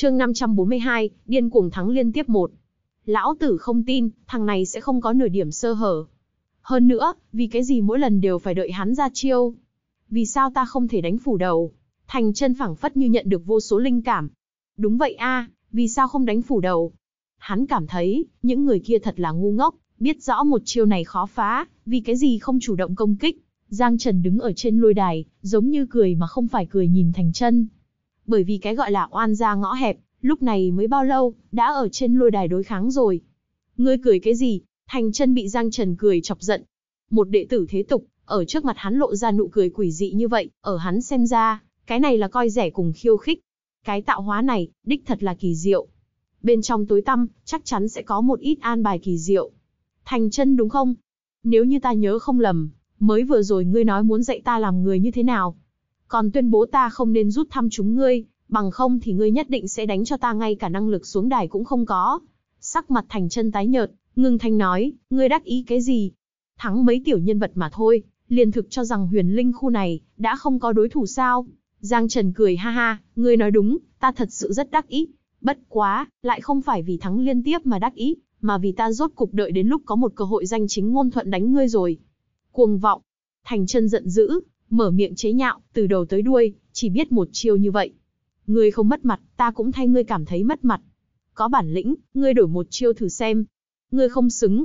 chương 542, điên cuồng thắng liên tiếp một. Lão tử không tin, thằng này sẽ không có nửa điểm sơ hở. Hơn nữa, vì cái gì mỗi lần đều phải đợi hắn ra chiêu? Vì sao ta không thể đánh phủ đầu? Thành chân phẳng phất như nhận được vô số linh cảm. Đúng vậy a, vì sao không đánh phủ đầu? Hắn cảm thấy, những người kia thật là ngu ngốc, biết rõ một chiêu này khó phá, vì cái gì không chủ động công kích. Giang Trần đứng ở trên lôi đài, giống như cười mà không phải cười nhìn Thành chân, bởi vì cái gọi là oan gia ngõ hẹp, lúc này mới bao lâu, đã ở trên lôi đài đối kháng rồi. Ngươi cười cái gì? Thành chân bị Giang Trần cười chọc giận. Một đệ tử thế tục, ở trước mặt hắn lộ ra nụ cười quỷ dị như vậy, ở hắn xem ra, cái này là coi rẻ cùng khiêu khích. Cái tạo hóa này, đích thật là kỳ diệu. Bên trong tối tăm, chắc chắn sẽ có một ít an bài kỳ diệu. Thành chân đúng không? Nếu như ta nhớ không lầm, mới vừa rồi ngươi nói muốn dạy ta làm người như thế nào? còn tuyên bố ta không nên rút thăm chúng ngươi, bằng không thì ngươi nhất định sẽ đánh cho ta ngay cả năng lực xuống đài cũng không có. Sắc mặt thành chân tái nhợt, ngưng thanh nói, ngươi đắc ý cái gì? Thắng mấy tiểu nhân vật mà thôi, liền thực cho rằng huyền linh khu này, đã không có đối thủ sao? Giang Trần cười ha ha, ngươi nói đúng, ta thật sự rất đắc ý. Bất quá, lại không phải vì thắng liên tiếp mà đắc ý, mà vì ta rốt cục đợi đến lúc có một cơ hội danh chính ngôn thuận đánh ngươi rồi. Cuồng vọng, Thành chân giận dữ, mở miệng chế nhạo, từ đầu tới đuôi, chỉ biết một chiêu như vậy. Ngươi không mất mặt, ta cũng thay ngươi cảm thấy mất mặt. Có bản lĩnh, ngươi đổi một chiêu thử xem. Ngươi không xứng.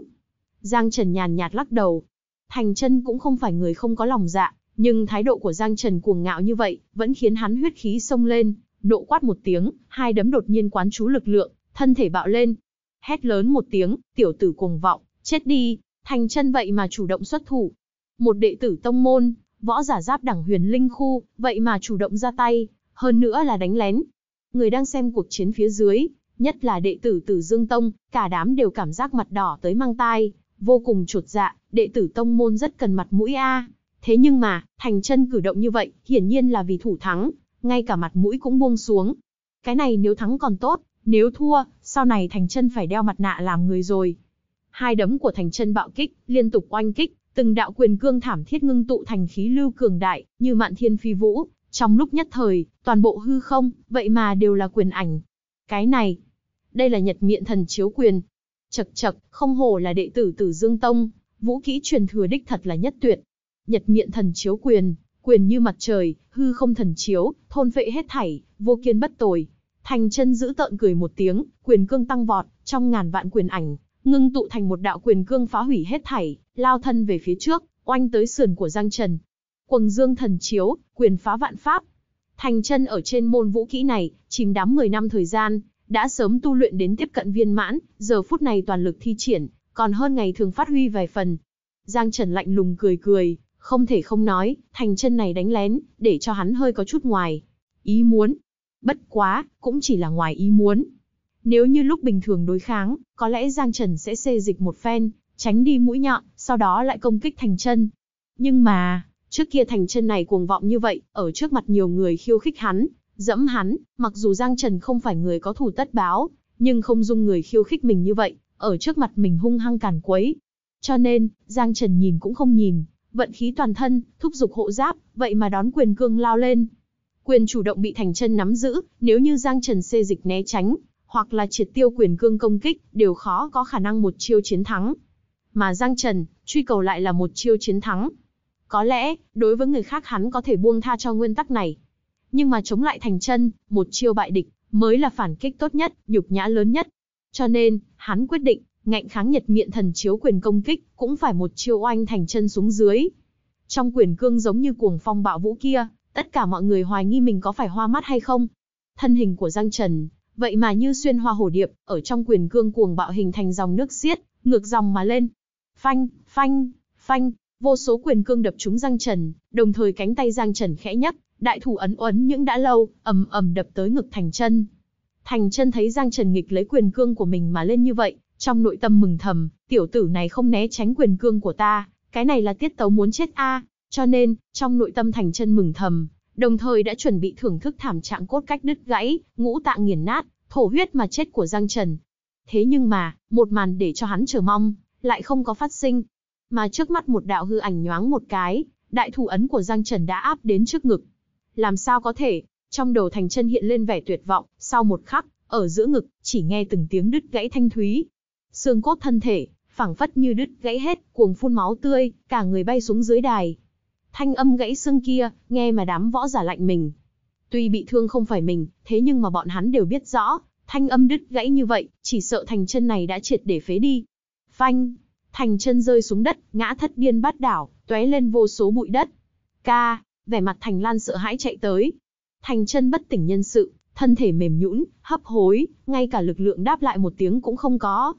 Giang Trần nhàn nhạt lắc đầu. Thành chân cũng không phải người không có lòng dạ, nhưng thái độ của Giang Trần cuồng ngạo như vậy, vẫn khiến hắn huyết khí sông lên, nộ quát một tiếng, hai đấm đột nhiên quán chú lực lượng, thân thể bạo lên. Hét lớn một tiếng, tiểu tử cuồng vọng, chết đi, thành chân vậy mà chủ động xuất thủ. Một đệ tử tông môn, võ giả giáp đẳng huyền linh khu, vậy mà chủ động ra tay, hơn nữa là đánh lén. Người đang xem cuộc chiến phía dưới, nhất là đệ tử Tử Dương Tông, cả đám đều cảm giác mặt đỏ tới mang tai, vô cùng chuột dạ, đệ tử tông môn rất cần mặt mũi a. Thế nhưng mà, Thành Chân cử động như vậy, hiển nhiên là vì thủ thắng, ngay cả mặt mũi cũng buông xuống. Cái này nếu thắng còn tốt, nếu thua, sau này Thành Chân phải đeo mặt nạ làm người rồi. Hai đấm của Thành Chân bạo kích, liên tục oanh kích, từng đạo quyền cương thảm thiết ngưng tụ thành khí lưu cường đại, như mạn thiên phi vũ, trong lúc nhất thời, toàn bộ hư không, vậy mà đều là quyền ảnh. Cái này, đây là Nhật Miện Thần chiếu quyền. Chậc chậc, không hổ là đệ tử Tử Dương Tông, vũ kỹ truyền thừa đích thật là nhất tuyệt. Nhật Miện Thần chiếu quyền, quyền như mặt trời, hư không thần chiếu, thôn phệ hết thảy, vô kiên bất tồi. Thành chân giữ tợn cười một tiếng, quyền cương tăng vọt, trong ngàn vạn quyền ảnh, ngưng tụ thành một đạo quyền cương phá hủy hết thảy, lao thân về phía trước, oanh tới sườn của Giang Trần. Quầng dương thần chiếu, quyền phá vạn pháp. Thành chân ở trên môn vũ kỹ này, chìm đắm 10 năm thời gian, đã sớm tu luyện đến tiếp cận viên mãn, giờ phút này toàn lực thi triển, còn hơn ngày thường phát huy vài phần. Giang Trần lạnh lùng cười cười, không thể không nói, thành chân này đánh lén, để cho hắn hơi có chút ngoài. Ý muốn. Bất quá, cũng chỉ là ngoài ý muốn. Nếu như lúc bình thường đối kháng, có lẽ Giang Trần sẽ xê dịch một phen, tránh đi mũi nhọn, sau đó lại công kích thành chân. Nhưng mà, trước kia thành chân này cuồng vọng như vậy, ở trước mặt nhiều người khiêu khích hắn, dẫm hắn, mặc dù Giang Trần không phải người có thủ tất báo, nhưng không dung người khiêu khích mình như vậy, ở trước mặt mình hung hăng càn quấy. Cho nên, Giang Trần nhìn cũng không nhìn, vận khí toàn thân, thúc giục hộ giáp, vậy mà đón quyền cương lao lên. Quyền chủ động bị Thành Chân nắm giữ, nếu như Giang Trần xê dịch né tránh, hoặc là triệt tiêu quyền cương công kích, đều khó có khả năng một chiêu chiến thắng. Mà Giang Trần, truy cầu lại là một chiêu chiến thắng. Có lẽ, đối với người khác hắn có thể buông tha cho nguyên tắc này. Nhưng mà chống lại thành chân, một chiêu bại địch, mới là phản kích tốt nhất, nhục nhã lớn nhất. Cho nên, hắn quyết định, ngạnh kháng nhật miệng thần chiếu quyền công kích, cũng phải một chiêu oanh thành chân xuống dưới. Trong quyền cương giống như cuồng phong bạo vũ kia, tất cả mọi người hoài nghi mình có phải hoa mắt hay không. Thân hình của Giang Trần, Vậy mà như xuyên hoa hổ điệp, ở trong quyền cương cuồng bạo hình thành dòng nước xiết, ngược dòng mà lên. Phanh, phanh, phanh, vô số quyền cương đập trúng Giang Trần, đồng thời cánh tay Giang Trần khẽ nhấc, đại thủ ấn uấn những đã lâu, ầm ầm đập tới ngực Thành Chân. Thành Chân thấy Giang Trần nghịch lấy quyền cương của mình mà lên như vậy, trong nội tâm mừng thầm, tiểu tử này không né tránh quyền cương của ta, cái này là tiết tấu muốn chết a, cho nên, trong nội tâm Thành Chân mừng thầm, đồng thời đã chuẩn bị thưởng thức thảm trạng cốt cách đứt gãy, ngũ tạng nghiền nát, thổ huyết mà chết của Giang Trần. Thế nhưng mà, một màn để cho hắn chờ mong, lại không có phát sinh. Mà trước mắt một đạo hư ảnh nhoáng một cái, đại thủ ấn của Giang Trần đã áp đến trước ngực. Làm sao có thể, trong đầu thành chân hiện lên vẻ tuyệt vọng, sau một khắc, ở giữa ngực, chỉ nghe từng tiếng đứt gãy thanh thúy. Xương cốt thân thể, phẳng phất như đứt gãy hết, cuồng phun máu tươi, cả người bay xuống dưới đài, thanh âm gãy xương kia, nghe mà đám võ giả lạnh mình. Tuy bị thương không phải mình, thế nhưng mà bọn hắn đều biết rõ, thanh âm đứt gãy như vậy, chỉ sợ thành chân này đã triệt để phế đi. Phanh, thành chân rơi xuống đất, ngã thất điên bát đảo, tóe lên vô số bụi đất. Ca, vẻ mặt Thành Lan sợ hãi chạy tới. Thành chân bất tỉnh nhân sự, thân thể mềm nhũn, hấp hối, ngay cả lực lượng đáp lại một tiếng cũng không có.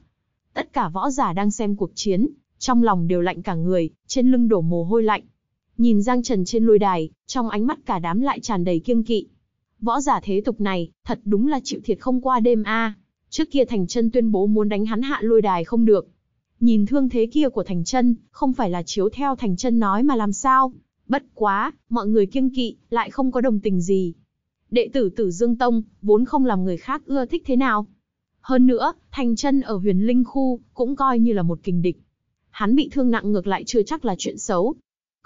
Tất cả võ giả đang xem cuộc chiến, trong lòng đều lạnh cả người, trên lưng đổ mồ hôi lạnh. Nhìn Giang Trần trên lôi đài, trong ánh mắt cả đám lại tràn đầy kiêng kỵ. Võ giả thế tục này, thật đúng là chịu thiệt không qua đêm a. Trước kia Thành Chân tuyên bố muốn đánh hắn hạ lôi đài không được. Nhìn thương thế kia của Thành Chân, không phải là chiếu theo Thành Chân nói mà làm sao? Bất quá, mọi người kiêng kỵ, lại không có đồng tình gì. Đệ tử Tử Dương Tông, vốn không làm người khác ưa thích thế nào. Hơn nữa, Thành Chân ở Huyền Linh khu cũng coi như là một kình địch. Hắn bị thương nặng ngược lại chưa chắc là chuyện xấu,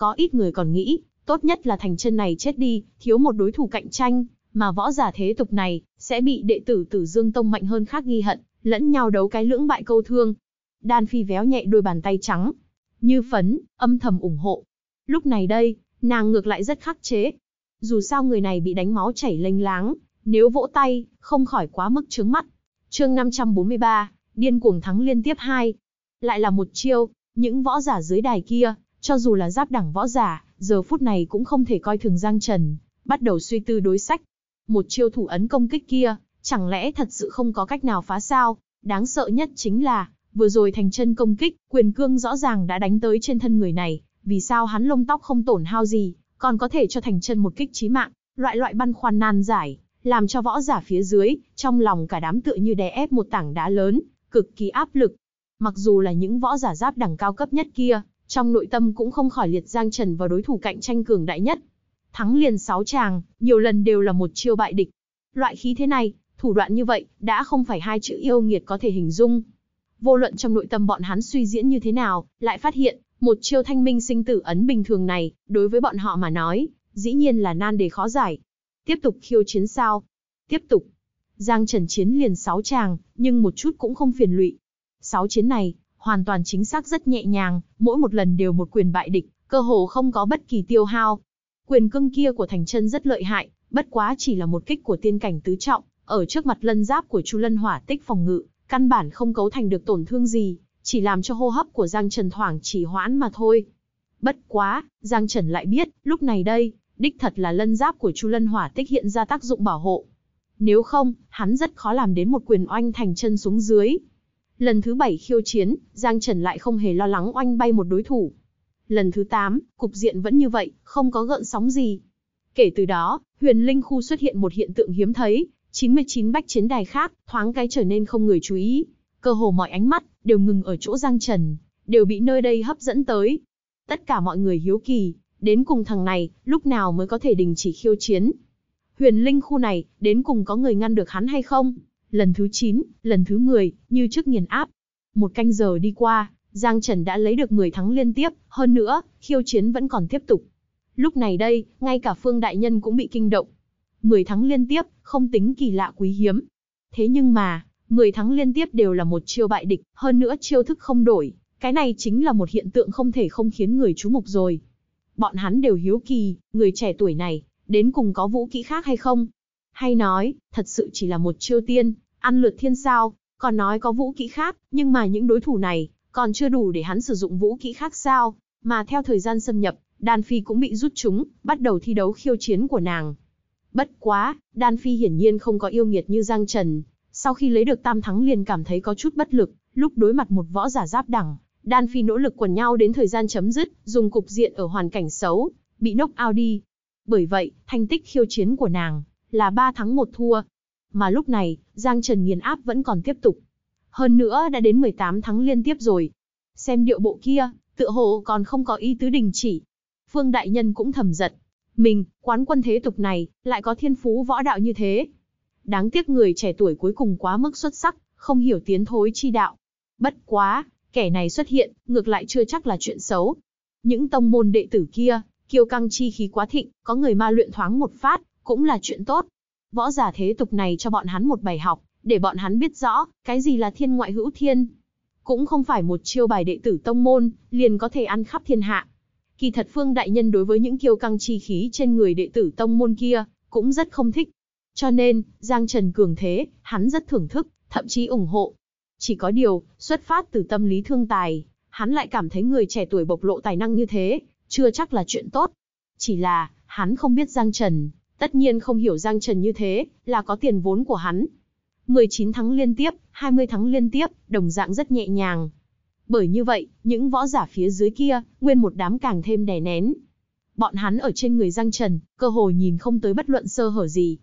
có ít người còn nghĩ, tốt nhất là thành chân này chết đi, thiếu một đối thủ cạnh tranh, mà võ giả thế tục này, sẽ bị đệ tử tử Dương Tông mạnh hơn khác ghi hận, lẫn nhau đấu cái lưỡng bại câu thương. Đan Phi véo nhẹ đôi bàn tay trắng, như phấn, âm thầm ủng hộ. Lúc này đây, nàng ngược lại rất khắc chế. Dù sao người này bị đánh máu chảy lênh láng, nếu vỗ tay, không khỏi quá mức trướng mắt. Chương 543, điên cuồng thắng liên tiếp hai, Lại là một chiêu, những võ giả dưới đài kia, cho dù là giáp đẳng võ giả, giờ phút này cũng không thể coi thường Giang Trần, bắt đầu suy tư đối sách. Một chiêu thủ ấn công kích kia, chẳng lẽ thật sự không có cách nào phá sao? Đáng sợ nhất chính là, vừa rồi thành chân công kích, quyền cương rõ ràng đã đánh tới trên thân người này, vì sao hắn lông tóc không tổn hao gì, còn có thể cho thành chân một kích chí mạng, loại loại băn khoăn nan giải, làm cho võ giả phía dưới, trong lòng cả đám tựa như đè ép một tảng đá lớn, cực kỳ áp lực. Mặc dù là những võ giả giáp đẳng cao cấp nhất kia, trong nội tâm cũng không khỏi liệt Giang Trần vào đối thủ cạnh tranh cường đại nhất. Thắng liền 6 chàng, nhiều lần đều là một chiêu bại địch. Loại khí thế này, thủ đoạn như vậy, đã không phải hai chữ yêu nghiệt có thể hình dung. Vô luận trong nội tâm bọn hắn suy diễn như thế nào, lại phát hiện, một chiêu thanh minh sinh tử ấn bình thường này, đối với bọn họ mà nói, dĩ nhiên là nan đề khó giải. Tiếp tục khiêu chiến sao? Tiếp tục. Giang Trần chiến liền 6 chàng, nhưng một chút cũng không phiền lụy. 6 chiến này, hoàn toàn chính xác rất nhẹ nhàng, mỗi một lần đều một quyền bại địch, cơ hồ không có bất kỳ tiêu hao. Quyền cưng kia của Thành Chân rất lợi hại, bất quá chỉ là một kích của tiên cảnh tứ trọng, ở trước mặt lân giáp của Chu Lân Hỏa Tích phòng ngự, căn bản không cấu thành được tổn thương gì, chỉ làm cho hô hấp của Giang Trần thoảng chỉ hoãn mà thôi. Bất quá, Giang Trần lại biết, lúc này đây, đích thật là lân giáp của Chu Lân Hỏa Tích hiện ra tác dụng bảo hộ. Nếu không, hắn rất khó làm đến một quyền oanh thành chân xuống dưới, Lần thứ bảy khiêu chiến, Giang Trần lại không hề lo lắng oanh bay một đối thủ. Lần thứ tám, cục diện vẫn như vậy, không có gợn sóng gì. Kể từ đó, huyền linh khu xuất hiện một hiện tượng hiếm thấy, 99 bách chiến đài khác, thoáng cái trở nên không người chú ý. Cơ hồ mọi ánh mắt, đều ngừng ở chỗ Giang Trần, đều bị nơi đây hấp dẫn tới. Tất cả mọi người hiếu kỳ, đến cùng thằng này, lúc nào mới có thể đình chỉ khiêu chiến. Huyền linh khu này, đến cùng có người ngăn được hắn hay không? lần thứ 9, lần thứ 10, như trước nghiền áp. Một canh giờ đi qua, Giang Trần đã lấy được 10 thắng liên tiếp, hơn nữa, khiêu chiến vẫn còn tiếp tục. Lúc này đây, ngay cả Phương Đại Nhân cũng bị kinh động. 10 thắng liên tiếp, không tính kỳ lạ quý hiếm. Thế nhưng mà, 10 thắng liên tiếp đều là một chiêu bại địch, hơn nữa chiêu thức không đổi. Cái này chính là một hiện tượng không thể không khiến người chú mục rồi. Bọn hắn đều hiếu kỳ, người trẻ tuổi này, đến cùng có vũ kỹ khác hay không, hay nói, thật sự chỉ là một chiêu tiên, ăn lượt thiên sao, còn nói có vũ kỹ khác, nhưng mà những đối thủ này, còn chưa đủ để hắn sử dụng vũ kỹ khác sao, mà theo thời gian xâm nhập, Đan Phi cũng bị rút chúng, bắt đầu thi đấu khiêu chiến của nàng. Bất quá, Đan Phi hiển nhiên không có yêu nghiệt như Giang Trần, sau khi lấy được tam thắng liền cảm thấy có chút bất lực, lúc đối mặt một võ giả giáp đẳng, Đan Phi nỗ lực quần nhau đến thời gian chấm dứt, dùng cục diện ở hoàn cảnh xấu, bị knock out đi. Bởi vậy, thành tích khiêu chiến của nàng là 3 thắng 1 thua. Mà lúc này, Giang Trần nghiền áp vẫn còn tiếp tục. Hơn nữa đã đến 18 thắng liên tiếp rồi. Xem điệu bộ kia, tựa hồ còn không có ý tứ đình chỉ. Phương Đại Nhân cũng thầm giật. Mình, quán quân thế tục này, lại có thiên phú võ đạo như thế. Đáng tiếc người trẻ tuổi cuối cùng quá mức xuất sắc, không hiểu tiến thối chi đạo. Bất quá, kẻ này xuất hiện, ngược lại chưa chắc là chuyện xấu. Những tông môn đệ tử kia, kiêu căng chi khí quá thịnh, có người ma luyện thoáng một phát, cũng là chuyện tốt. Võ giả thế tục này cho bọn hắn một bài học, để bọn hắn biết rõ, cái gì là thiên ngoại hữu thiên. Cũng không phải một chiêu bài đệ tử tông môn, liền có thể ăn khắp thiên hạ. Kỳ thật Phương Đại Nhân đối với những kiêu căng chi khí trên người đệ tử tông môn kia, cũng rất không thích. Cho nên, Giang Trần cường thế, hắn rất thưởng thức, thậm chí ủng hộ. Chỉ có điều, xuất phát từ tâm lý thương tài, hắn lại cảm thấy người trẻ tuổi bộc lộ tài năng như thế, chưa chắc là chuyện tốt. Chỉ là, hắn không biết Giang Trần, Tất nhiên không hiểu Giang Trần như thế, là có tiền vốn của hắn. 19 thắng liên tiếp, 20 thắng liên tiếp, đồng dạng rất nhẹ nhàng. Bởi như vậy, những võ giả phía dưới kia, nguyên một đám càng thêm đè nén. Bọn hắn ở trên người Giang Trần, cơ hồ nhìn không tới bất luận sơ hở gì.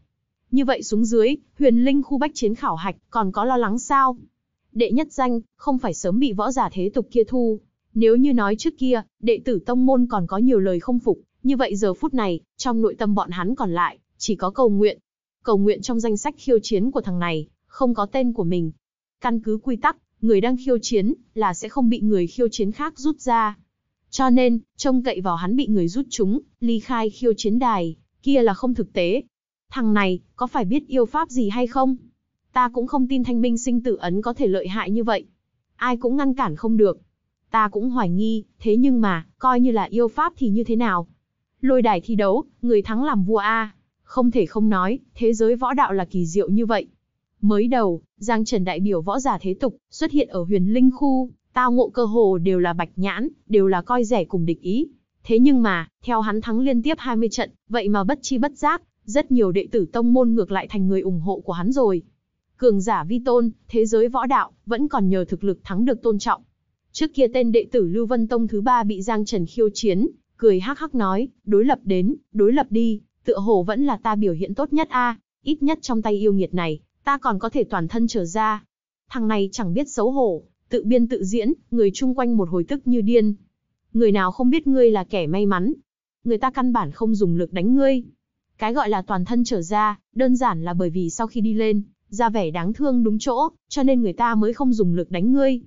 Như vậy xuống dưới, huyền linh khu bách chiến khảo hạch, còn có lo lắng sao? Đệ nhất danh, không phải sớm bị võ giả thế tục kia thu. Nếu như nói trước kia, đệ tử tông môn còn có nhiều lời không phục, như vậy giờ phút này, trong nội tâm bọn hắn còn lại, chỉ có cầu nguyện. Cầu nguyện trong danh sách khiêu chiến của thằng này, không có tên của mình. Căn cứ quy tắc, người đang khiêu chiến, là sẽ không bị người khiêu chiến khác rút ra. Cho nên, trông cậy vào hắn bị người rút chúng, ly khai khiêu chiến đài, kia là không thực tế. Thằng này, có phải biết yêu pháp gì hay không? Ta cũng không tin thanh minh sinh tử ấn có thể lợi hại như vậy. Ai cũng ngăn cản không được. Ta cũng hoài nghi, thế nhưng mà, coi như là yêu pháp thì như thế nào? Lôi đài thi đấu, người thắng làm vua A. Không thể không nói, thế giới võ đạo là kỳ diệu như vậy. Mới đầu, Giang Trần đại biểu võ giả thế tục, xuất hiện ở huyền linh khu, tao ngộ cơ hồ đều là bạch nhãn, đều là coi rẻ cùng địch ý. Thế nhưng mà, theo hắn thắng liên tiếp 20 trận, vậy mà bất chi bất giác, rất nhiều đệ tử tông môn ngược lại thành người ủng hộ của hắn rồi. Cường giả vi tôn, thế giới võ đạo, vẫn còn nhờ thực lực thắng được tôn trọng. Trước kia tên đệ tử Lưu Vân Tông thứ ba bị Giang Trần khiêu chiến, cười hắc hắc nói, đối lập đến, đối lập đi, tựa hồ vẫn là ta biểu hiện tốt nhất a, ít nhất trong tay yêu nghiệt này, ta còn có thể toàn thân trở ra. Thằng này chẳng biết xấu hổ, tự biên tự diễn, người chung quanh một hồi tức như điên. Người nào không biết ngươi là kẻ may mắn, người ta căn bản không dùng lực đánh ngươi. Cái gọi là toàn thân trở ra, đơn giản là bởi vì sau khi đi lên, ra vẻ đáng thương đúng chỗ, cho nên người ta mới không dùng lực đánh ngươi.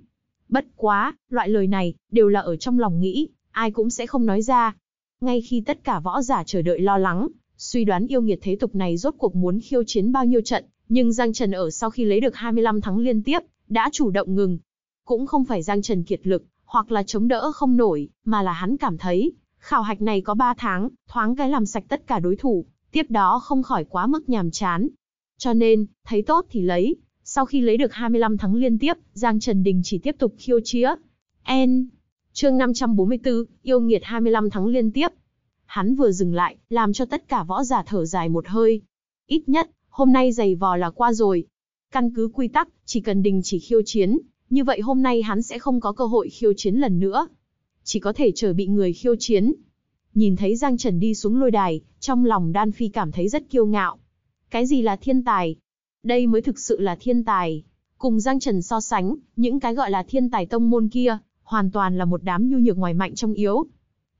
Bất quá, loại lời này, đều là ở trong lòng nghĩ, ai cũng sẽ không nói ra. Ngay khi tất cả võ giả chờ đợi lo lắng, suy đoán yêu nghiệt thế tục này rốt cuộc muốn khiêu chiến bao nhiêu trận, nhưng Giang Trần ở sau khi lấy được 25 thắng liên tiếp, đã chủ động ngừng. Cũng không phải Giang Trần kiệt lực, hoặc là chống đỡ không nổi, mà là hắn cảm thấy, khảo hạch này có 3 tháng, thoáng cái làm sạch tất cả đối thủ, tiếp đó không khỏi quá mức nhàm chán. Cho nên, thấy tốt thì lấy, sau khi lấy được 25 thắng liên tiếp, Giang Trần Đình chỉ tiếp tục khiêu chía. En, Chương 544, yêu nghiệt 25 thắng liên tiếp. Hắn vừa dừng lại, làm cho tất cả võ giả thở dài một hơi. Ít nhất, hôm nay giày vò là qua rồi. Căn cứ quy tắc, chỉ cần đình chỉ khiêu chiến, như vậy hôm nay hắn sẽ không có cơ hội khiêu chiến lần nữa. Chỉ có thể chờ bị người khiêu chiến. Nhìn thấy Giang Trần đi xuống lôi đài, trong lòng Đan Phi cảm thấy rất kiêu ngạo. Cái gì là thiên tài? Đây mới thực sự là thiên tài. Cùng Giang Trần so sánh, những cái gọi là thiên tài tông môn kia, hoàn toàn là một đám nhu nhược ngoài mạnh trong yếu.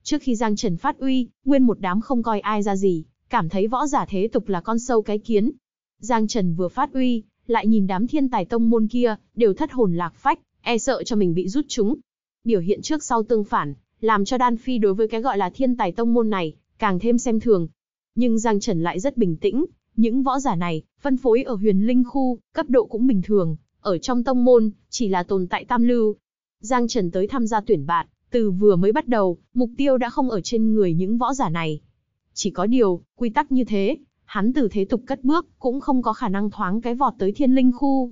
Trước khi Giang Trần phát uy, nguyên một đám không coi ai ra gì, cảm thấy võ giả thế tục là con sâu cái kiến. Giang Trần vừa phát uy, lại nhìn đám thiên tài tông môn kia, đều thất hồn lạc phách, e sợ cho mình bị rút chúng. Biểu hiện trước sau tương phản, làm cho Đan Phi đối với cái gọi là thiên tài tông môn này, càng thêm xem thường. Nhưng Giang Trần lại rất bình tĩnh, những võ giả này, phân phối ở huyền linh khu, cấp độ cũng bình thường, ở trong tông môn, chỉ là tồn tại tam lưu, Giang Trần tới tham gia tuyển bạn, từ vừa mới bắt đầu, mục tiêu đã không ở trên người những võ giả này. Chỉ có điều, quy tắc như thế, hắn từ thế tục cất bước, cũng không có khả năng thoáng cái vọt tới thiên linh khu.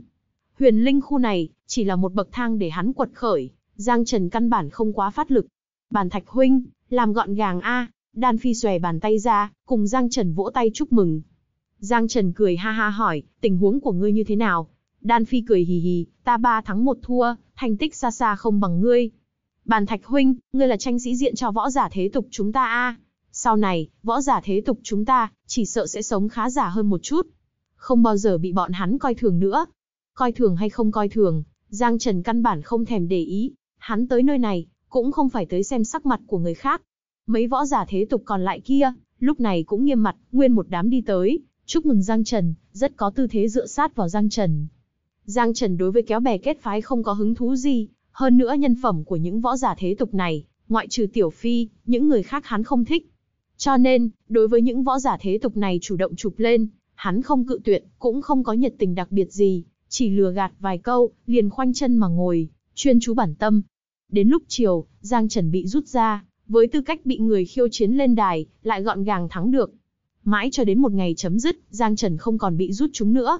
Huyền linh khu này, chỉ là một bậc thang để hắn quật khởi, Giang Trần căn bản không quá phát lực. Bàn thạch huynh, làm gọn gàng a Đan Phi xòe bàn tay ra, cùng Giang Trần vỗ tay chúc mừng. Giang Trần cười ha ha hỏi, tình huống của ngươi như thế nào, Đan Phi cười hì hì, ta ba thắng một thua, thành tích xa xa không bằng ngươi. Bàn Thạch Huynh, ngươi là tranh sĩ diện cho võ giả thế tục chúng ta a. À. Sau này, võ giả thế tục chúng ta, chỉ sợ sẽ sống khá giả hơn một chút. Không bao giờ bị bọn hắn coi thường nữa. Coi thường hay không coi thường, Giang Trần căn bản không thèm để ý. Hắn tới nơi này, cũng không phải tới xem sắc mặt của người khác. Mấy võ giả thế tục còn lại kia, lúc này cũng nghiêm mặt, nguyên một đám đi tới. Chúc mừng Giang Trần, rất có tư thế dựa sát vào Giang Trần, Giang Trần đối với kéo bè kết phái không có hứng thú gì, hơn nữa nhân phẩm của những võ giả thế tục này, ngoại trừ Tiểu Phi, những người khác hắn không thích. Cho nên, đối với những võ giả thế tục này chủ động chụp lên, hắn không cự tuyệt, cũng không có nhiệt tình đặc biệt gì, chỉ lừa gạt vài câu, liền khoanh chân mà ngồi, chuyên chú bản tâm. Đến lúc chiều, Giang Trần bị rút ra, với tư cách bị người khiêu chiến lên đài, lại gọn gàng thắng được. Mãi cho đến một ngày chấm dứt, Giang Trần không còn bị rút chúng nữa,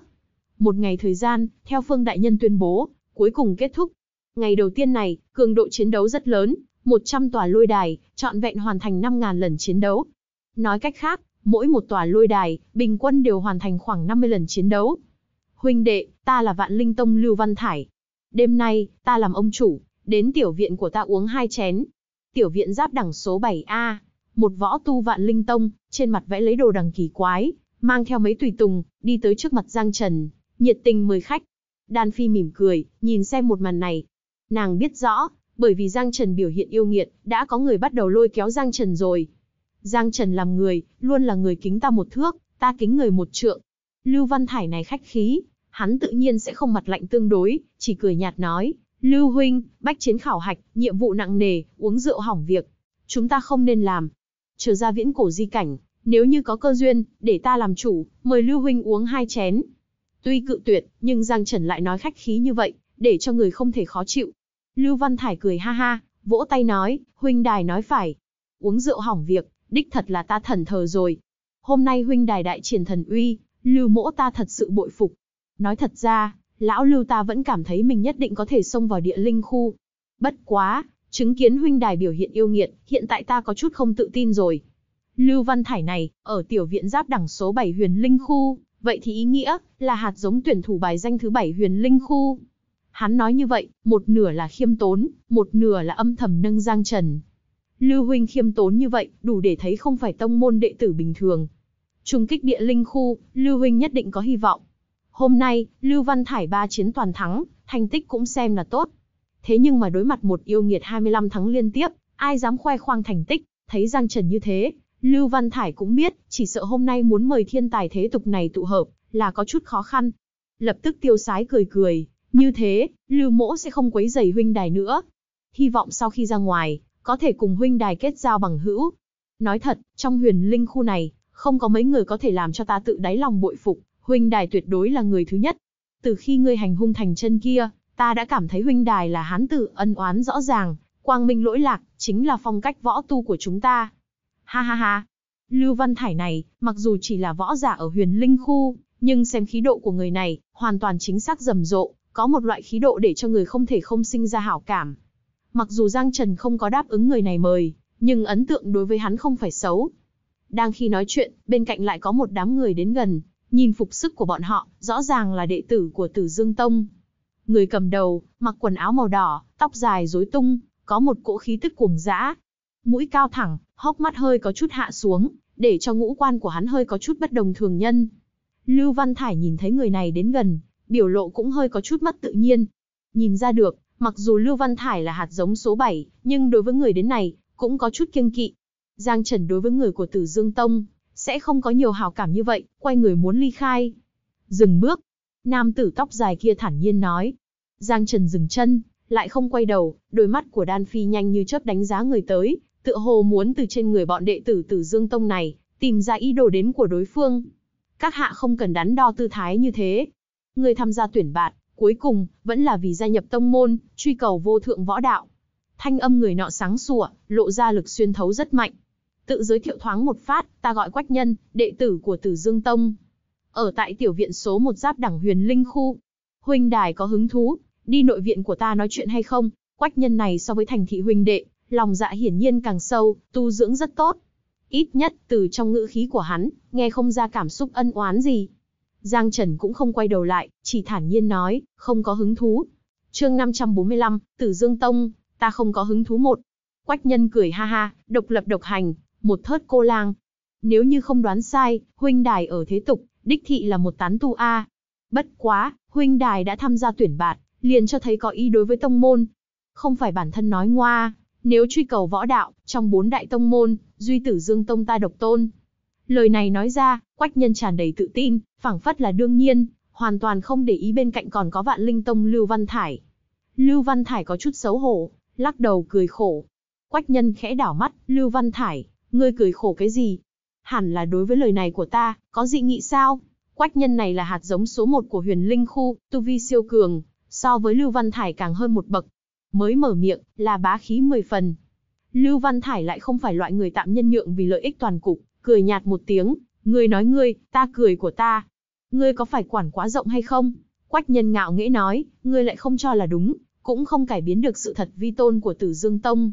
một ngày thời gian, theo Phương Đại Nhân tuyên bố, cuối cùng kết thúc. Ngày đầu tiên này, cường độ chiến đấu rất lớn, 100 tòa lôi đài, trọn vẹn hoàn thành 5.000 lần chiến đấu. Nói cách khác, mỗi một tòa lôi đài, bình quân đều hoàn thành khoảng 50 lần chiến đấu. Huynh đệ, ta là Vạn Linh Tông Lưu Văn Thải. Đêm nay, ta làm ông chủ, đến tiểu viện của ta uống hai chén. Tiểu viện giáp đẳng số 7A, một võ tu Vạn Linh Tông, trên mặt vẽ lấy đồ đằng kỳ quái, mang theo mấy tùy tùng, đi tới trước mặt Giang Trần nhiệt tình mời khách. Đan Phi mỉm cười, nhìn xem một màn này. Nàng biết rõ, bởi vì Giang Trần biểu hiện yêu nghiệt, đã có người bắt đầu lôi kéo Giang Trần rồi. Giang Trần làm người, luôn là người kính ta một thước, ta kính người một trượng. Lưu Văn Thải này khách khí, hắn tự nhiên sẽ không mặt lạnh tương đối, chỉ cười nhạt nói, Lưu Huynh, bách chiến khảo hạch, nhiệm vụ nặng nề, uống rượu hỏng việc. Chúng ta không nên làm. Trở ra viễn cổ di cảnh, nếu như có cơ duyên, để ta làm chủ, mời Lưu Huynh uống hai chén, Tuy cự tuyệt, nhưng Giang Trần lại nói khách khí như vậy, để cho người không thể khó chịu. Lưu Văn Thải cười ha ha, vỗ tay nói, huynh đài nói phải. Uống rượu hỏng việc, đích thật là ta thần thờ rồi. Hôm nay huynh đài đại triển thần uy, lưu mỗ ta thật sự bội phục. Nói thật ra, lão lưu ta vẫn cảm thấy mình nhất định có thể xông vào địa linh khu. Bất quá, chứng kiến huynh đài biểu hiện yêu nghiệt, hiện tại ta có chút không tự tin rồi. Lưu Văn Thải này, ở tiểu viện giáp đẳng số 7 huyền linh khu, Vậy thì ý nghĩa là hạt giống tuyển thủ bài danh thứ bảy huyền linh khu. Hắn nói như vậy, một nửa là khiêm tốn, một nửa là âm thầm nâng Giang Trần. Lưu Huynh khiêm tốn như vậy, đủ để thấy không phải tông môn đệ tử bình thường. Trung kích địa linh khu, Lưu Huynh nhất định có hy vọng. Hôm nay, Lưu Văn Thải ba chiến toàn thắng, thành tích cũng xem là tốt. Thế nhưng mà đối mặt một yêu nghiệt 25 thắng liên tiếp, ai dám khoe khoang thành tích, thấy Giang Trần như thế, Lưu Văn Thải cũng biết, chỉ sợ hôm nay muốn mời thiên tài thế tục này tụ hợp, là có chút khó khăn. Lập tức tiêu sái cười cười, như thế, Lưu Mỗ sẽ không quấy rầy huynh đài nữa. Hy vọng sau khi ra ngoài, có thể cùng huynh đài kết giao bằng hữu. Nói thật, trong huyền linh khu này, không có mấy người có thể làm cho ta tự đáy lòng bội phục, huynh đài tuyệt đối là người thứ nhất. Từ khi ngươi hành hung thành chân kia, ta đã cảm thấy huynh đài là hán tử ân oán rõ ràng, quang minh lỗi lạc, chính là phong cách võ tu của chúng ta. Ha ha ha. Lưu Văn Thải này, mặc dù chỉ là võ giả ở huyền linh khu, nhưng xem khí độ của người này, hoàn toàn chính xác rầm rộ, có một loại khí độ để cho người không thể không sinh ra hảo cảm. Mặc dù Giang Trần không có đáp ứng người này mời, nhưng ấn tượng đối với hắn không phải xấu. Đang khi nói chuyện, bên cạnh lại có một đám người đến gần, nhìn phục sức của bọn họ, rõ ràng là đệ tử của Tử Dương Tông. Người cầm đầu, mặc quần áo màu đỏ, tóc dài rối tung, có một cỗ khí tức cuồng dã, mũi cao thẳng, hốc mắt hơi có chút hạ xuống, để cho ngũ quan của hắn hơi có chút bất đồng thường nhân. Lưu Văn Thải nhìn thấy người này đến gần, biểu lộ cũng hơi có chút mất tự nhiên. Nhìn ra được, mặc dù Lưu Văn Thải là hạt giống số 7, nhưng đối với người đến này, cũng có chút kiêng kỵ. Giang Trần đối với người của Tử Dương Tông, sẽ không có nhiều hào cảm như vậy, quay người muốn ly khai. Dừng bước, nam tử tóc dài kia thản nhiên nói. Giang Trần dừng chân, lại không quay đầu, đôi mắt của Đan Phi nhanh như chớp đánh giá người tới, tựa hồ muốn từ trên người bọn đệ tử Tử Dương Tông này, tìm ra ý đồ đến của đối phương. Các hạ không cần đắn đo tư thái như thế. Người tham gia tuyển bạt, cuối cùng, vẫn là vì gia nhập tông môn, truy cầu vô thượng võ đạo. Thanh âm người nọ sáng sủa, lộ ra lực xuyên thấu rất mạnh. Tự giới thiệu thoáng một phát, ta gọi Quách Nhân, đệ tử của Tử Dương Tông. Ở tại tiểu viện số một giáp đẳng huyền linh khu. Huynh đài có hứng thú, đi nội viện của ta nói chuyện hay không? Quách Nhân này so với thành thị huynh đệ, lòng dạ hiển nhiên càng sâu, tu dưỡng rất tốt. Ít nhất, từ trong ngữ khí của hắn, nghe không ra cảm xúc ân oán gì. Giang Trần cũng không quay đầu lại, chỉ thản nhiên nói, không có hứng thú. chương 545, Tử Dương Tông, ta không có hứng thú một. Quách nhân cười ha ha, độc lập độc hành, một thớt cô lang. Nếu như không đoán sai, huynh đài ở thế tục, đích thị là một tán tu A. Bất quá, huynh đài đã tham gia tuyển bạt, liền cho thấy có ý đối với tông môn. Không phải bản thân nói ngoa, nếu truy cầu võ đạo, trong bốn đại tông môn, duy tử dương tông ta độc tôn. Lời này nói ra, quách nhân tràn đầy tự tin, phảng phất là đương nhiên, hoàn toàn không để ý bên cạnh còn có vạn linh tông Lưu Văn Thải. Lưu Văn Thải có chút xấu hổ, lắc đầu cười khổ. Quách nhân khẽ đảo mắt, Lưu Văn Thải, ngươi cười khổ cái gì? Hẳn là đối với lời này của ta, có dị nghị sao? Quách nhân này là hạt giống số một của huyền linh khu, tu vi siêu cường, so với Lưu Văn Thải càng hơn một bậc, mới mở miệng, là bá khí mười phần. Lưu Văn Thải lại không phải loại người tạm nhân nhượng vì lợi ích toàn cục, cười nhạt một tiếng, ngươi nói ngươi, ta cười của ta. Ngươi có phải quản quá rộng hay không? Quách nhân ngạo nghễ nói, ngươi lại không cho là đúng, cũng không cải biến được sự thật vi tôn của Tử Dương Tông.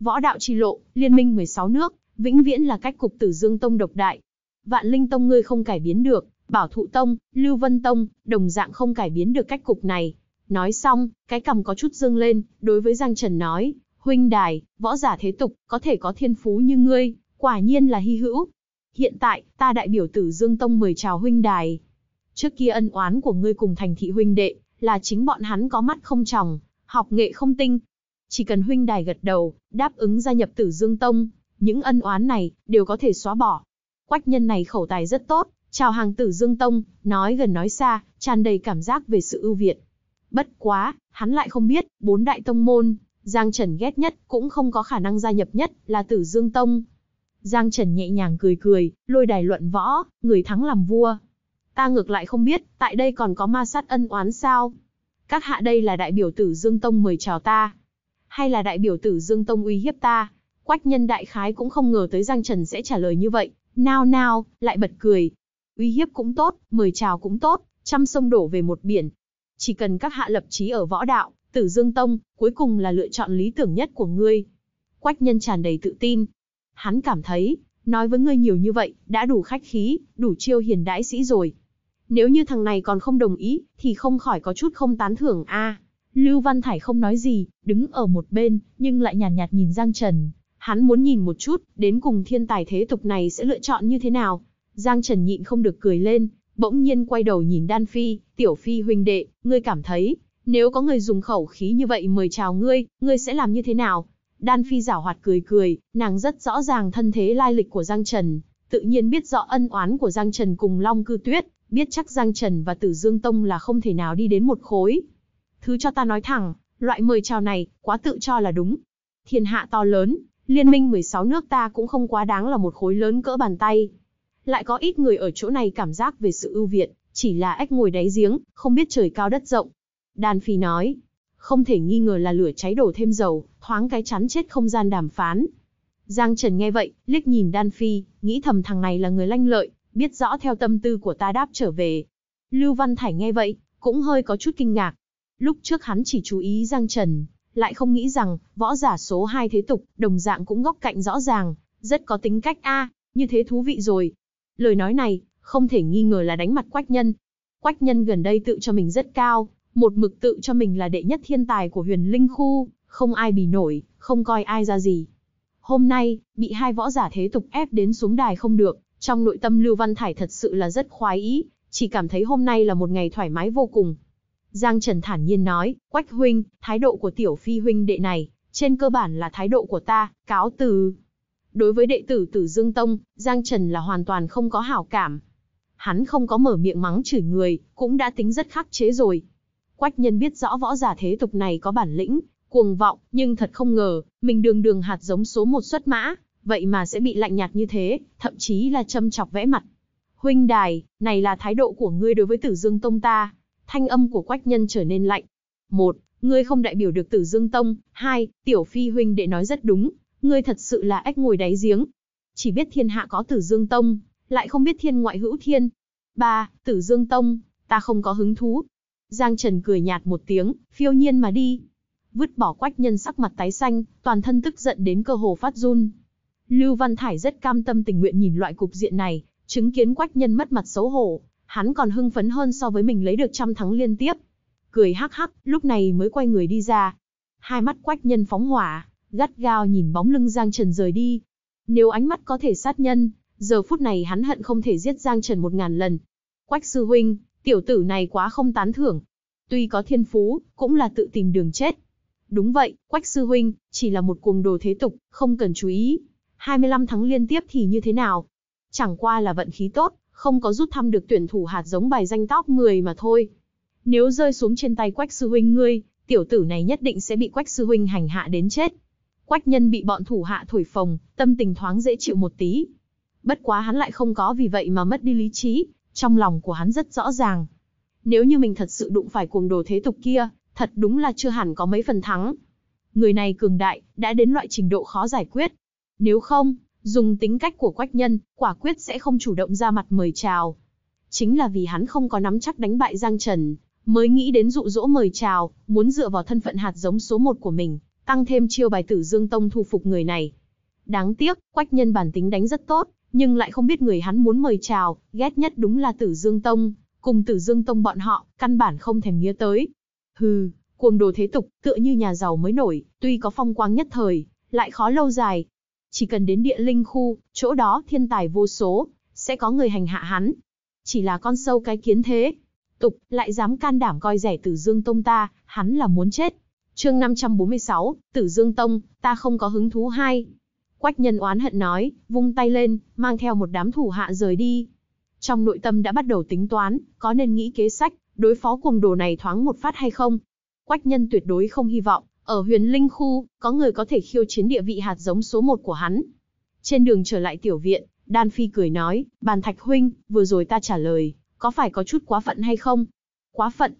Võ đạo chi lộ, liên minh 16 nước, vĩnh viễn là cách cục Tử Dương Tông độc đại. Vạn Linh Tông ngươi không cải biến được, Bảo Thụ Tông, Lưu Vân Tông, đồng dạng không cải biến được cách cục này. Nói xong, cái cầm có chút dương lên, đối với Giang Trần nói, huynh đài, võ giả thế tục, có thể có thiên phú như ngươi, quả nhiên là hy hữu. Hiện tại, ta đại biểu tử Dương Tông mời chào huynh đài. Trước kia ân oán của ngươi cùng thành thị huynh đệ, là chính bọn hắn có mắt không tròng, học nghệ không tinh. Chỉ cần huynh đài gật đầu, đáp ứng gia nhập tử Dương Tông, những ân oán này, đều có thể xóa bỏ. Quách nhân này khẩu tài rất tốt, chào hàng tử Dương Tông, nói gần nói xa, tràn đầy cảm giác về sự ưu việt. Bất quá, hắn lại không biết, bốn đại tông môn, Giang Trần ghét nhất, cũng không có khả năng gia nhập nhất, là Tử Dương Tông. Giang Trần nhẹ nhàng cười cười, lôi đài luận võ, người thắng làm vua. Ta ngược lại không biết, tại đây còn có ma sát ân oán sao? Các hạ đây là đại biểu Tử Dương Tông mời chào ta. Hay là đại biểu Tử Dương Tông uy hiếp ta? Quách nhân đại khái cũng không ngờ tới Giang Trần sẽ trả lời như vậy. Nao nao, lại bật cười. Uy hiếp cũng tốt, mời chào cũng tốt, trăm sông đổ về một biển, chỉ cần các hạ lập chí ở võ đạo, tử dương tông, cuối cùng là lựa chọn lý tưởng nhất của ngươi. Quách nhân tràn đầy tự tin. Hắn cảm thấy, nói với ngươi nhiều như vậy, đã đủ khách khí, đủ chiêu hiền đãi sĩ rồi. Nếu như thằng này còn không đồng ý, thì không khỏi có chút không tán thưởng a. Lưu Văn Thải không nói gì, đứng ở một bên, nhưng lại nhàn nhạt, nhạt nhìn Giang Trần. Hắn muốn nhìn một chút, đến cùng thiên tài thế tục này sẽ lựa chọn như thế nào. Giang Trần nhịn không được cười lên, bỗng nhiên quay đầu nhìn Đan Phi, "Tiểu Phi huynh đệ, ngươi cảm thấy, nếu có người dùng khẩu khí như vậy mời chào ngươi, ngươi sẽ làm như thế nào?" Đan Phi giảo hoạt cười cười, nàng rất rõ ràng thân thế lai lịch của Giang Trần, tự nhiên biết rõ ân oán của Giang Trần cùng Long Cư Tuyết, biết chắc Giang Trần và Tử Dương Tông là không thể nào đi đến một khối. Thứ cho ta nói thẳng, loại mời chào này, quá tự cho là đúng. Thiên hạ to lớn, liên minh 16 nước ta cũng không quá đáng là một khối lớn cỡ bàn tay lại có ít người ở chỗ này cảm giác về sự ưu việt, chỉ là ếch ngồi đáy giếng, không biết trời cao đất rộng. Đan Phi nói, không thể nghi ngờ là lửa cháy đổ thêm dầu, thoáng cái chắn chết không gian đàm phán. Giang Trần nghe vậy, liếc nhìn Đan Phi, nghĩ thầm thằng này là người lanh lợi, biết rõ theo tâm tư của ta đáp trở về. Lưu Văn Thải nghe vậy, cũng hơi có chút kinh ngạc. Lúc trước hắn chỉ chú ý Giang Trần, lại không nghĩ rằng, võ giả số 2 thế tục, đồng dạng cũng góc cạnh rõ ràng, rất có tính cách a như thế thú vị rồi, Lời nói này, không thể nghi ngờ là đánh mặt Quách Nhân. Quách Nhân gần đây tự cho mình rất cao, một mực tự cho mình là đệ nhất thiên tài của huyền linh khu, không ai bì nổi, không coi ai ra gì. Hôm nay, bị hai võ giả thế tục ép đến xuống đài không được, trong nội tâm Lưu Văn Thải thật sự là rất khoái ý, chỉ cảm thấy hôm nay là một ngày thoải mái vô cùng. Giang Trần thản nhiên nói, Quách Huynh, thái độ của tiểu phi huynh đệ này, trên cơ bản là thái độ của ta, cáo từ. Đối với đệ tử Tử Dương Tông, Giang Trần là hoàn toàn không có hảo cảm. Hắn không có mở miệng mắng chửi người, cũng đã tính rất khắc chế rồi. Quách nhân biết rõ võ giả thế tục này có bản lĩnh, cuồng vọng, nhưng thật không ngờ, mình đường đường hạt giống số một xuất mã, vậy mà sẽ bị lạnh nhạt như thế, thậm chí là châm chọc vẽ mặt. Huynh đài, này là thái độ của ngươi đối với tử dương tông ta. Thanh âm của quách nhân trở nên lạnh. Một, ngươi không đại biểu được tử dương tông. Hai, tiểu phi huynh đệ nói rất đúng, Ngươi thật sự là ếch ngồi đáy giếng. Chỉ biết thiên hạ có tử dương tông, lại không biết thiên ngoại hữu thiên. Ba, tử dương tông, ta không có hứng thú. Giang Trần cười nhạt một tiếng, phiêu nhiên mà đi. Vứt bỏ quách nhân sắc mặt tái xanh, toàn thân tức giận đến cơ hồ phát run. Lưu Văn Thải rất cam tâm tình nguyện nhìn loại cục diện này, chứng kiến quách nhân mất mặt xấu hổ, hắn còn hưng phấn hơn so với mình lấy được trăm thắng liên tiếp. Cười hắc hắc, lúc này mới quay người đi ra. Hai mắt quách nhân phóng hỏa, gắt gao nhìn bóng lưng Giang Trần rời đi. Nếu ánh mắt có thể sát nhân, giờ phút này hắn hận không thể giết Giang Trần một ngàn lần. Quách sư huynh, tiểu tử này quá không tán thưởng. Tuy có thiên phú, cũng là tự tìm đường chết. Đúng vậy, Quách sư huynh, chỉ là một cuồng đồ thế tục, không cần chú ý. 25 tháng liên tiếp thì như thế nào? Chẳng qua là vận khí tốt, không có rút thăm được tuyển thủ hạt giống bài danh top 10 mà thôi. Nếu rơi xuống trên tay Quách sư huynh ngươi, tiểu tử này nhất định sẽ bị Quách sư huynh hành hạ đến chết. Quách nhân bị bọn thủ hạ thổi phồng, tâm tình thoáng dễ chịu một tí. Bất quá hắn lại không có vì vậy mà mất đi lý trí, trong lòng của hắn rất rõ ràng. Nếu như mình thật sự đụng phải cuồng đồ thế tục kia, thật đúng là chưa hẳn có mấy phần thắng. Người này cường đại, đã đến loại trình độ khó giải quyết. Nếu không, dùng tính cách của quách nhân, quả quyết sẽ không chủ động ra mặt mời chào. Chính là vì hắn không có nắm chắc đánh bại Giang Trần, mới nghĩ đến dụ dỗ mời chào, muốn dựa vào thân phận hạt giống số một của mình, tăng thêm chiêu bài tử dương tông thu phục người này. Đáng tiếc, quách nhân bản tính đánh rất tốt, nhưng lại không biết người hắn muốn mời chào, ghét nhất đúng là tử dương tông, cùng tử dương tông bọn họ, căn bản không thèm nghĩa tới. Hừ, cuồng đồ thế tục, tựa như nhà giàu mới nổi, tuy có phong quang nhất thời, lại khó lâu dài. Chỉ cần đến địa linh khu, chỗ đó thiên tài vô số, sẽ có người hành hạ hắn. Chỉ là con sâu cái kiến thế. Tục, lại dám can đảm coi rẻ tử dương tông ta, hắn là muốn chết chương 546, Tử Dương Tông, ta không có hứng thú hai. Quách nhân oán hận nói, vung tay lên, mang theo một đám thủ hạ rời đi. Trong nội tâm đã bắt đầu tính toán, có nên nghĩ kế sách, đối phó cùng đồ này thoáng một phát hay không. Quách nhân tuyệt đối không hy vọng, ở huyền linh khu, có người có thể khiêu chiến địa vị hạt giống số một của hắn. Trên đường trở lại tiểu viện, Đan Phi cười nói, bàn thạch huynh, vừa rồi ta trả lời, có phải có chút quá phận hay không? Quá phận?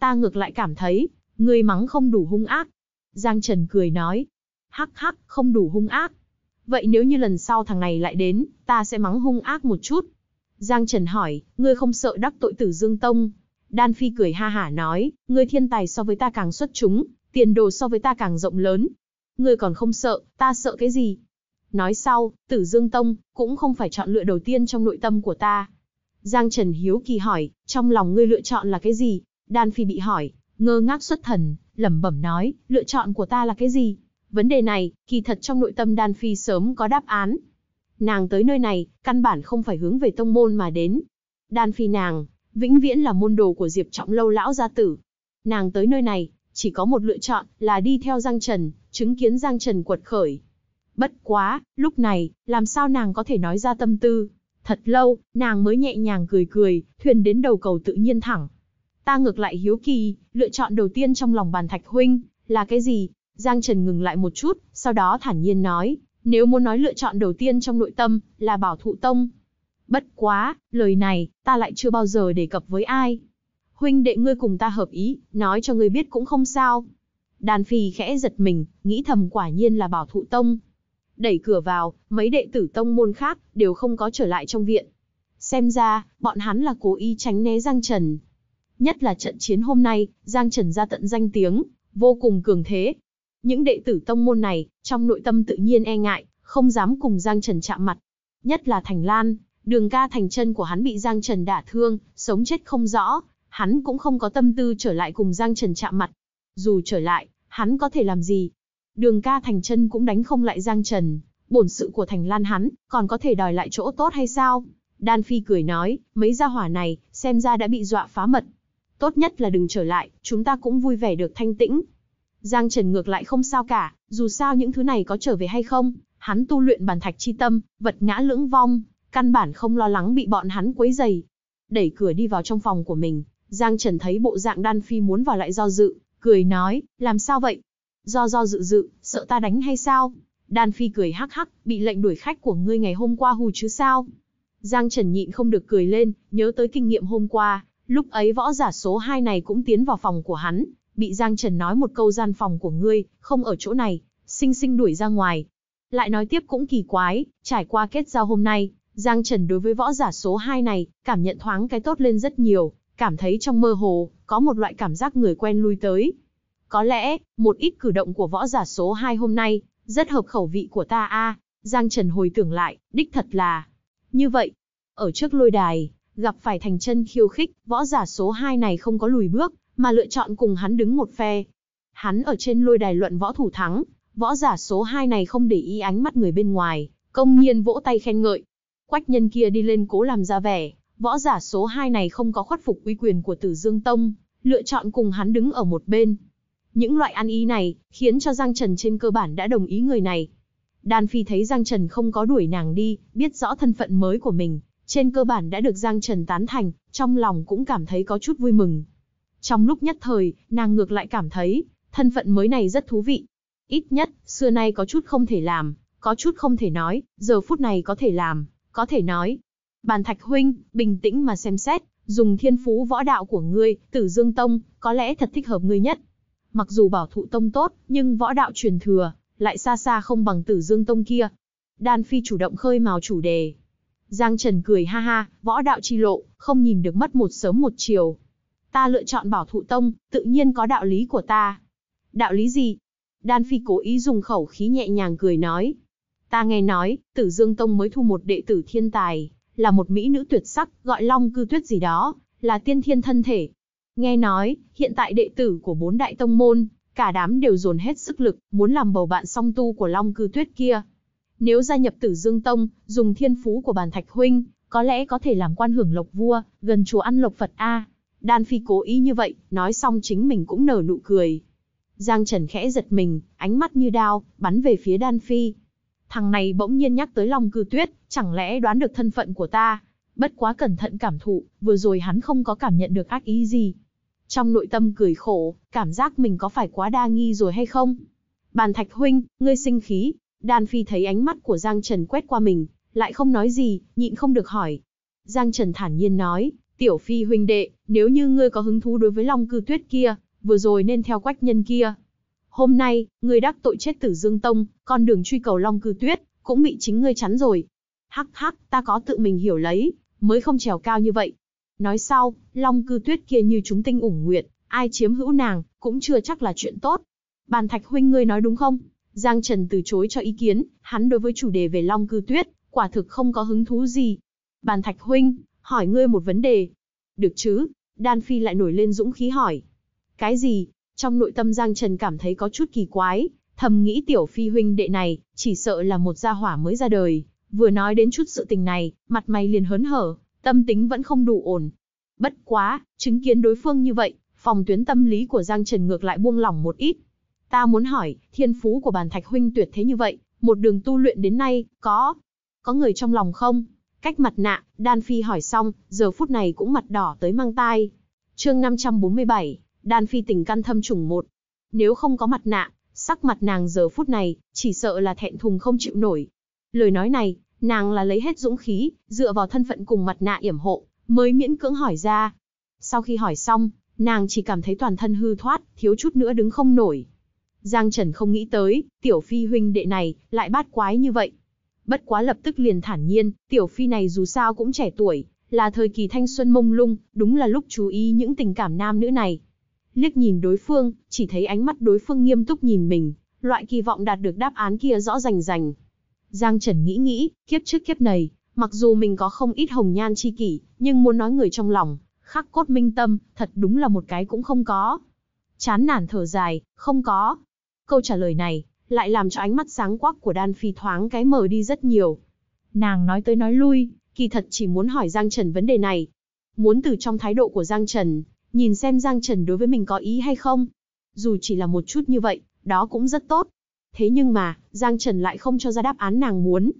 Ta ngược lại cảm thấy, Ngươi mắng không đủ hung ác. Giang Trần cười nói. Hắc hắc, không đủ hung ác. Vậy nếu như lần sau thằng này lại đến, ta sẽ mắng hung ác một chút. Giang Trần hỏi, ngươi không sợ đắc tội tử Dương Tông? Đan Phi cười ha hả nói, ngươi thiên tài so với ta càng xuất chúng, tiền đồ so với ta càng rộng lớn. Ngươi còn không sợ, ta sợ cái gì? Nói sau, tử Dương Tông, cũng không phải chọn lựa đầu tiên trong nội tâm của ta. Giang Trần Hiếu Kỳ hỏi, trong lòng ngươi lựa chọn là cái gì? Đan Phi bị hỏi, ngơ ngác xuất thần, lẩm bẩm nói, lựa chọn của ta là cái gì? Vấn đề này, kỳ thật trong nội tâm Đan Phi sớm có đáp án. Nàng tới nơi này, căn bản không phải hướng về tông môn mà đến. Đan Phi nàng, vĩnh viễn là môn đồ của Diệp Trọng Lâu lão gia tử. Nàng tới nơi này, chỉ có một lựa chọn, là đi theo Giang Trần, chứng kiến Giang Trần quật khởi. Bất quá, lúc này, làm sao nàng có thể nói ra tâm tư? Thật lâu, nàng mới nhẹ nhàng cười cười, thuyền đến đầu cầu tự nhiên thẳng, Ta ngược lại hiếu kỳ, lựa chọn đầu tiên trong lòng bàn thạch huynh, là cái gì? Giang Trần ngừng lại một chút, sau đó thản nhiên nói, nếu muốn nói lựa chọn đầu tiên trong nội tâm, là bảo thụ tông. Bất quá, lời này, ta lại chưa bao giờ đề cập với ai. Huynh đệ ngươi cùng ta hợp ý, nói cho ngươi biết cũng không sao. Đàn phì khẽ giật mình, nghĩ thầm quả nhiên là bảo thụ tông. Đẩy cửa vào, mấy đệ tử tông môn khác, đều không có trở lại trong viện. Xem ra, bọn hắn là cố ý tránh né Giang Trần, Nhất là trận chiến hôm nay, Giang Trần ra tận danh tiếng, vô cùng cường thế. Những đệ tử tông môn này, trong nội tâm tự nhiên e ngại, không dám cùng Giang Trần chạm mặt. Nhất là Thành Lan, đường ca thành chân của hắn bị Giang Trần đả thương, sống chết không rõ, hắn cũng không có tâm tư trở lại cùng Giang Trần chạm mặt. Dù trở lại, hắn có thể làm gì? Đường ca thành chân cũng đánh không lại Giang Trần, bổn sự của Thành Lan hắn, còn có thể đòi lại chỗ tốt hay sao? Đan Phi cười nói, mấy gia hỏa này, xem ra đã bị dọa phá mật tốt nhất là đừng trở lại, chúng ta cũng vui vẻ được thanh tĩnh. Giang Trần ngược lại không sao cả, dù sao những thứ này có trở về hay không, hắn tu luyện bản thạch chi tâm, vật ngã lưỡng vong, căn bản không lo lắng bị bọn hắn quấy dày. Đẩy cửa đi vào trong phòng của mình, Giang Trần thấy bộ dạng đan phi muốn vào lại do dự, cười nói, làm sao vậy? Do do dự dự, sợ ta đánh hay sao? Đan phi cười hắc hắc, bị lệnh đuổi khách của ngươi ngày hôm qua hù chứ sao? Giang Trần nhịn không được cười lên, nhớ tới kinh nghiệm hôm qua, Lúc ấy võ giả số 2 này cũng tiến vào phòng của hắn, bị Giang Trần nói một câu gian phòng của ngươi, không ở chỗ này, sinh sinh đuổi ra ngoài. Lại nói tiếp cũng kỳ quái, trải qua kết giao hôm nay, Giang Trần đối với võ giả số 2 này, cảm nhận thoáng cái tốt lên rất nhiều, cảm thấy trong mơ hồ, có một loại cảm giác người quen lui tới. Có lẽ, một ít cử động của võ giả số 2 hôm nay, rất hợp khẩu vị của ta a Giang Trần hồi tưởng lại, đích thật là. Như vậy, ở trước lôi đài, Gặp phải thành chân khiêu khích, võ giả số 2 này không có lùi bước, mà lựa chọn cùng hắn đứng một phe. Hắn ở trên lôi đài luận võ thủ thắng, võ giả số 2 này không để ý ánh mắt người bên ngoài, công nhiên vỗ tay khen ngợi. Quách nhân kia đi lên cố làm ra vẻ, võ giả số 2 này không có khuất phục uy quyền của Tử Dương Tông, lựa chọn cùng hắn đứng ở một bên. Những loại ăn ý này, khiến cho Giang Trần trên cơ bản đã đồng ý người này. Đan Phi thấy Giang Trần không có đuổi nàng đi, biết rõ thân phận mới của mình, trên cơ bản đã được Giang Trần tán thành, trong lòng cũng cảm thấy có chút vui mừng. Trong lúc nhất thời, nàng ngược lại cảm thấy, thân phận mới này rất thú vị. Ít nhất, xưa nay có chút không thể làm, có chút không thể nói, giờ phút này có thể làm, có thể nói. Bàn Thạch Huynh, bình tĩnh mà xem xét, dùng thiên phú võ đạo của ngươi, tử dương tông, có lẽ thật thích hợp ngươi nhất. Mặc dù bảo thụ tông tốt, nhưng võ đạo truyền thừa, lại xa xa không bằng tử dương tông kia. Đan Phi chủ động khơi mào chủ đề, Giang Trần cười ha ha, võ đạo chi lộ, không nhìn được mất một sớm một chiều. Ta lựa chọn bảo thụ tông, tự nhiên có đạo lý của ta. Đạo lý gì? Đan Phi cố ý dùng khẩu khí nhẹ nhàng cười nói. Ta nghe nói, Tử Dương Tông mới thu một đệ tử thiên tài, là một mỹ nữ tuyệt sắc, gọi Long Cư Tuyết gì đó, là tiên thiên thân thể. Nghe nói, hiện tại đệ tử của bốn đại tông môn, cả đám đều dồn hết sức lực, muốn làm bầu bạn song tu của Long Cư Tuyết kia. Nếu gia nhập Tử Dương Tông, dùng thiên phú của bàn thạch huynh, có lẽ có thể làm quan hưởng lộc vua, gần chùa ăn lộc Phật A. Đan Phi cố ý như vậy, nói xong chính mình cũng nở nụ cười. Giang Trần khẽ giật mình, ánh mắt như đao, bắn về phía Đan Phi. Thằng này bỗng nhiên nhắc tới Long Cư Tuyết, chẳng lẽ đoán được thân phận của ta? Bất quá cẩn thận cảm thụ, vừa rồi hắn không có cảm nhận được ác ý gì. Trong nội tâm cười khổ, cảm giác mình có phải quá đa nghi rồi hay không? Bàn Thạch Huynh, ngươi sinh khí, Đan Phi thấy ánh mắt của Giang Trần quét qua mình, lại không nói gì, nhịn không được hỏi. Giang Trần thản nhiên nói, tiểu phi huynh đệ, nếu như ngươi có hứng thú đối với long cư tuyết kia, vừa rồi nên theo quách nhân kia. Hôm nay, ngươi đắc tội chết tử Dương Tông, con đường truy cầu long cư tuyết, cũng bị chính ngươi chắn rồi. Hắc hắc, ta có tự mình hiểu lấy, mới không trèo cao như vậy. Nói sau, long cư tuyết kia như chúng tinh ủng nguyện, ai chiếm hữu nàng, cũng chưa chắc là chuyện tốt. Bàn thạch huynh ngươi nói đúng không? Giang Trần từ chối cho ý kiến, hắn đối với chủ đề về Long Cư Tuyết, quả thực không có hứng thú gì. Bàn Thạch Huynh, hỏi ngươi một vấn đề. Được chứ, Đan Phi lại nổi lên dũng khí hỏi. Cái gì? Trong nội tâm Giang Trần cảm thấy có chút kỳ quái, thầm nghĩ tiểu phi huynh đệ này, chỉ sợ là một gia hỏa mới ra đời. Vừa nói đến chút sự tình này, mặt mày liền hớn hở, tâm tính vẫn không đủ ổn. Bất quá, chứng kiến đối phương như vậy, phòng tuyến tâm lý của Giang Trần ngược lại buông lỏng một ít. Ta muốn hỏi, thiên phú của bàn thạch huynh tuyệt thế như vậy, một đường tu luyện đến nay, có, có người trong lòng không? Cách mặt nạ, Đan Phi hỏi xong, giờ phút này cũng mặt đỏ tới mang tai. chương 547, Đan Phi tỉnh căn thâm trùng một. Nếu không có mặt nạ, sắc mặt nàng giờ phút này, chỉ sợ là thẹn thùng không chịu nổi. Lời nói này, nàng là lấy hết dũng khí, dựa vào thân phận cùng mặt nạ yểm hộ, mới miễn cưỡng hỏi ra. Sau khi hỏi xong, nàng chỉ cảm thấy toàn thân hư thoát, thiếu chút nữa đứng không nổi. Giang Trần không nghĩ tới, tiểu phi huynh đệ này, lại bát quái như vậy. Bất quá lập tức liền thản nhiên, tiểu phi này dù sao cũng trẻ tuổi, là thời kỳ thanh xuân mông lung, đúng là lúc chú ý những tình cảm nam nữ này. Liếc nhìn đối phương, chỉ thấy ánh mắt đối phương nghiêm túc nhìn mình, loại kỳ vọng đạt được đáp án kia rõ rành rành. Giang Trần nghĩ nghĩ, kiếp trước kiếp này, mặc dù mình có không ít hồng nhan chi kỷ, nhưng muốn nói người trong lòng, khắc cốt minh tâm, thật đúng là một cái cũng không có. Chán nản thở dài, không có, câu trả lời này lại làm cho ánh mắt sáng quắc của Đan Phi thoáng cái mờ đi rất nhiều. Nàng nói tới nói lui, kỳ thật chỉ muốn hỏi Giang Trần vấn đề này. Muốn từ trong thái độ của Giang Trần, nhìn xem Giang Trần đối với mình có ý hay không. Dù chỉ là một chút như vậy, đó cũng rất tốt. Thế nhưng mà, Giang Trần lại không cho ra đáp án nàng muốn.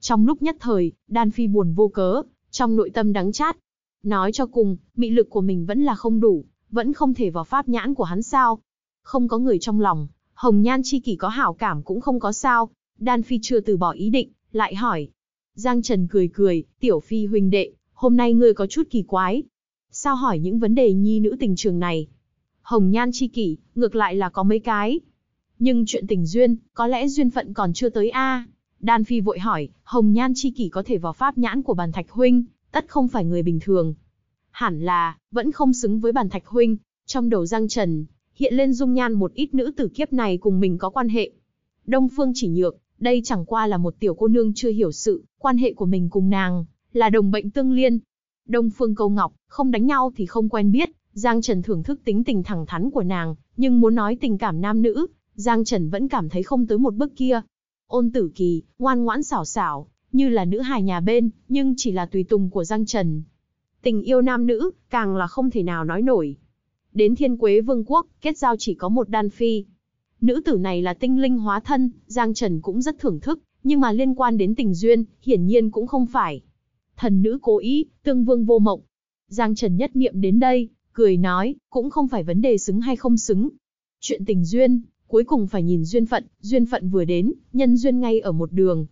Trong lúc nhất thời, Đan Phi buồn vô cớ, trong nội tâm đắng chát. Nói cho cùng, mị lực của mình vẫn là không đủ, vẫn không thể vào pháp nhãn của hắn sao. Không có người trong lòng, Hồng Nhan chi kỷ có hảo cảm cũng không có sao, Đan Phi chưa từ bỏ ý định, lại hỏi. Giang Trần cười cười, tiểu Phi huynh đệ, hôm nay ngươi có chút kỳ quái. Sao hỏi những vấn đề nhi nữ tình trường này? Hồng Nhan chi kỷ, ngược lại là có mấy cái. Nhưng chuyện tình duyên, có lẽ duyên phận còn chưa tới a. Đan Phi vội hỏi, Hồng Nhan chi kỷ có thể vào pháp nhãn của bàn thạch huynh, tất không phải người bình thường. Hẳn là, vẫn không xứng với bàn thạch huynh, trong đầu Giang Trần, hiện lên dung nhan một ít nữ tử kiếp này cùng mình có quan hệ. Đông Phương chỉ nhược, đây chẳng qua là một tiểu cô nương chưa hiểu sự, quan hệ của mình cùng nàng, là đồng bệnh tương liên. Đông Phương câu ngọc, không đánh nhau thì không quen biết, Giang Trần thưởng thức tính tình thẳng thắn của nàng, nhưng muốn nói tình cảm nam nữ, Giang Trần vẫn cảm thấy không tới một bước kia. Ôn tử kỳ, ngoan ngoãn xảo xảo, như là nữ hài nhà bên, nhưng chỉ là tùy tùng của Giang Trần. Tình yêu nam nữ, càng là không thể nào nói nổi đến Thiên Quế Vương quốc, kết giao chỉ có một đan phi. Nữ tử này là tinh linh hóa thân, Giang Trần cũng rất thưởng thức, nhưng mà liên quan đến tình duyên, hiển nhiên cũng không phải. Thần nữ cố ý, tương vương vô mộng. Giang Trần nhất niệm đến đây, cười nói, cũng không phải vấn đề xứng hay không xứng. Chuyện tình duyên, cuối cùng phải nhìn duyên phận, duyên phận vừa đến, nhân duyên ngay ở một đường.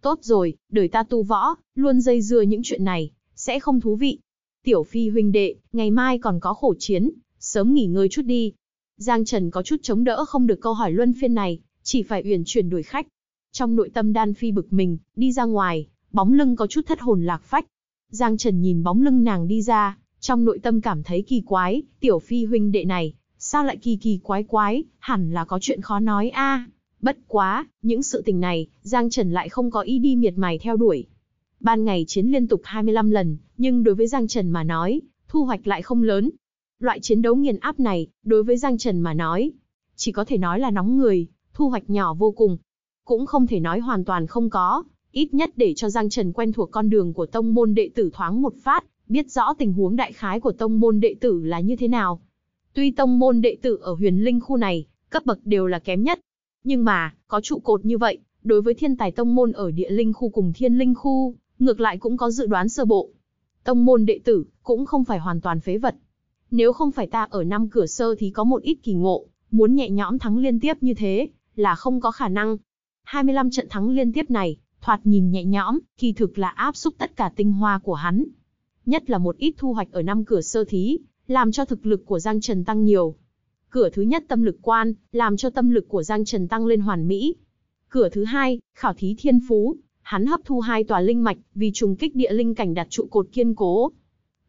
Tốt rồi, đời ta tu võ, luôn dây dưa những chuyện này, sẽ không thú vị. Tiểu phi huynh đệ, ngày mai còn có khổ chiến, sớm nghỉ ngơi chút đi. Giang Trần có chút chống đỡ không được câu hỏi luân phiên này, chỉ phải uyển chuyển đuổi khách. Trong nội tâm Đan Phi bực mình, đi ra ngoài, bóng lưng có chút thất hồn lạc phách. Giang Trần nhìn bóng lưng nàng đi ra, trong nội tâm cảm thấy kỳ quái, tiểu phi huynh đệ này, sao lại kỳ kỳ quái quái, hẳn là có chuyện khó nói a. bất quá, những sự tình này, Giang Trần lại không có ý đi miệt mài theo đuổi. Ban ngày chiến liên tục 25 lần, nhưng đối với Giang Trần mà nói, thu hoạch lại không lớn, Loại chiến đấu nghiền áp này, đối với Giang Trần mà nói, chỉ có thể nói là nóng người, thu hoạch nhỏ vô cùng. Cũng không thể nói hoàn toàn không có, ít nhất để cho Giang Trần quen thuộc con đường của tông môn đệ tử thoáng một phát, biết rõ tình huống đại khái của tông môn đệ tử là như thế nào. Tuy tông môn đệ tử ở huyền linh khu này, cấp bậc đều là kém nhất. Nhưng mà, có trụ cột như vậy, đối với thiên tài tông môn ở địa linh khu cùng thiên linh khu, ngược lại cũng có dự đoán sơ bộ. Tông môn đệ tử cũng không phải hoàn toàn phế vật, nếu không phải ta ở năm cửa sơ thì có một ít kỳ ngộ, muốn nhẹ nhõm thắng liên tiếp như thế, là không có khả năng. 25 trận thắng liên tiếp này, thoạt nhìn nhẹ nhõm, kỳ thực là áp xúc tất cả tinh hoa của hắn. Nhất là một ít thu hoạch ở năm cửa sơ thí, làm cho thực lực của Giang Trần tăng nhiều. Cửa thứ nhất tâm lực quan, làm cho tâm lực của Giang Trần tăng lên hoàn mỹ. Cửa thứ hai, khảo thí thiên phú, hắn hấp thu hai tòa linh mạch, vì trùng kích địa linh cảnh đặt trụ cột kiên cố,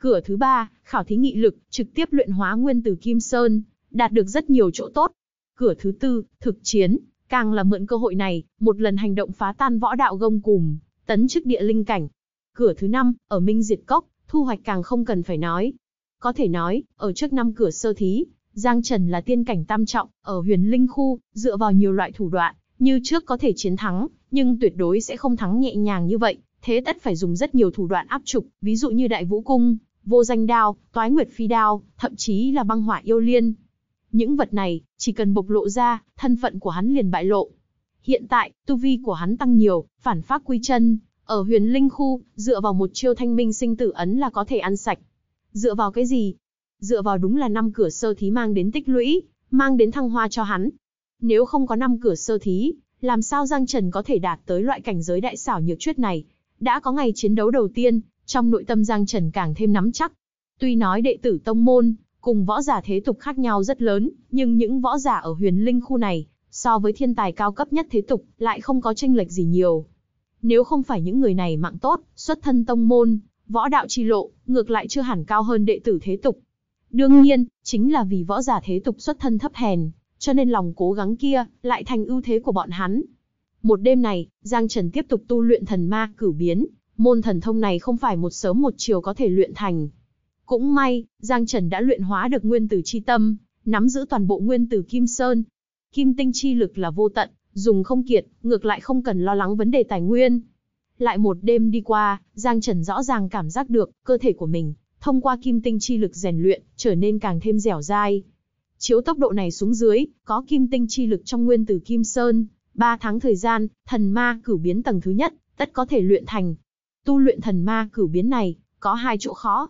Cửa thứ ba, khảo thí nghị lực, trực tiếp luyện hóa nguyên từ Kim Sơn, đạt được rất nhiều chỗ tốt. Cửa thứ tư, thực chiến, càng là mượn cơ hội này, một lần hành động phá tan võ đạo gông cùm, tấn chức địa linh cảnh. Cửa thứ năm, ở Minh Diệt Cốc, thu hoạch càng không cần phải nói. Có thể nói, ở trước năm cửa sơ thí, Giang Trần là tiên cảnh tam trọng, ở huyền linh khu, dựa vào nhiều loại thủ đoạn, như trước có thể chiến thắng, nhưng tuyệt đối sẽ không thắng nhẹ nhàng như vậy, thế tất phải dùng rất nhiều thủ đoạn áp trục, ví dụ như đại vũ cung, vô danh đao, toái nguyệt phi đao, thậm chí là băng hỏa yêu liên. Những vật này, chỉ cần bộc lộ ra, thân phận của hắn liền bại lộ. Hiện tại, tu vi của hắn tăng nhiều, phản phát quy chân, ở huyền linh khu, dựa vào một chiêu thanh minh sinh tử ấn là có thể ăn sạch. Dựa vào cái gì? Dựa vào đúng là năm cửa sơ thí mang đến tích lũy, mang đến thăng hoa cho hắn. Nếu không có năm cửa sơ thí, làm sao Giang Trần có thể đạt tới loại cảnh giới đại xảo nhược chuyết này? Đã có ngày chiến đấu đầu tiên, trong nội tâm Giang Trần càng thêm nắm chắc. Tuy nói đệ tử tông môn, cùng võ giả thế tục khác nhau rất lớn, nhưng những võ giả ở huyền linh khu này, so với thiên tài cao cấp nhất thế tục, lại không có tranh lệch gì nhiều. Nếu không phải những người này mạng tốt, xuất thân tông môn, võ đạo chi lộ, ngược lại chưa hẳn cao hơn đệ tử thế tục. Đương nhiên, chính là vì võ giả thế tục xuất thân thấp hèn, cho nên lòng cố gắng kia lại thành ưu thế của bọn hắn. Một đêm này, Giang Trần tiếp tục tu luyện thần ma cử biến, Môn thần thông này không phải một sớm một chiều có thể luyện thành. Cũng may, Giang Trần đã luyện hóa được nguyên tử chi tâm, nắm giữ toàn bộ nguyên tử kim sơn. Kim tinh chi lực là vô tận, dùng không kiệt, ngược lại không cần lo lắng vấn đề tài nguyên. Lại một đêm đi qua, Giang Trần rõ ràng cảm giác được cơ thể của mình, thông qua kim tinh chi lực rèn luyện, trở nên càng thêm dẻo dai. Chiếu tốc độ này xuống dưới, có kim tinh chi lực trong nguyên tử kim sơn, ba tháng thời gian, thần ma cử biến tầng thứ nhất, tất có thể luyện thành, Tu luyện thần ma cửu biến này, có hai chỗ khó.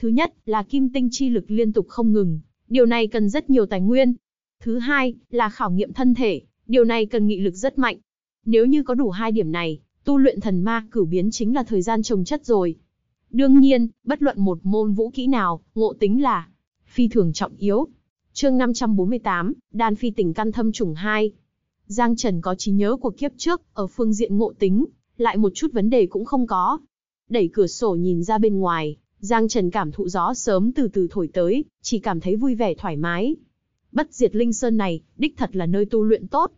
Thứ nhất là kim tinh chi lực liên tục không ngừng, điều này cần rất nhiều tài nguyên. Thứ hai là khảo nghiệm thân thể, điều này cần nghị lực rất mạnh. Nếu như có đủ hai điểm này, tu luyện thần ma cửu biến chính là thời gian trồng chất rồi. Đương nhiên, bất luận một môn vũ kỹ nào, ngộ tính là phi thường trọng yếu. Chương 548, Đan phi tỉnh căn thâm trùng 2. Giang Trần có trí nhớ của kiếp trước ở phương diện ngộ tính, lại một chút vấn đề cũng không có. Đẩy cửa sổ nhìn ra bên ngoài, Giang Trần cảm thụ gió sớm từ từ thổi tới, chỉ cảm thấy vui vẻ thoải mái. Bất diệt linh sơn này, đích thật là nơi tu luyện tốt.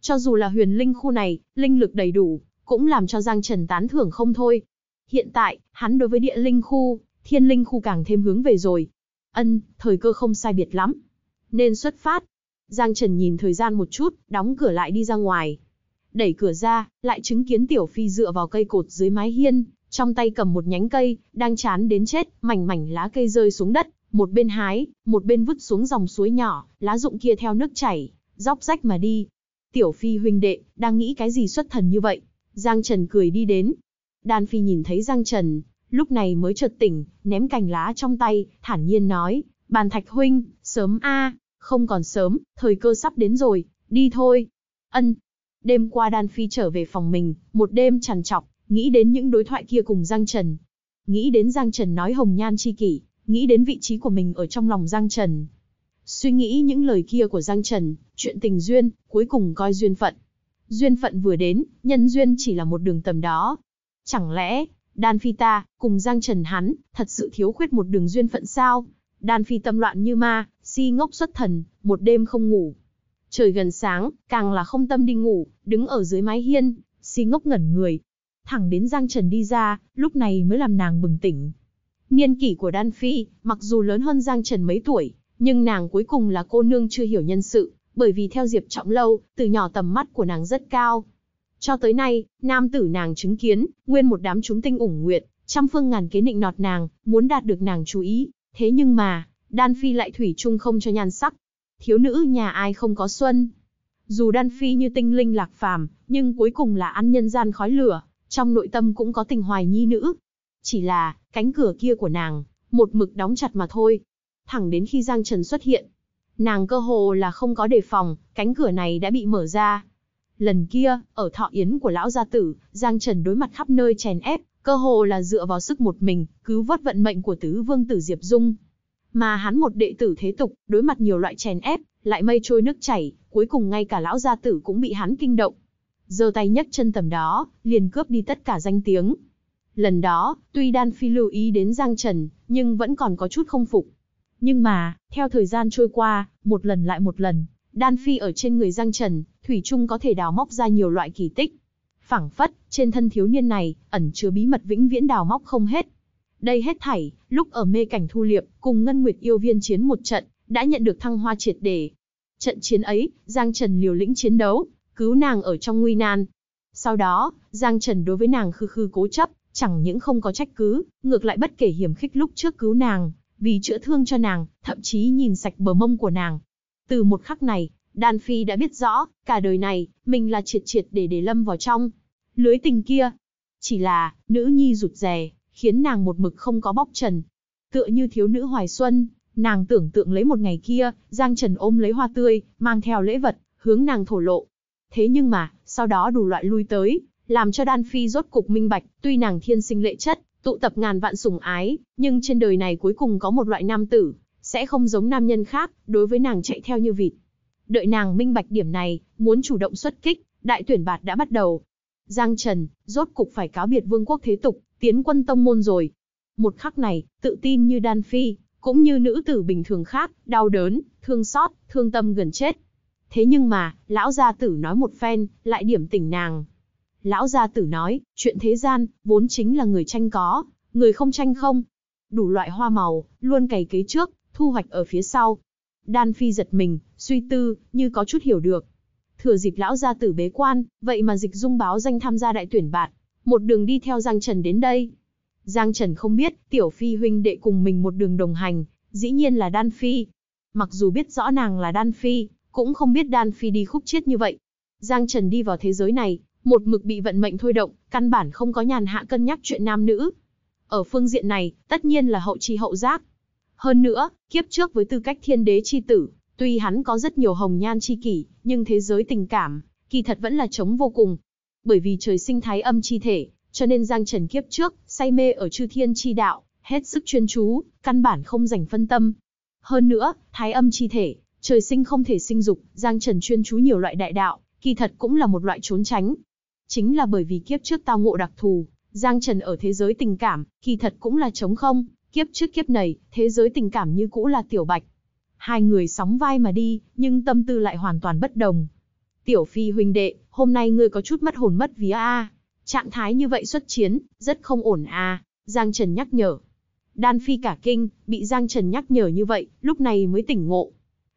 Cho dù là huyền linh khu này, linh lực đầy đủ, cũng làm cho Giang Trần tán thưởng không thôi. Hiện tại, hắn đối với địa linh khu, thiên linh khu càng thêm hướng về rồi. Ân, thời cơ không sai biệt lắm. Nên xuất phát. Giang Trần nhìn thời gian một chút, đóng cửa lại đi ra ngoài đẩy cửa ra, lại chứng kiến Tiểu Phi dựa vào cây cột dưới mái hiên, trong tay cầm một nhánh cây, đang chán đến chết, mảnh mảnh lá cây rơi xuống đất, một bên hái, một bên vứt xuống dòng suối nhỏ, lá rụng kia theo nước chảy, róc rách mà đi. Tiểu Phi huynh đệ, đang nghĩ cái gì xuất thần như vậy? Giang Trần cười đi đến. Đan Phi nhìn thấy Giang Trần, lúc này mới chợt tỉnh, ném cành lá trong tay, thản nhiên nói, bàn thạch huynh, sớm a không còn sớm, thời cơ sắp đến rồi, đi thôi. Ân, Đêm qua Đan Phi trở về phòng mình, một đêm trằn trọc, nghĩ đến những đối thoại kia cùng Giang Trần. Nghĩ đến Giang Trần nói hồng nhan chi kỷ, nghĩ đến vị trí của mình ở trong lòng Giang Trần. Suy nghĩ những lời kia của Giang Trần, chuyện tình duyên, cuối cùng coi duyên phận. Duyên phận vừa đến, nhân duyên chỉ là một đường tầm đó. Chẳng lẽ, Đan Phi ta, cùng Giang Trần hắn, thật sự thiếu khuyết một đường duyên phận sao? Đan Phi tâm loạn như ma, si ngốc xuất thần, một đêm không ngủ, Trời gần sáng, càng là không tâm đi ngủ, đứng ở dưới mái hiên, si ngốc ngẩn người. Thẳng đến Giang Trần đi ra, lúc này mới làm nàng bừng tỉnh. Niên kỷ của Đan Phi, mặc dù lớn hơn Giang Trần mấy tuổi, nhưng nàng cuối cùng là cô nương chưa hiểu nhân sự, bởi vì theo Diệp Trọng Lâu, từ nhỏ tầm mắt của nàng rất cao. Cho tới nay, nam tử nàng chứng kiến, nguyên một đám chúng tinh ủng nguyện, trăm phương ngàn kế nịnh nọt nàng, muốn đạt được nàng chú ý. Thế nhưng mà, Đan Phi lại thủy chung không cho nhan sắc, thiếu nữ nhà ai không có xuân. Dù đan phi như tinh linh lạc phàm, nhưng cuối cùng là ăn nhân gian khói lửa, trong nội tâm cũng có tình hoài nhi nữ. Chỉ là, cánh cửa kia của nàng, một mực đóng chặt mà thôi. Thẳng đến khi Giang Trần xuất hiện, nàng cơ hồ là không có đề phòng, cánh cửa này đã bị mở ra. Lần kia, ở thọ yến của lão gia tử, Giang Trần đối mặt khắp nơi chèn ép, cơ hồ là dựa vào sức một mình, cứu vớt vận mệnh của tứ vương tử Diệp Dung, mà hắn một đệ tử thế tục, đối mặt nhiều loại chèn ép, lại mây trôi nước chảy, cuối cùng ngay cả lão gia tử cũng bị hắn kinh động. Giơ tay nhấc chân tầm đó, liền cướp đi tất cả danh tiếng. Lần đó, tuy Đan Phi lưu ý đến Giang Trần, nhưng vẫn còn có chút không phục. Nhưng mà, theo thời gian trôi qua, một lần lại một lần, Đan Phi ở trên người Giang Trần, Thủy Trung có thể đào móc ra nhiều loại kỳ tích. phảng phất, trên thân thiếu niên này, ẩn chứa bí mật vĩnh viễn đào móc không hết. Đây hết thảy, lúc ở mê cảnh thu liệp, cùng Ngân Nguyệt yêu viên chiến một trận, đã nhận được thăng hoa triệt đề Trận chiến ấy, Giang Trần liều lĩnh chiến đấu, cứu nàng ở trong nguy nan. Sau đó, Giang Trần đối với nàng khư khư cố chấp, chẳng những không có trách cứ, ngược lại bất kể hiểm khích lúc trước cứu nàng, vì chữa thương cho nàng, thậm chí nhìn sạch bờ mông của nàng. Từ một khắc này, Đan Phi đã biết rõ, cả đời này, mình là triệt triệt để để lâm vào trong. Lưới tình kia, chỉ là, nữ nhi rụt rè, khiến nàng một mực không có bóc trần. Tựa như thiếu nữ hoài xuân, nàng tưởng tượng lấy một ngày kia, Giang Trần ôm lấy hoa tươi, mang theo lễ vật, hướng nàng thổ lộ. Thế nhưng mà, sau đó đủ loại lui tới, làm cho Đan Phi rốt cục minh bạch, tuy nàng thiên sinh lệ chất, tụ tập ngàn vạn sủng ái, nhưng trên đời này cuối cùng có một loại nam tử, sẽ không giống nam nhân khác, đối với nàng chạy theo như vịt. Đợi nàng minh bạch điểm này, muốn chủ động xuất kích, đại tuyển bạt đã bắt đầu. Giang Trần, rốt cục phải cáo biệt vương quốc thế tục, tiến quân tông môn rồi. Một khắc này, tự tin như Đan Phi, cũng như nữ tử bình thường khác, đau đớn, thương xót, thương tâm gần chết. Thế nhưng mà, lão gia tử nói một phen, lại điểm tỉnh nàng. Lão gia tử nói, chuyện thế gian, vốn chính là người tranh có, người không tranh không. Đủ loại hoa màu, luôn cày cấy trước, thu hoạch ở phía sau. Đan Phi giật mình, suy tư, như có chút hiểu được. Thừa dịp lão gia tử bế quan, vậy mà dịch dung báo danh tham gia đại tuyển bạt một đường đi theo Giang Trần đến đây. Giang Trần không biết, Tiểu Phi huynh đệ cùng mình một đường đồng hành, dĩ nhiên là Đan Phi. Mặc dù biết rõ nàng là Đan Phi, cũng không biết Đan Phi đi khúc chết như vậy. Giang Trần đi vào thế giới này, một mực bị vận mệnh thôi động, căn bản không có nhàn hạ cân nhắc chuyện nam nữ. Ở phương diện này, tất nhiên là hậu chi hậu giác. Hơn nữa, kiếp trước với tư cách thiên đế chi tử, tuy hắn có rất nhiều hồng nhan chi kỷ, nhưng thế giới tình cảm, kỳ thật vẫn là trống vô cùng, bởi vì trời sinh thái âm chi thể, cho nên Giang Trần kiếp trước, say mê ở chư thiên chi đạo, hết sức chuyên chú, căn bản không dành phân tâm. Hơn nữa, thái âm chi thể, trời sinh không thể sinh dục, Giang Trần chuyên chú nhiều loại đại đạo, kỳ thật cũng là một loại trốn tránh. Chính là bởi vì kiếp trước tao ngộ đặc thù, Giang Trần ở thế giới tình cảm, kỳ thật cũng là trống không, kiếp trước kiếp này, thế giới tình cảm như cũ là tiểu bạch. Hai người sóng vai mà đi, nhưng tâm tư lại hoàn toàn bất đồng. Tiểu phi huynh đệ, hôm nay ngươi có chút mất hồn mất vía a. À. Trạng thái như vậy xuất chiến, rất không ổn a. À. Giang Trần nhắc nhở. Đan phi cả kinh, bị Giang Trần nhắc nhở như vậy, lúc này mới tỉnh ngộ.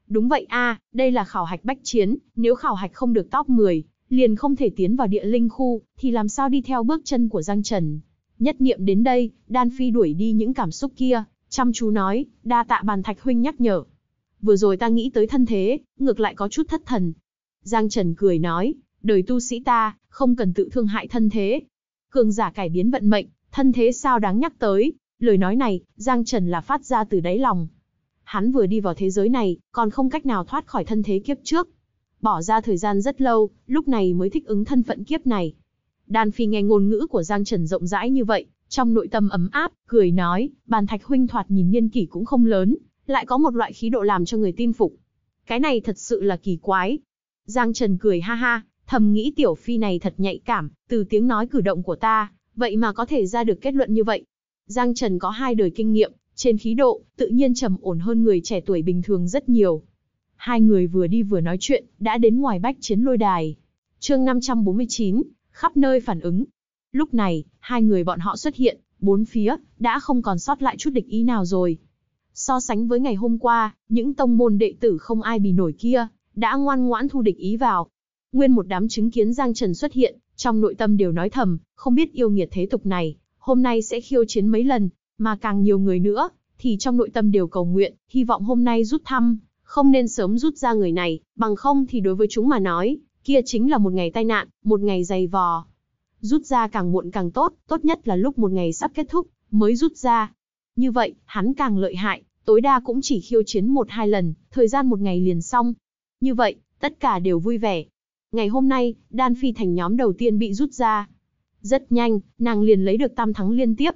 Đúng vậy a, à, đây là khảo hạch bách chiến, nếu khảo hạch không được top 10, liền không thể tiến vào địa linh khu, thì làm sao đi theo bước chân của Giang Trần. Nhất niệm đến đây, Đan Phi đuổi đi những cảm xúc kia, chăm chú nói, đa tạ bàn thạch huynh nhắc nhở. Vừa rồi ta nghĩ tới thân thế, ngược lại có chút thất thần, Giang Trần cười nói, đời tu sĩ ta, không cần tự thương hại thân thế. Cường giả cải biến vận mệnh, thân thế sao đáng nhắc tới. Lời nói này, Giang Trần là phát ra từ đáy lòng. Hắn vừa đi vào thế giới này, còn không cách nào thoát khỏi thân thế kiếp trước. Bỏ ra thời gian rất lâu, lúc này mới thích ứng thân phận kiếp này. Đan Phi nghe ngôn ngữ của Giang Trần rộng rãi như vậy, trong nội tâm ấm áp, cười nói, bàn thạch huynh thoạt nhìn niên kỷ cũng không lớn, lại có một loại khí độ làm cho người tin phục. Cái này thật sự là kỳ quái, Giang Trần cười ha ha, thầm nghĩ tiểu phi này thật nhạy cảm, từ tiếng nói cử động của ta, vậy mà có thể ra được kết luận như vậy. Giang Trần có hai đời kinh nghiệm, trên khí độ, tự nhiên trầm ổn hơn người trẻ tuổi bình thường rất nhiều. Hai người vừa đi vừa nói chuyện, đã đến ngoài bách chiến lôi đài. chương 549, khắp nơi phản ứng. Lúc này, hai người bọn họ xuất hiện, bốn phía, đã không còn sót lại chút địch ý nào rồi. So sánh với ngày hôm qua, những tông môn đệ tử không ai bị nổi kia, đã ngoan ngoãn thu địch ý vào. Nguyên một đám chứng kiến Giang Trần xuất hiện, trong nội tâm đều nói thầm, không biết yêu nghiệt thế tục này, hôm nay sẽ khiêu chiến mấy lần, mà càng nhiều người nữa, thì trong nội tâm đều cầu nguyện, hy vọng hôm nay rút thăm, không nên sớm rút ra người này, bằng không thì đối với chúng mà nói, kia chính là một ngày tai nạn, một ngày dày vò. Rút ra càng muộn càng tốt, tốt nhất là lúc một ngày sắp kết thúc, mới rút ra. Như vậy, hắn càng lợi hại, tối đa cũng chỉ khiêu chiến một hai lần, thời gian một ngày liền xong, như vậy, tất cả đều vui vẻ. Ngày hôm nay, Đan Phi thành nhóm đầu tiên bị rút ra. Rất nhanh, nàng liền lấy được tam thắng liên tiếp.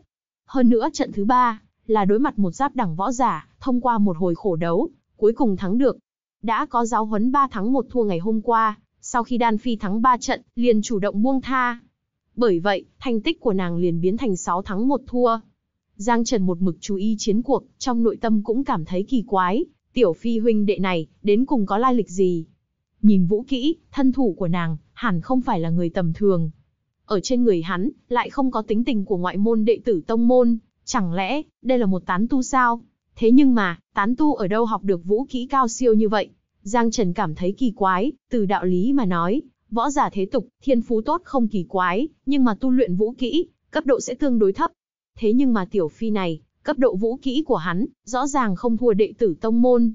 Hơn nữa trận thứ ba là đối mặt một giáp đẳng võ giả, thông qua một hồi khổ đấu, cuối cùng thắng được. Đã có giáo huấn 3 thắng 1 thua ngày hôm qua, sau khi Đan Phi thắng 3 trận, liền chủ động buông tha. Bởi vậy, thành tích của nàng liền biến thành 6 thắng 1 thua. Giang Trần một mực chú ý chiến cuộc, trong nội tâm cũng cảm thấy kỳ quái, tiểu phi huynh đệ này, đến cùng có lai lịch gì? Nhìn vũ kỹ, thân thủ của nàng, hẳn không phải là người tầm thường. Ở trên người hắn, lại không có tính tình của ngoại môn đệ tử tông môn, chẳng lẽ, đây là một tán tu sao? Thế nhưng mà, tán tu ở đâu học được vũ kỹ cao siêu như vậy? Giang Trần cảm thấy kỳ quái, từ đạo lý mà nói, võ giả thế tục, thiên phú tốt không kỳ quái, nhưng mà tu luyện vũ kỹ, cấp độ sẽ tương đối thấp. Thế nhưng mà tiểu phi này, Cấp độ vũ kỹ của hắn, rõ ràng không thua đệ tử tông môn.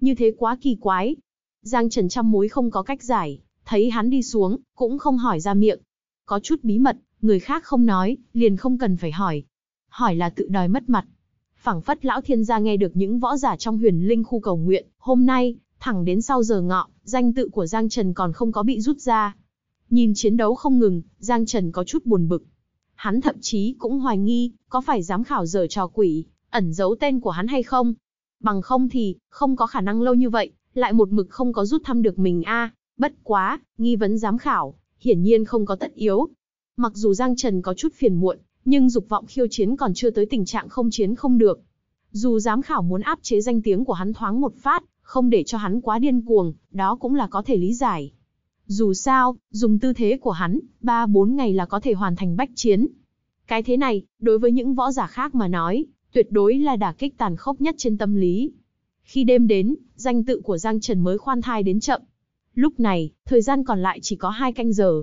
Như thế quá kỳ quái. Giang Trần trăm mối không có cách giải, thấy hắn đi xuống, cũng không hỏi ra miệng. Có chút bí mật, người khác không nói, liền không cần phải hỏi. Hỏi là tự đòi mất mặt. phẳng phất lão thiên gia nghe được những võ giả trong huyền linh khu cầu nguyện, hôm nay, thẳng đến sau giờ ngọ, danh tự của Giang Trần còn không có bị rút ra. Nhìn chiến đấu không ngừng, Giang Trần có chút buồn bực. Hắn thậm chí cũng hoài nghi, có phải giám khảo giở trò quỷ, ẩn giấu tên của hắn hay không? Bằng không thì, không có khả năng lâu như vậy, lại một mực không có rút thăm được mình a. bất quá, nghi vấn giám khảo, hiển nhiên không có tất yếu. Mặc dù Giang Trần có chút phiền muộn, nhưng dục vọng khiêu chiến còn chưa tới tình trạng không chiến không được. Dù giám khảo muốn áp chế danh tiếng của hắn thoáng một phát, không để cho hắn quá điên cuồng, đó cũng là có thể lý giải. Dù sao, dùng tư thế của hắn, 3-4 ngày là có thể hoàn thành bách chiến. Cái thế này, đối với những võ giả khác mà nói, tuyệt đối là đả kích tàn khốc nhất trên tâm lý. Khi đêm đến, danh tự của Giang Trần mới khoan thai đến chậm. Lúc này, thời gian còn lại chỉ có 2 canh giờ.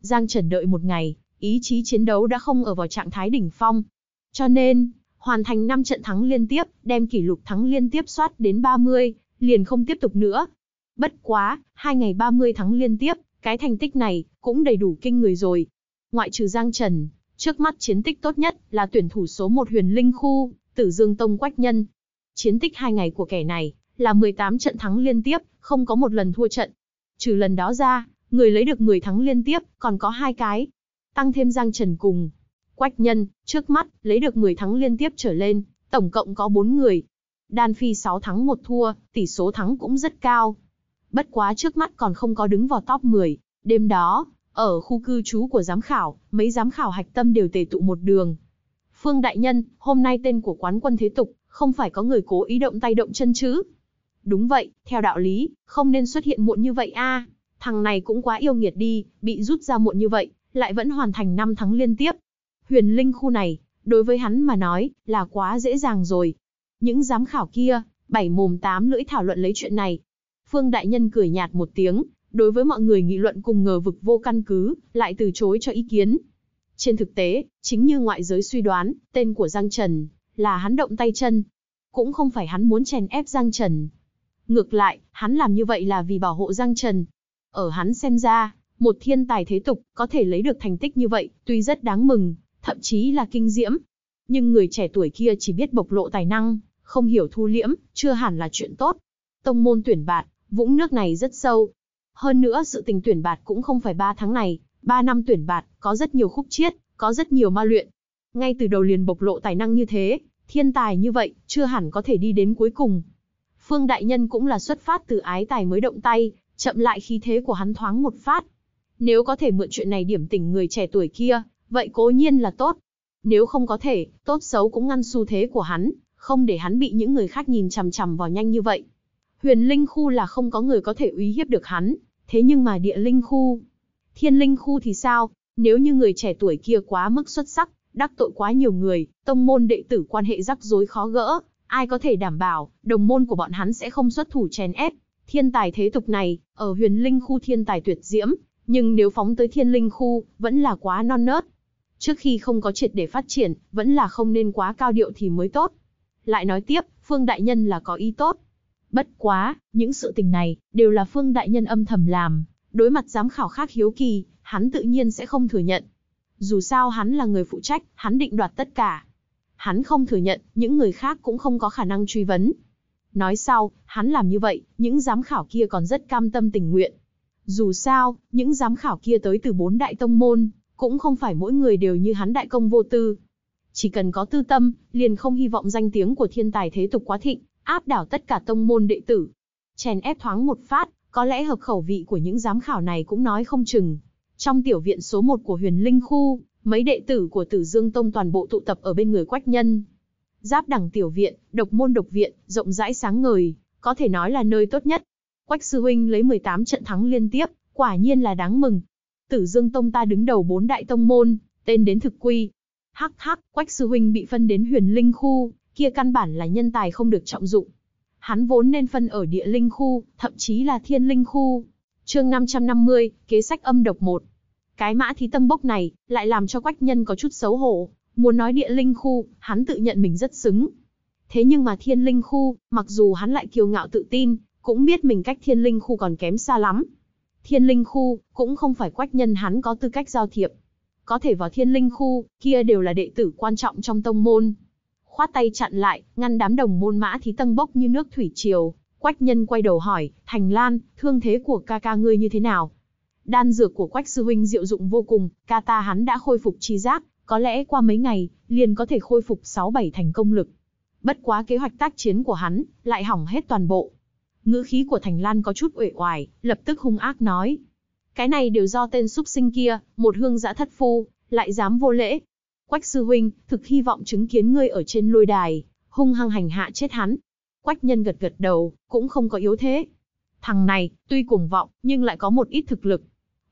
Giang Trần đợi một ngày, ý chí chiến đấu đã không ở vào trạng thái đỉnh phong. Cho nên, hoàn thành 5 trận thắng liên tiếp, đem kỷ lục thắng liên tiếp soát đến 30, liền không tiếp tục nữa, Bất quá, hai ngày 30 thắng liên tiếp, cái thành tích này cũng đầy đủ kinh người rồi. Ngoại trừ Giang Trần, trước mắt chiến tích tốt nhất là tuyển thủ số 1 huyền linh khu, Tử Dương Tông Quách Nhân. Chiến tích hai ngày của kẻ này là 18 trận thắng liên tiếp, không có một lần thua trận. Trừ lần đó ra, người lấy được 10 thắng liên tiếp, còn có hai cái. Tăng thêm Giang Trần cùng. Quách Nhân, trước mắt, lấy được 10 thắng liên tiếp trở lên, tổng cộng có 4 người. Đan Phi 6 thắng 1 thua, tỷ số thắng cũng rất cao bất quá trước mắt còn không có đứng vào top 10. Đêm đó, ở khu cư trú của giám khảo, mấy giám khảo hạch tâm đều tề tụ một đường. Phương Đại Nhân, hôm nay tên của quán quân thế tục, không phải có người cố ý động tay động chân chứ? Đúng vậy, theo đạo lý, không nên xuất hiện muộn như vậy a. Thằng này cũng quá yêu nghiệt đi, bị rút ra muộn như vậy, lại vẫn hoàn thành 5 thắng liên tiếp. Huyền Linh khu này, đối với hắn mà nói, là quá dễ dàng rồi. Những giám khảo kia, bảy mồm tám lưỡi thảo luận lấy chuyện này, Phương Đại Nhân cười nhạt một tiếng, đối với mọi người nghị luận cùng ngờ vực vô căn cứ, lại từ chối cho ý kiến. Trên thực tế, chính như ngoại giới suy đoán, tên của Giang Trần là hắn động tay chân. Cũng không phải hắn muốn chèn ép Giang Trần. Ngược lại, hắn làm như vậy là vì bảo hộ Giang Trần. Ở hắn xem ra, một thiên tài thế tục có thể lấy được thành tích như vậy, tuy rất đáng mừng, thậm chí là kinh diễm. Nhưng người trẻ tuổi kia chỉ biết bộc lộ tài năng, không hiểu thu liễm, chưa hẳn là chuyện tốt. Tông môn tuyển bạn, Vũng nước này rất sâu. Hơn nữa sự tình tuyển bạt cũng không phải 3 tháng này, 3 năm tuyển bạt, có rất nhiều khúc chiết, có rất nhiều ma luyện. Ngay từ đầu liền bộc lộ tài năng như thế, thiên tài như vậy, chưa hẳn có thể đi đến cuối cùng. Phương Đại Nhân cũng là xuất phát từ ái tài mới động tay, chậm lại khí thế của hắn thoáng một phát. Nếu có thể mượn chuyện này điểm tỉnh người trẻ tuổi kia, vậy cố nhiên là tốt. Nếu không có thể, tốt xấu cũng ngăn xu thế của hắn, không để hắn bị những người khác nhìn chằm chằm vào nhanh như vậy. Huyền linh khu là không có người có thể uy hiếp được hắn, thế nhưng mà địa linh khu, thiên linh khu thì sao? Nếu như người trẻ tuổi kia quá mức xuất sắc, đắc tội quá nhiều người, tông môn đệ tử quan hệ rắc rối khó gỡ, ai có thể đảm bảo, đồng môn của bọn hắn sẽ không xuất thủ chèn ép. Thiên tài thế tục này, ở huyền linh khu thiên tài tuyệt diễm, nhưng nếu phóng tới thiên linh khu, vẫn là quá non nớt. Trước khi không có triệt để phát triển, vẫn là không nên quá cao điệu thì mới tốt. Lại nói tiếp, Phương Đại Nhân là có ý tốt, Bất quá, những sự tình này, đều là Phương Đại Nhân âm thầm làm. Đối mặt giám khảo khác hiếu kỳ, hắn tự nhiên sẽ không thừa nhận. Dù sao hắn là người phụ trách, hắn định đoạt tất cả. Hắn không thừa nhận, những người khác cũng không có khả năng truy vấn. Nói sau, hắn làm như vậy, những giám khảo kia còn rất cam tâm tình nguyện. Dù sao, những giám khảo kia tới từ bốn đại tông môn, cũng không phải mỗi người đều như hắn đại công vô tư. Chỉ cần có tư tâm, liền không hy vọng danh tiếng của thiên tài thế tục quá thịnh, áp đảo tất cả tông môn đệ tử. Chèn ép thoáng một phát, có lẽ hợp khẩu vị của những giám khảo này cũng nói không chừng. Trong tiểu viện số 1 của huyền linh khu, mấy đệ tử của tử dương tông toàn bộ tụ tập ở bên người quách nhân. Giáp đẳng tiểu viện, độc môn độc viện, rộng rãi sáng ngời, có thể nói là nơi tốt nhất. Quách sư huynh lấy 18 trận thắng liên tiếp, quả nhiên là đáng mừng. Tử Dương Tông ta đứng đầu bốn đại tông môn, tên đến thực quy. Hắc hắc, Quách sư huynh bị phân đến Huyền Linh khu, kia căn bản là nhân tài không được trọng dụng. Hắn vốn nên phân ở địa linh khu, thậm chí là thiên linh khu. Chương 550, kế sách âm độc 1. Cái mã thí tâm bốc này, lại làm cho quách nhân có chút xấu hổ. Muốn nói địa linh khu, hắn tự nhận mình rất xứng. Thế nhưng mà thiên linh khu, mặc dù hắn lại kiêu ngạo tự tin, cũng biết mình cách thiên linh khu còn kém xa lắm. Thiên linh khu, cũng không phải quách nhân hắn có tư cách giao thiệp. Có thể vào thiên linh khu, kia đều là đệ tử quan trọng trong tông môn khoát tay chặn lại, ngăn đám đồng môn mã thí tâng bốc như nước thủy triều. Quách nhân quay đầu hỏi, Thành Lan, thương thế của ca ca ngươi như thế nào? Đan dược của Quách sư huynh diệu dụng vô cùng, ca ta hắn đã khôi phục chi giác, có lẽ qua mấy ngày, liền có thể khôi phục 6-7 thành công lực. Bất quá kế hoạch tác chiến của hắn, lại hỏng hết toàn bộ. Ngữ khí của Thành Lan có chút uể oải, lập tức hung ác nói. Cái này đều do tên súc sinh kia, một hương giã thất phu, lại dám vô lễ, Quách sư huynh, thực hy vọng chứng kiến ngươi ở trên lôi đài, hung hăng hành hạ chết hắn. Quách nhân gật gật đầu, cũng không có yếu thế. Thằng này, tuy cuồng vọng, nhưng lại có một ít thực lực.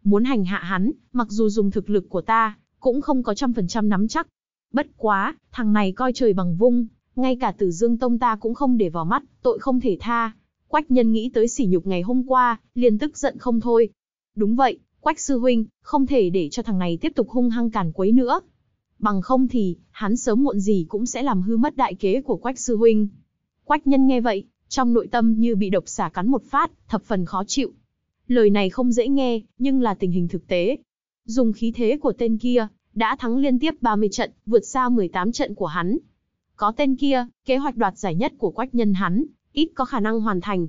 Muốn hành hạ hắn, mặc dù dùng thực lực của ta, cũng không có trăm phần trăm nắm chắc. Bất quá, thằng này coi trời bằng vung, ngay cả tử dương tông ta cũng không để vào mắt, tội không thể tha. Quách nhân nghĩ tới sỉ nhục ngày hôm qua, liền tức giận không thôi. Đúng vậy, Quách sư huynh, không thể để cho thằng này tiếp tục hung hăng càn quấy nữa. Bằng không thì, hắn sớm muộn gì cũng sẽ làm hư mất đại kế của Quách Sư Huynh. Quách nhân nghe vậy, trong nội tâm như bị độc xả cắn một phát, thập phần khó chịu. Lời này không dễ nghe, nhưng là tình hình thực tế. Dùng khí thế của tên kia, đã thắng liên tiếp 30 trận, vượt xa 18 trận của hắn. Có tên kia, kế hoạch đoạt giải nhất của quách nhân hắn, ít có khả năng hoàn thành.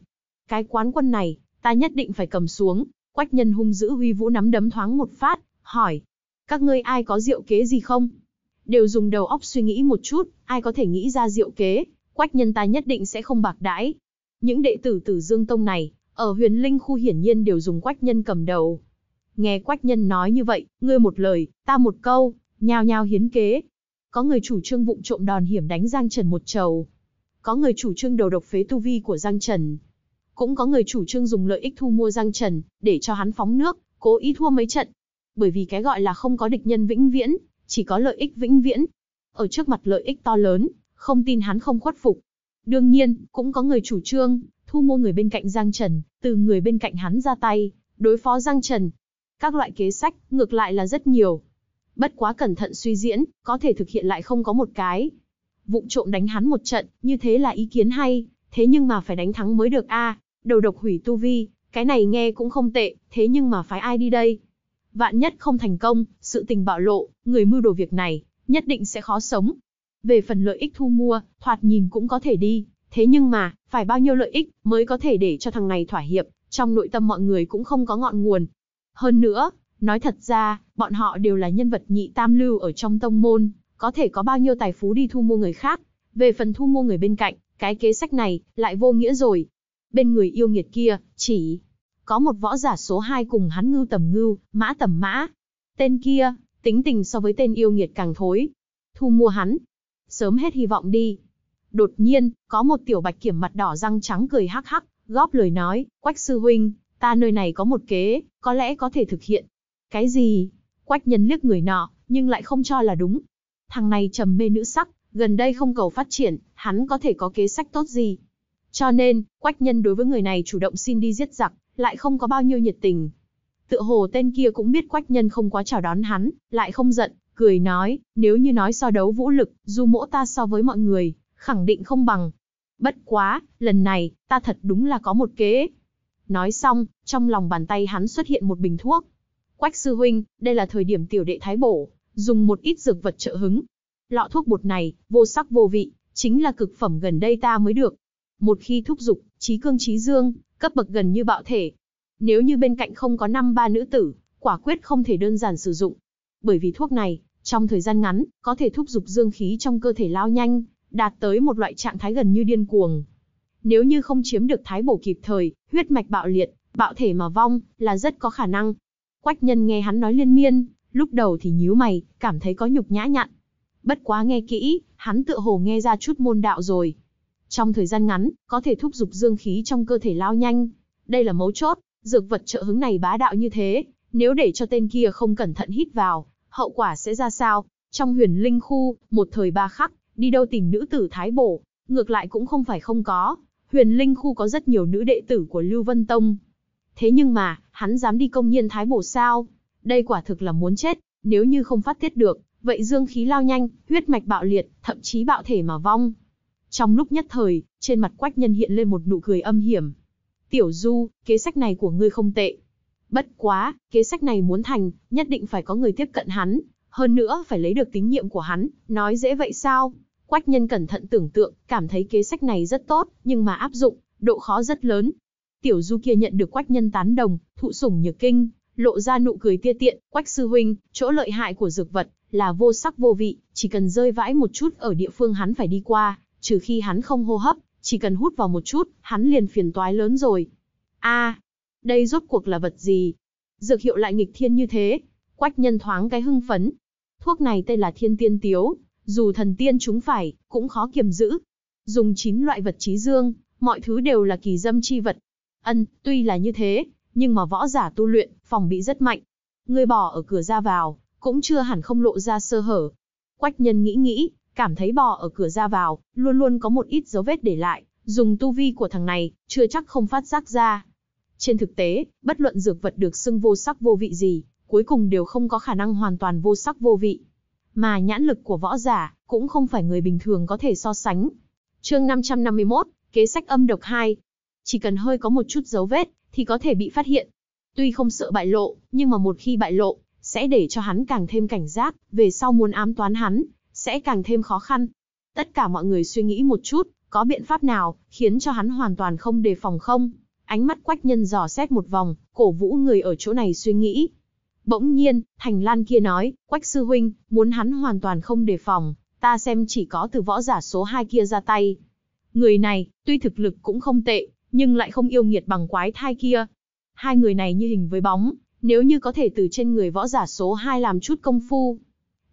Cái quán quân này, ta nhất định phải cầm xuống. Quách nhân hung dữ huy vũ nắm đấm thoáng một phát, hỏi. Các ngươi ai có diệu kế gì không? đều dùng đầu óc suy nghĩ một chút, ai có thể nghĩ ra diệu kế, quách nhân tài nhất định sẽ không bạc đãi. Những đệ tử tử Dương Tông này, ở huyền linh khu hiển nhiên đều dùng quách nhân cầm đầu. Nghe quách nhân nói như vậy, ngươi một lời, ta một câu, nhao nhao hiến kế. Có người chủ trương vụng trộm đòn hiểm đánh Giang Trần một trầu. Có người chủ trương đầu độc phế tu vi của Giang Trần. Cũng có người chủ trương dùng lợi ích thu mua Giang Trần, để cho hắn phóng nước, cố ý thua mấy trận. Bởi vì cái gọi là không có địch nhân vĩnh viễn, chỉ có lợi ích vĩnh viễn. Ở trước mặt lợi ích to lớn, không tin hắn không khuất phục. Đương nhiên, cũng có người chủ trương, thu mua người bên cạnh Giang Trần, từ người bên cạnh hắn ra tay, đối phó Giang Trần. Các loại kế sách, ngược lại là rất nhiều. Bất quá cẩn thận suy diễn, có thể thực hiện lại không có một cái. Vụng trộm đánh hắn một trận, như thế là ý kiến hay, thế nhưng mà phải đánh thắng mới được a đầu độc hủy tu vi, cái này nghe cũng không tệ, thế nhưng mà phải ai đi đây? Vạn nhất không thành công, sự tình bạo lộ, người mưu đồ việc này, nhất định sẽ khó sống. Về phần lợi ích thu mua, thoạt nhìn cũng có thể đi, thế nhưng mà, phải bao nhiêu lợi ích mới có thể để cho thằng này thỏa hiệp, trong nội tâm mọi người cũng không có ngọn nguồn. Hơn nữa, nói thật ra, bọn họ đều là nhân vật nhị tam lưu ở trong tông môn, có thể có bao nhiêu tài phú đi thu mua người khác. Về phần thu mua người bên cạnh, cái kế sách này lại vô nghĩa rồi. Bên người yêu nghiệt kia, chỉ có một võ giả số 2 cùng hắn ngưu tầm ngưu, mã tầm mã. Tên kia, tính tình so với tên yêu nghiệt càng thối. Thu mua hắn. Sớm hết hy vọng đi. Đột nhiên, có một tiểu bạch kiểm mặt đỏ răng trắng cười hắc hắc, góp lời nói, quách sư huynh, ta nơi này có một kế, có lẽ có thể thực hiện. Cái gì? Quách nhân liếc người nọ, nhưng lại không cho là đúng. Thằng này trầm mê nữ sắc, gần đây không cầu phát triển, hắn có thể có kế sách tốt gì. Cho nên, quách nhân đối với người này chủ động xin đi giết giặc, lại không có bao nhiêu nhiệt tình. Tựa hồ tên kia cũng biết quách nhân không quá chào đón hắn, lại không giận, cười nói, nếu như nói so đấu vũ lực, dù mỗ ta so với mọi người, khẳng định không bằng. Bất quá, lần này, ta thật đúng là có một kế. Nói xong, trong lòng bàn tay hắn xuất hiện một bình thuốc. Quách sư huynh, đây là thời điểm tiểu đệ thái bổ, dùng một ít dược vật trợ hứng. Lọ thuốc bột này, vô sắc vô vị, chính là cực phẩm gần đây ta mới được. Một khi thúc dục, trí cương trí dương, cấp bậc gần như bạo thể. Nếu như bên cạnh không có năm ba nữ tử, quả quyết không thể đơn giản sử dụng. Bởi vì thuốc này, trong thời gian ngắn, có thể thúc giục dương khí trong cơ thể lao nhanh, đạt tới một loại trạng thái gần như điên cuồng. Nếu như không chiếm được thái bổ kịp thời, huyết mạch bạo liệt, bạo thể mà vong, là rất có khả năng. Quách nhân nghe hắn nói liên miên, lúc đầu thì nhíu mày, cảm thấy có nhục nhã nhặn. Bất quá nghe kỹ, hắn tự hồ nghe ra chút môn đạo rồi. Trong thời gian ngắn, có thể thúc giục dương khí trong cơ thể lao nhanh. Đây là mấu chốt, dược vật trợ hứng này bá đạo như thế, nếu để cho tên kia không cẩn thận hít vào, hậu quả sẽ ra sao? Trong huyền linh khu, một thời ba khắc, đi đâu tìm nữ tử thái bổ, ngược lại cũng không phải không có. Huyền linh khu có rất nhiều nữ đệ tử của Lưu Vân Tông. Thế nhưng mà, hắn dám đi công nhiên thái bổ sao? Đây quả thực là muốn chết, nếu như không phát tiết được, vậy dương khí lao nhanh, huyết mạch bạo liệt, thậm chí bạo thể mà vong. Trong lúc nhất thời, trên mặt quách nhân hiện lên một nụ cười âm hiểm. Tiểu Du, kế sách này của ngươi không tệ. Bất quá, kế sách này muốn thành, nhất định phải có người tiếp cận hắn, hơn nữa phải lấy được tín nhiệm của hắn, nói dễ vậy sao? Quách nhân cẩn thận tưởng tượng, cảm thấy kế sách này rất tốt, nhưng mà áp dụng, độ khó rất lớn. Tiểu Du kia nhận được quách nhân tán đồng, thụ sủng nhược kinh, lộ ra nụ cười tia tiện, quách sư huynh, chỗ lợi hại của dược vật, là vô sắc vô vị, chỉ cần rơi vãi một chút ở địa phương hắn phải đi qua, trừ khi hắn không hô hấp, chỉ cần hút vào một chút, hắn liền phiền toái lớn rồi. A, đây rốt cuộc là vật gì? Dược hiệu lại nghịch thiên như thế, quách nhân thoáng cái hưng phấn. Thuốc này tên là thiên tiên tiếu, dù thần tiên chúng phải, cũng khó kiềm giữ. Dùng chín loại vật trí dương, mọi thứ đều là kỳ dâm chi vật. Ân, tuy là như thế, nhưng mà võ giả tu luyện, phòng bị rất mạnh. Người bỏ ở cửa ra vào, cũng chưa hẳn không lộ ra sơ hở. Quách nhân nghĩ nghĩ, cảm thấy bò ở cửa ra vào, luôn luôn có một ít dấu vết để lại, dùng tu vi của thằng này, chưa chắc không phát giác ra. Trên thực tế, bất luận dược vật được xưng vô sắc vô vị gì, cuối cùng đều không có khả năng hoàn toàn vô sắc vô vị. Mà nhãn lực của võ giả, cũng không phải người bình thường có thể so sánh. chương 551, kế sách âm độc 2. Chỉ cần hơi có một chút dấu vết, thì có thể bị phát hiện. Tuy không sợ bại lộ, nhưng mà một khi bại lộ, sẽ để cho hắn càng thêm cảnh giác, về sau muốn ám toán hắn, sẽ càng thêm khó khăn. Tất cả mọi người suy nghĩ một chút, có biện pháp nào khiến cho hắn hoàn toàn không đề phòng không? Ánh mắt quách nhân dò xét một vòng, cổ vũ người ở chỗ này suy nghĩ. Bỗng nhiên, Thành Lan kia nói, quách sư huynh, muốn hắn hoàn toàn không đề phòng, ta xem chỉ có từ võ giả số 2 kia ra tay. Người này, tuy thực lực cũng không tệ, nhưng lại không yêu nghiệt bằng quái thai kia. Hai người này như hình với bóng, nếu như có thể từ trên người võ giả số 2 làm chút công phu,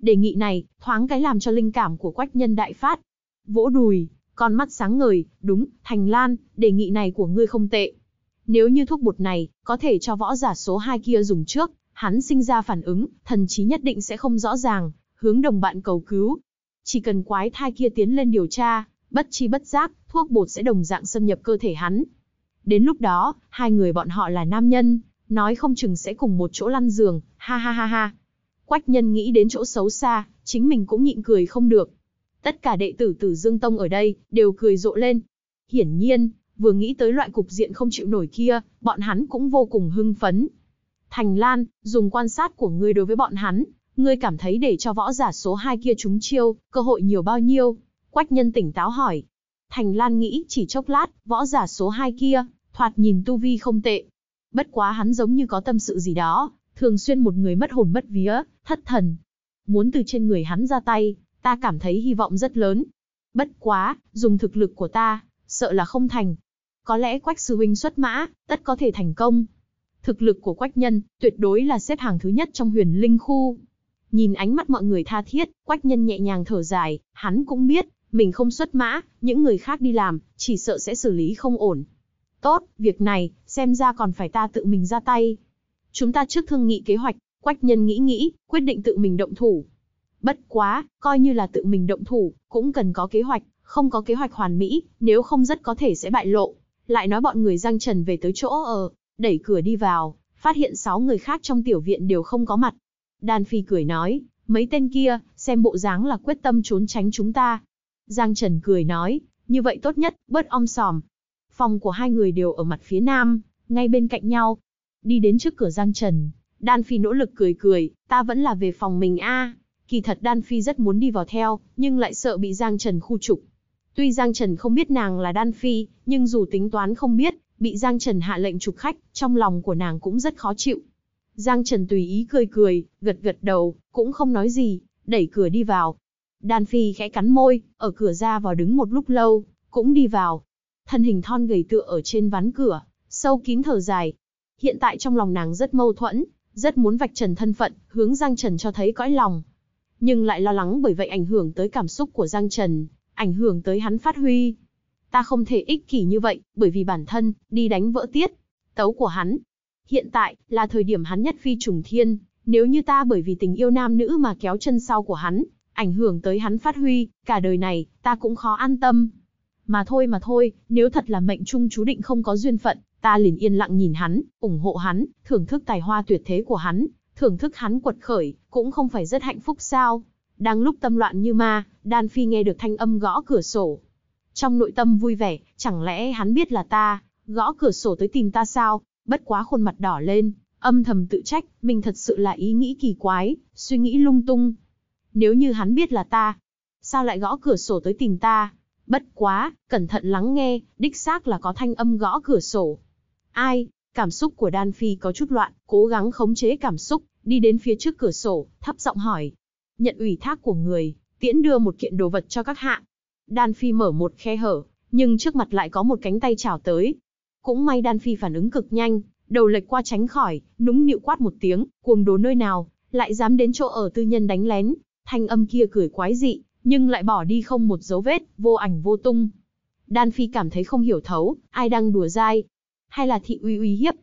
Đề nghị này, thoáng cái làm cho linh cảm của quách nhân đại phát. Vỗ đùi, con mắt sáng ngời, đúng, Thành Lan, đề nghị này của ngươi không tệ. Nếu như thuốc bột này, có thể cho võ giả số 2 kia dùng trước, hắn sinh ra phản ứng, thần trí nhất định sẽ không rõ ràng, hướng đồng bạn cầu cứu. Chỉ cần quái thai kia tiến lên điều tra, bất chi bất giác, thuốc bột sẽ đồng dạng xâm nhập cơ thể hắn. Đến lúc đó, hai người bọn họ là nam nhân, nói không chừng sẽ cùng một chỗ lăn giường, ha ha ha ha. Quách nhân nghĩ đến chỗ xấu xa, chính mình cũng nhịn cười không được. Tất cả đệ tử tử Dương Tông ở đây, đều cười rộ lên. Hiển nhiên, vừa nghĩ tới loại cục diện không chịu nổi kia, bọn hắn cũng vô cùng hưng phấn. Thành Lan, dùng quan sát của ngươi đối với bọn hắn, ngươi cảm thấy để cho võ giả số 2 kia trúng chiêu, cơ hội nhiều bao nhiêu? Quách nhân tỉnh táo hỏi. Thành Lan nghĩ chỉ chốc lát, võ giả số 2 kia, thoạt nhìn tu vi không tệ. Bất quá hắn giống như có tâm sự gì đó, thường xuyên một người mất hồn mất vía, thất thần. Muốn từ trên người hắn ra tay, ta cảm thấy hy vọng rất lớn. Bất quá, dùng thực lực của ta, sợ là không thành. Có lẽ Quách Sư Huynh xuất mã, tất có thể thành công. Thực lực của Quách Nhân, tuyệt đối là xếp hàng thứ nhất trong huyền linh khu. Nhìn ánh mắt mọi người tha thiết, Quách Nhân nhẹ nhàng thở dài, hắn cũng biết, mình không xuất mã, những người khác đi làm, chỉ sợ sẽ xử lý không ổn. Tốt, việc này, xem ra còn phải ta tự mình ra tay. Chúng ta trước thương nghị kế hoạch, Quách Nhân nghĩ nghĩ, quyết định tự mình động thủ. Bất quá, coi như là tự mình động thủ, cũng cần có kế hoạch, không có kế hoạch hoàn mỹ, nếu không rất có thể sẽ bại lộ. Lại nói bọn người Giang Trần về tới chỗ ở, đẩy cửa đi vào, phát hiện sáu người khác trong tiểu viện đều không có mặt. Đan Phi cười nói, mấy tên kia, xem bộ dáng là quyết tâm trốn tránh chúng ta. Giang Trần cười nói, như vậy tốt nhất, bớt om sòm. Phòng của hai người đều ở mặt phía nam, ngay bên cạnh nhau, Đi đến trước cửa Giang Trần, Đan Phi nỗ lực cười cười, ta vẫn là về phòng mình a. Kỳ thật Đan Phi rất muốn đi vào theo, nhưng lại sợ bị Giang Trần khu trục. Tuy Giang Trần không biết nàng là Đan Phi, nhưng dù tính toán không biết, bị Giang Trần hạ lệnh trục khách, trong lòng của nàng cũng rất khó chịu. Giang Trần tùy ý cười cười, gật gật đầu, cũng không nói gì, đẩy cửa đi vào. Đan Phi khẽ cắn môi, ở cửa ra vào đứng một lúc lâu, cũng đi vào. Thân hình thon gầy tựa ở trên ván cửa, sâu kín thở dài, hiện tại trong lòng nàng rất mâu thuẫn, rất muốn vạch trần thân phận, hướng Giang Trần cho thấy cõi lòng. Nhưng lại lo lắng bởi vậy ảnh hưởng tới cảm xúc của Giang Trần, ảnh hưởng tới hắn phát huy. Ta không thể ích kỷ như vậy, bởi vì bản thân, đi đánh vỡ tiết, tấu của hắn. Hiện tại, là thời điểm hắn nhất phi trùng thiên, nếu như ta bởi vì tình yêu nam nữ mà kéo chân sau của hắn, ảnh hưởng tới hắn phát huy, cả đời này, ta cũng khó an tâm. Mà thôi mà thôi, nếu thật là mệnh chung chú định không có duyên phận, Ta liền yên lặng nhìn hắn, ủng hộ hắn, thưởng thức tài hoa tuyệt thế của hắn, thưởng thức hắn quật khởi, cũng không phải rất hạnh phúc sao. Đang lúc tâm loạn như ma, Đan Phi nghe được thanh âm gõ cửa sổ. Trong nội tâm vui vẻ, chẳng lẽ hắn biết là ta, gõ cửa sổ tới tìm ta sao, bất quá khuôn mặt đỏ lên, âm thầm tự trách, mình thật sự là ý nghĩ kỳ quái, suy nghĩ lung tung. Nếu như hắn biết là ta, sao lại gõ cửa sổ tới tìm ta? Bất quá, cẩn thận lắng nghe, đích xác là có thanh âm gõ cửa sổ. Ai, cảm xúc của Đan Phi có chút loạn, cố gắng khống chế cảm xúc, đi đến phía trước cửa sổ, thấp giọng hỏi. Nhận ủy thác của người, tiễn đưa một kiện đồ vật cho các hạ. Đan Phi mở một khe hở, nhưng trước mặt lại có một cánh tay chảo tới. Cũng may Đan Phi phản ứng cực nhanh, đầu lệch qua tránh khỏi, núng nịu quát một tiếng, cuồng đồ nơi nào, lại dám đến chỗ ở tư nhân đánh lén. Thanh âm kia cười quái dị, nhưng lại bỏ đi không một dấu vết, vô ảnh vô tung. Đan Phi cảm thấy không hiểu thấu, ai đang đùa dai, hay là thị uy uy hiếp.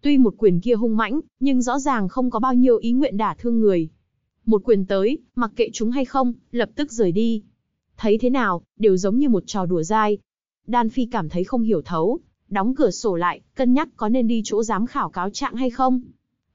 Tuy một quyền kia hung mãnh, nhưng rõ ràng không có bao nhiêu ý nguyện đả thương người. Một quyền tới, mặc kệ chúng hay không, lập tức rời đi. Thấy thế nào, đều giống như một trò đùa dai. Đan Phi cảm thấy không hiểu thấu, đóng cửa sổ lại, cân nhắc có nên đi chỗ giám khảo cáo trạng hay không.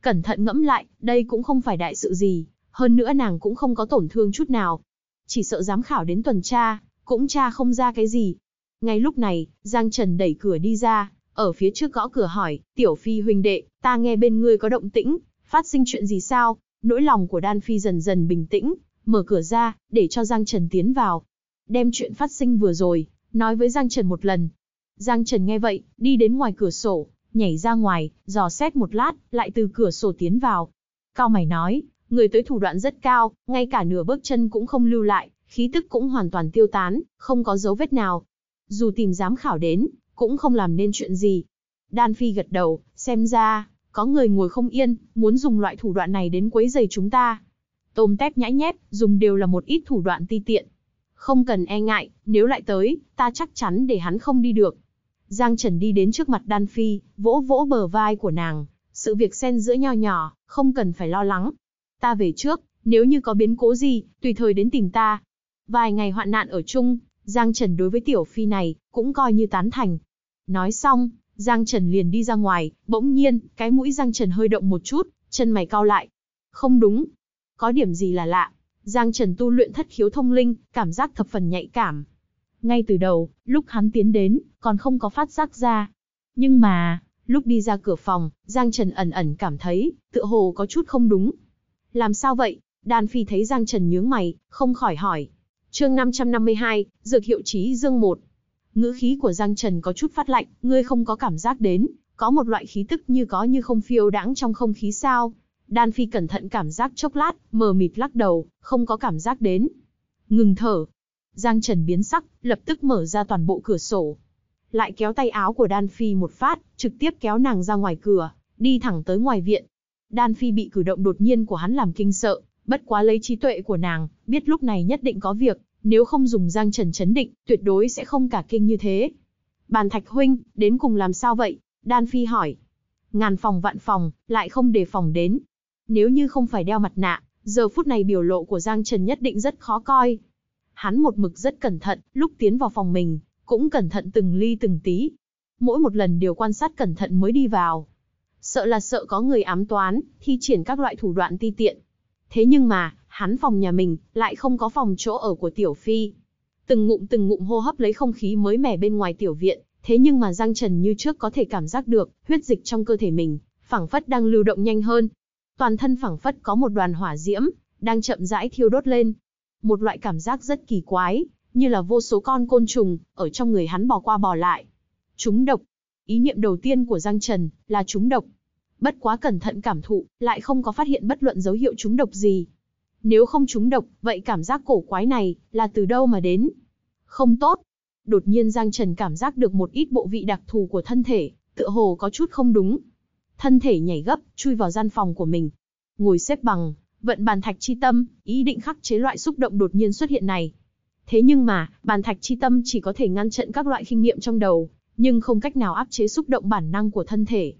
Cẩn thận ngẫm lại, đây cũng không phải đại sự gì, hơn nữa nàng cũng không có tổn thương chút nào. Chỉ sợ giám khảo đến tuần tra, cũng tra không ra cái gì. Ngay lúc này, Giang Trần đẩy cửa đi ra, ở phía trước gõ cửa hỏi, tiểu phi huynh đệ, ta nghe bên ngươi có động tĩnh, phát sinh chuyện gì sao? Nỗi lòng của Đan Phi dần dần bình tĩnh, mở cửa ra, để cho Giang Trần tiến vào. Đem chuyện phát sinh vừa rồi, nói với Giang Trần một lần. Giang Trần nghe vậy, đi đến ngoài cửa sổ, nhảy ra ngoài, dò xét một lát, lại từ cửa sổ tiến vào. Cao mày nói, người tới thủ đoạn rất cao, ngay cả nửa bước chân cũng không lưu lại, khí tức cũng hoàn toàn tiêu tán, không có dấu vết nào. Dù tìm giám khảo đến, cũng không làm nên chuyện gì. Đan Phi gật đầu, xem ra, có người ngồi không yên, muốn dùng loại thủ đoạn này đến quấy giày chúng ta. Tôm tép nhãi nhép, dùng đều là một ít thủ đoạn ti tiện. Không cần e ngại, nếu lại tới, ta chắc chắn để hắn không đi được. Giang Trần đi đến trước mặt Đan Phi, vỗ vỗ bờ vai của nàng. Sự việc xen giữa nho nhỏ, không cần phải lo lắng. Ta về trước, nếu như có biến cố gì, tùy thời đến tìm ta. Vài ngày hoạn nạn ở chung, Giang Trần đối với tiểu phi này, cũng coi như tán thành. Nói xong, Giang Trần liền đi ra ngoài, bỗng nhiên, cái mũi Giang Trần hơi động một chút, chân mày cao lại. Không đúng. Có điểm gì là lạ. Giang Trần tu luyện thất khiếu thông linh, cảm giác thập phần nhạy cảm. Ngay từ đầu, lúc hắn tiến đến, còn không có phát giác ra. Nhưng mà, lúc đi ra cửa phòng, Giang Trần ẩn ẩn cảm thấy, tựa hồ có chút không đúng. Làm sao vậy? Đan Phi thấy Giang Trần nhướng mày, không khỏi hỏi chương 552, Dược hiệu trí dương một. Ngữ khí của Giang Trần có chút phát lạnh, ngươi không có cảm giác đến, có một loại khí tức như có như không phiêu đãng trong không khí sao. Đan Phi cẩn thận cảm giác chốc lát, mờ mịt lắc đầu, không có cảm giác đến. Ngừng thở. Giang Trần biến sắc, lập tức mở ra toàn bộ cửa sổ. Lại kéo tay áo của Đan Phi một phát, trực tiếp kéo nàng ra ngoài cửa, đi thẳng tới ngoài viện. Đan Phi bị cử động đột nhiên của hắn làm kinh sợ, Bất quá lấy trí tuệ của nàng, biết lúc này nhất định có việc, nếu không dùng Giang Trần chấn định, tuyệt đối sẽ không cả kinh như thế. Bàn Thạch Huynh, đến cùng làm sao vậy? Đan Phi hỏi. Ngàn phòng vạn phòng, lại không đề phòng đến. Nếu như không phải đeo mặt nạ, giờ phút này biểu lộ của Giang Trần nhất định rất khó coi. Hắn một mực rất cẩn thận, lúc tiến vào phòng mình, cũng cẩn thận từng ly từng tí. Mỗi một lần đều quan sát cẩn thận mới đi vào. Sợ là sợ có người ám toán, thi triển các loại thủ đoạn ti tiện, Thế nhưng mà, hắn phòng nhà mình, lại không có phòng chỗ ở của Tiểu Phi. Từng ngụm từng ngụm hô hấp lấy không khí mới mẻ bên ngoài tiểu viện, thế nhưng mà Giang Trần như trước có thể cảm giác được, huyết dịch trong cơ thể mình, phảng phất đang lưu động nhanh hơn. Toàn thân phảng phất có một đoàn hỏa diễm, đang chậm rãi thiêu đốt lên. Một loại cảm giác rất kỳ quái, như là vô số con côn trùng, ở trong người hắn bò qua bò lại. Chúng độc. Ý niệm đầu tiên của Giang Trần, là chúng độc bất quá cẩn thận cảm thụ, lại không có phát hiện bất luận dấu hiệu trúng độc gì. Nếu không trúng độc, vậy cảm giác cổ quái này là từ đâu mà đến? Không tốt. Đột nhiên Giang Trần cảm giác được một ít bộ vị đặc thù của thân thể, tựa hồ có chút không đúng. Thân thể nhảy gấp, chui vào gian phòng của mình. Ngồi xếp bằng, vận bàn thạch chi tâm, ý định khắc chế loại xúc động đột nhiên xuất hiện này. Thế nhưng mà, bàn thạch chi tâm chỉ có thể ngăn chặn các loại kinh nghiệm trong đầu, nhưng không cách nào áp chế xúc động bản năng của thân thể.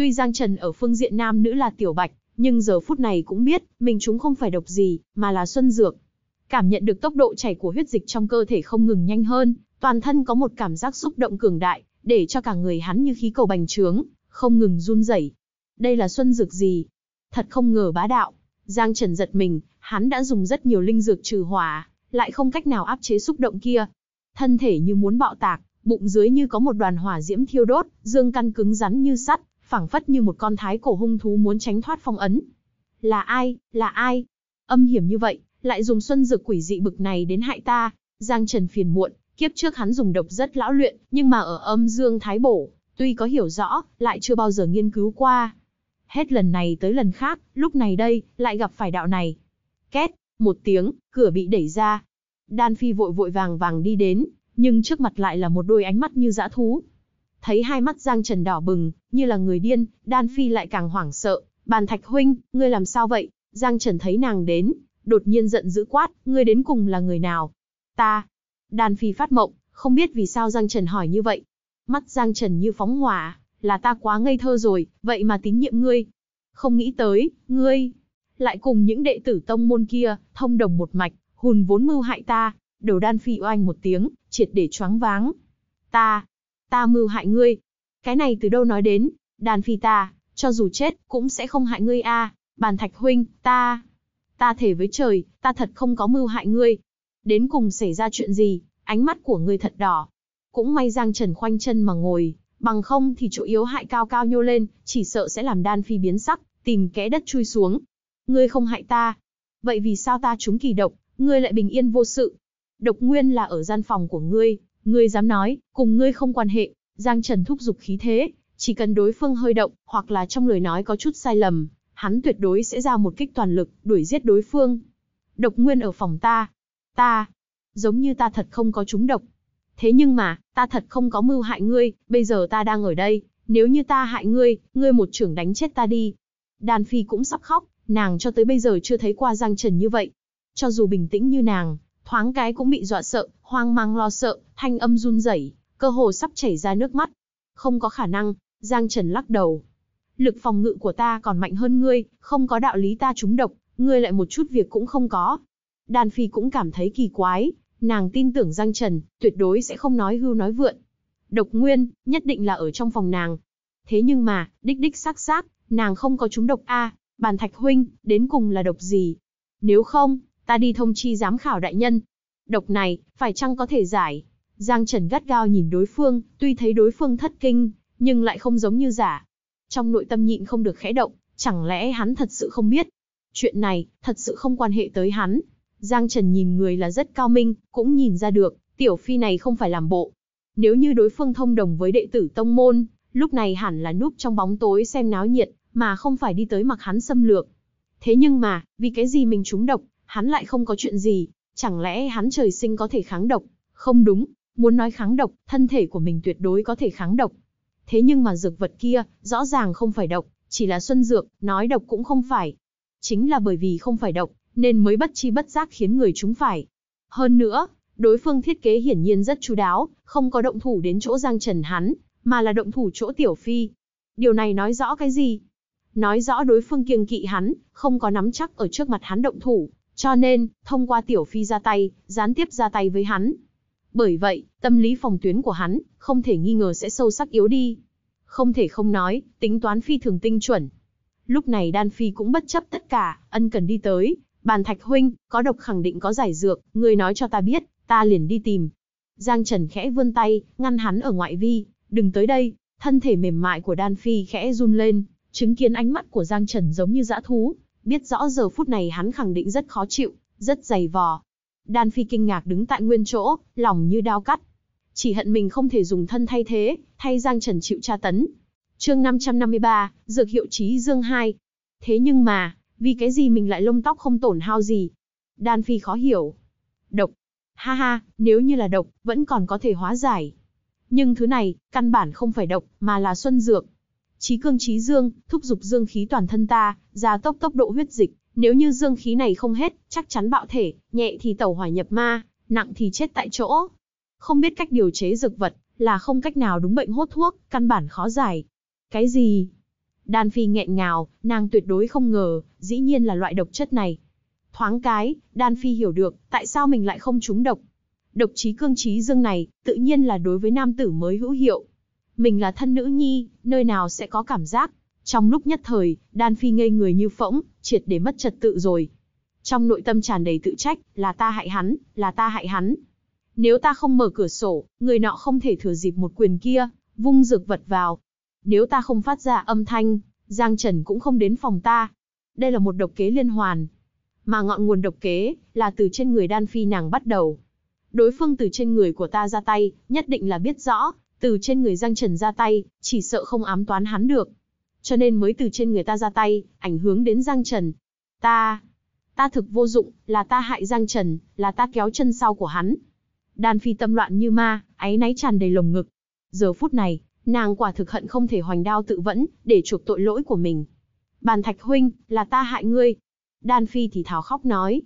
Tuy Giang Trần ở phương diện nam nữ là tiểu bạch, nhưng giờ phút này cũng biết, mình chúng không phải độc gì, mà là xuân dược. Cảm nhận được tốc độ chảy của huyết dịch trong cơ thể không ngừng nhanh hơn, toàn thân có một cảm giác xúc động cường đại, để cho cả người hắn như khí cầu bành trướng, không ngừng run rẩy. Đây là xuân dược gì? Thật không ngờ bá đạo. Giang Trần giật mình, hắn đã dùng rất nhiều linh dược trừ hỏa, lại không cách nào áp chế xúc động kia. Thân thể như muốn bạo tạc, bụng dưới như có một đoàn hỏa diễm thiêu đốt, dương căn cứng rắn như sắt, phảng phất như một con thái cổ hung thú muốn tránh thoát phong ấn. Là ai, là ai? Âm hiểm như vậy, lại dùng xuân dược quỷ dị bực này đến hại ta, Giang Trần phiền muộn, kiếp trước hắn dùng độc rất lão luyện, nhưng mà ở âm dương thái bổ, tuy có hiểu rõ, lại chưa bao giờ nghiên cứu qua. Hết lần này tới lần khác, lúc này đây, lại gặp phải đạo này. Két, một tiếng, cửa bị đẩy ra. Đan Phi vội vội vàng vàng đi đến, nhưng trước mặt lại là một đôi ánh mắt như dã thú, Thấy hai mắt Giang Trần đỏ bừng, như là người điên, Đan Phi lại càng hoảng sợ. Bàn Thạch Huynh, ngươi làm sao vậy? Giang Trần thấy nàng đến, đột nhiên giận dữ quát, ngươi đến cùng là người nào? Ta. Đan Phi phát mộng, không biết vì sao Giang Trần hỏi như vậy. Mắt Giang Trần như phóng hỏa, là ta quá ngây thơ rồi, vậy mà tín nhiệm ngươi. Không nghĩ tới, ngươi lại cùng những đệ tử tông môn kia, thông đồng một mạch, hùn vốn mưu hại ta. Đầu Đan Phi oanh một tiếng, triệt để choáng váng. Ta, ta mưu hại ngươi. Cái này từ đâu nói đến, đàn phi ta, cho dù chết, cũng sẽ không hại ngươi a. Bàn thạch huynh, ta, ta thể với trời, ta thật không có mưu hại ngươi. Đến cùng xảy ra chuyện gì, ánh mắt của ngươi thật đỏ. Cũng may Giang Trần khoanh chân mà ngồi, bằng không thì chỗ yếu hại cao cao nhô lên, chỉ sợ sẽ làm đan phi biến sắc, tìm kẽ đất chui xuống. Ngươi không hại ta. Vậy vì sao ta trúng kỳ độc, ngươi lại bình yên vô sự? Độc nguyên là ở gian phòng của ngươi, Ngươi dám nói, cùng ngươi không quan hệ, Giang Trần thúc giục khí thế, chỉ cần đối phương hơi động, hoặc là trong lời nói có chút sai lầm, hắn tuyệt đối sẽ ra một kích toàn lực, đuổi giết đối phương. Độc nguyên ở phòng ta. Ta. Giống như ta thật không có trúng độc. Thế nhưng mà, ta thật không có mưu hại ngươi, bây giờ ta đang ở đây, nếu như ta hại ngươi, ngươi một trưởng đánh chết ta đi. Đan Phi cũng sắp khóc, nàng cho tới bây giờ chưa thấy qua Giang Trần như vậy. Cho dù bình tĩnh như nàng, thoáng cái cũng bị dọa sợ, hoang mang lo sợ, thanh âm run rẩy, cơ hồ sắp chảy ra nước mắt. Không có khả năng, Giang Trần lắc đầu. Lực phòng ngự của ta còn mạnh hơn ngươi, không có đạo lý ta trúng độc, ngươi lại một chút việc cũng không có. Đan Phi cũng cảm thấy kỳ quái, nàng tin tưởng Giang Trần, tuyệt đối sẽ không nói hưu nói vượn. Độc nguyên, nhất định là ở trong phòng nàng. Thế nhưng mà, đích đích xác xác, nàng không có trúng độc A, bàn thạch huynh, đến cùng là độc gì? Nếu không, ta đi thông chi giám khảo đại nhân. Độc này, phải chăng có thể giải? Giang Trần gắt gao nhìn đối phương, tuy thấy đối phương thất kinh, nhưng lại không giống như giả. Trong nội tâm nhịn không được khẽ động, chẳng lẽ hắn thật sự không biết? Chuyện này, thật sự không quan hệ tới hắn. Giang Trần nhìn người là rất cao minh, cũng nhìn ra được, tiểu phi này không phải làm bộ. Nếu như đối phương thông đồng với đệ tử tông môn, lúc này hẳn là núp trong bóng tối xem náo nhiệt, mà không phải đi tới mặc hắn xâm lược. Thế nhưng mà, vì cái gì mình trúng độc, hắn lại không có chuyện gì, chẳng lẽ hắn trời sinh có thể kháng độc? Không đúng, muốn nói kháng độc, thân thể của mình tuyệt đối có thể kháng độc. Thế nhưng mà dược vật kia, rõ ràng không phải độc, chỉ là xuân dược, nói độc cũng không phải. Chính là bởi vì không phải độc, nên mới bất chi bất giác khiến người chúng phải. Hơn nữa, đối phương thiết kế hiển nhiên rất chú đáo, không có động thủ đến chỗ Giang Trần hắn, mà là động thủ chỗ Tiểu Phi. Điều này nói rõ cái gì? Nói rõ đối phương kiêng kỵ hắn, không có nắm chắc ở trước mặt hắn động thủ, cho nên, thông qua Tiểu Phi ra tay, gián tiếp ra tay với hắn. Bởi vậy, tâm lý phòng tuyến của hắn, không thể nghi ngờ sẽ sâu sắc yếu đi. Không thể không nói, tính toán phi thường tinh chuẩn. Lúc này Đan Phi cũng bất chấp tất cả, ân cần đi tới. Bàn Thạch Huynh, có độc khẳng định có giải dược, người nói cho ta biết, ta liền đi tìm. Giang Trần khẽ vươn tay, ngăn hắn ở ngoại vi, đừng tới đây. Thân thể mềm mại của Đan Phi khẽ run lên, chứng kiến ánh mắt của Giang Trần giống như dã thú, biết rõ giờ phút này hắn khẳng định rất khó chịu, rất dày vò. Đan Phi kinh ngạc đứng tại nguyên chỗ, lòng như đao cắt. Chỉ hận mình không thể dùng thân thay thế, thay Giang Trần chịu tra tấn. chương 553, Dược hiệu trí Dương 2. Thế nhưng mà, vì cái gì mình lại lông tóc không tổn hao gì? Đan Phi khó hiểu. Độc. Ha ha, nếu như là độc, vẫn còn có thể hóa giải. Nhưng thứ này, căn bản không phải độc, mà là xuân dược. Chí cương chí dương, thúc giục dương khí toàn thân ta, gia tốc tốc độ huyết dịch, nếu như dương khí này không hết, chắc chắn bạo thể, nhẹ thì tẩu hỏa nhập ma, nặng thì chết tại chỗ. Không biết cách điều chế dược vật, là không cách nào đúng bệnh hốt thuốc, căn bản khó giải. Cái gì? Đan Phi nghẹn ngào, nàng tuyệt đối không ngờ, dĩ nhiên là loại độc chất này. Thoáng cái, Đan Phi hiểu được, tại sao mình lại không trúng độc. Độc trí cương trí dương này, tự nhiên là đối với nam tử mới hữu hiệu, mình là thân nữ nhi, nơi nào sẽ có cảm giác. Trong lúc nhất thời, Đan Phi ngây người như phỗng, triệt để mất trật tự rồi. Trong nội tâm tràn đầy tự trách, là ta hại hắn, là ta hại hắn. Nếu ta không mở cửa sổ, người nọ không thể thừa dịp một quyền kia, vung dược vật vào. Nếu ta không phát ra âm thanh, Giang Trần cũng không đến phòng ta. Đây là một độc kế liên hoàn. Mà ngọn nguồn độc kế, là từ trên người Đan Phi nàng bắt đầu. Đối phương từ trên người của ta ra tay, nhất định là biết rõ, từ trên người Giang Trần ra tay, chỉ sợ không ám toán hắn được. Cho nên mới từ trên người ta ra tay, ảnh hưởng đến Giang Trần. Ta, ta thực vô dụng, là ta hại Giang Trần, là ta kéo chân sau của hắn. Đan Phi tâm loạn như ma, áy náy tràn đầy lồng ngực. Giờ phút này, nàng quả thực hận không thể hoành đao tự vẫn, để chuộc tội lỗi của mình. Bàn Thạch Huynh, là ta hại ngươi. Đan Phi thì thào khóc nói.